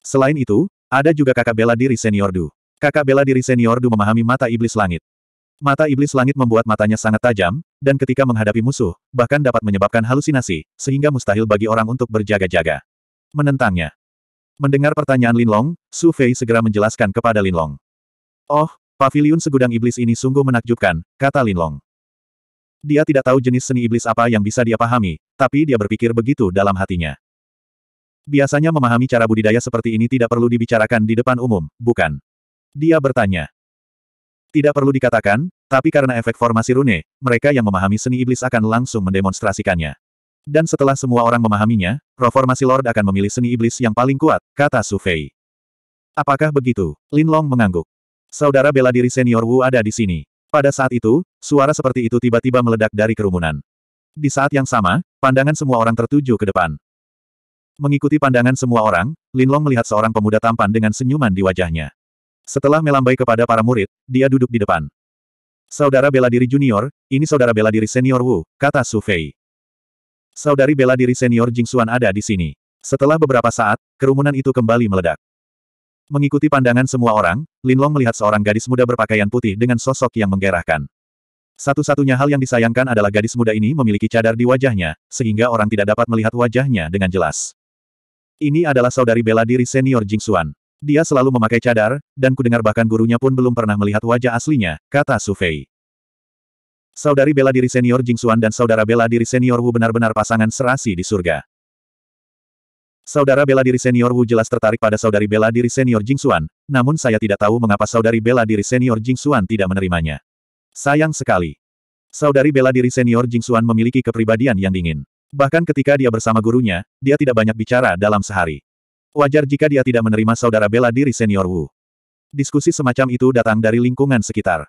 S1: Selain itu, ada juga kakak bela diri senior Du. Kakak bela diri senior Du memahami mata iblis langit. Mata iblis langit membuat matanya sangat tajam, dan ketika menghadapi musuh, bahkan dapat menyebabkan halusinasi, sehingga mustahil bagi orang untuk berjaga-jaga. Menentangnya. Mendengar pertanyaan Lin Long, Su Fei segera menjelaskan kepada Lin Long. Oh, pavilion segudang iblis ini sungguh menakjubkan, kata Lin Long. Dia tidak tahu jenis seni iblis apa yang bisa dia pahami, tapi dia berpikir begitu dalam hatinya. Biasanya memahami cara budidaya seperti ini tidak perlu dibicarakan di depan umum, bukan? Dia bertanya. Tidak perlu dikatakan, tapi karena efek formasi rune, mereka yang memahami seni iblis akan langsung mendemonstrasikannya. Dan setelah semua orang memahaminya, Reformasi Lord akan memilih seni iblis yang paling kuat, kata Su Fei. Apakah begitu? Lin Long mengangguk. Saudara bela diri senior Wu ada di sini. Pada saat itu, suara seperti itu tiba-tiba meledak dari kerumunan. Di saat yang sama, pandangan semua orang tertuju ke depan. Mengikuti pandangan semua orang, Linlong melihat seorang pemuda tampan dengan senyuman di wajahnya. Setelah melambai kepada para murid, dia duduk di depan. Saudara bela diri junior, ini saudara bela diri senior Wu, kata Su Fei. Saudari bela diri senior Jing Xuan ada di sini. Setelah beberapa saat, kerumunan itu kembali meledak. Mengikuti pandangan semua orang, Linlong melihat seorang gadis muda berpakaian putih dengan sosok yang menggerahkan. Satu-satunya hal yang disayangkan adalah gadis muda ini memiliki cadar di wajahnya, sehingga orang tidak dapat melihat wajahnya dengan jelas. Ini adalah saudari bela diri senior Jing Xuan. Dia selalu memakai cadar, dan kudengar bahkan gurunya pun belum pernah melihat wajah aslinya, kata Su Fei. Saudari bela diri senior Jing Xuan dan saudara bela diri senior Wu benar-benar pasangan serasi di surga. Saudara bela diri senior Wu jelas tertarik pada saudari bela diri senior Jing Xuan, namun saya tidak tahu mengapa saudari bela diri senior Jing Xuan tidak menerimanya. Sayang sekali. Saudari bela diri senior Jing Xuan memiliki kepribadian yang dingin. Bahkan ketika dia bersama gurunya, dia tidak banyak bicara dalam sehari. Wajar jika dia tidak menerima saudara bela diri senior Wu. Diskusi semacam itu datang dari lingkungan sekitar.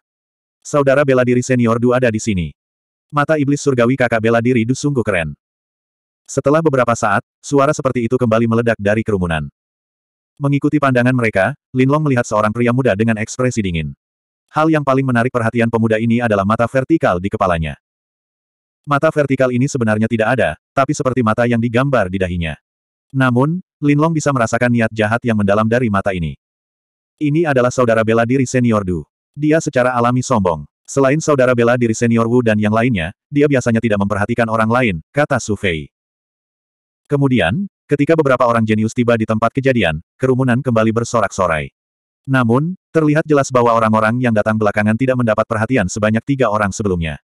S1: Saudara bela diri senior Du ada di sini. Mata iblis surgawi kakak bela diri Du sungguh keren. Setelah beberapa saat, suara seperti itu kembali meledak dari kerumunan. Mengikuti pandangan mereka, Linlong melihat seorang pria muda dengan ekspresi dingin. Hal yang paling menarik perhatian pemuda ini adalah mata vertikal di kepalanya. Mata vertikal ini sebenarnya tidak ada, tapi seperti mata yang digambar di dahinya. Namun, Linlong bisa merasakan niat jahat yang mendalam dari mata ini. Ini adalah saudara bela diri senior Du. Dia secara alami sombong. Selain saudara bela diri senior Wu dan yang lainnya, dia biasanya tidak memperhatikan orang lain, kata Su Fei. Kemudian, ketika beberapa orang jenius tiba di tempat kejadian, kerumunan kembali bersorak-sorai. Namun, terlihat jelas bahwa orang-orang yang datang belakangan tidak mendapat perhatian sebanyak tiga orang sebelumnya.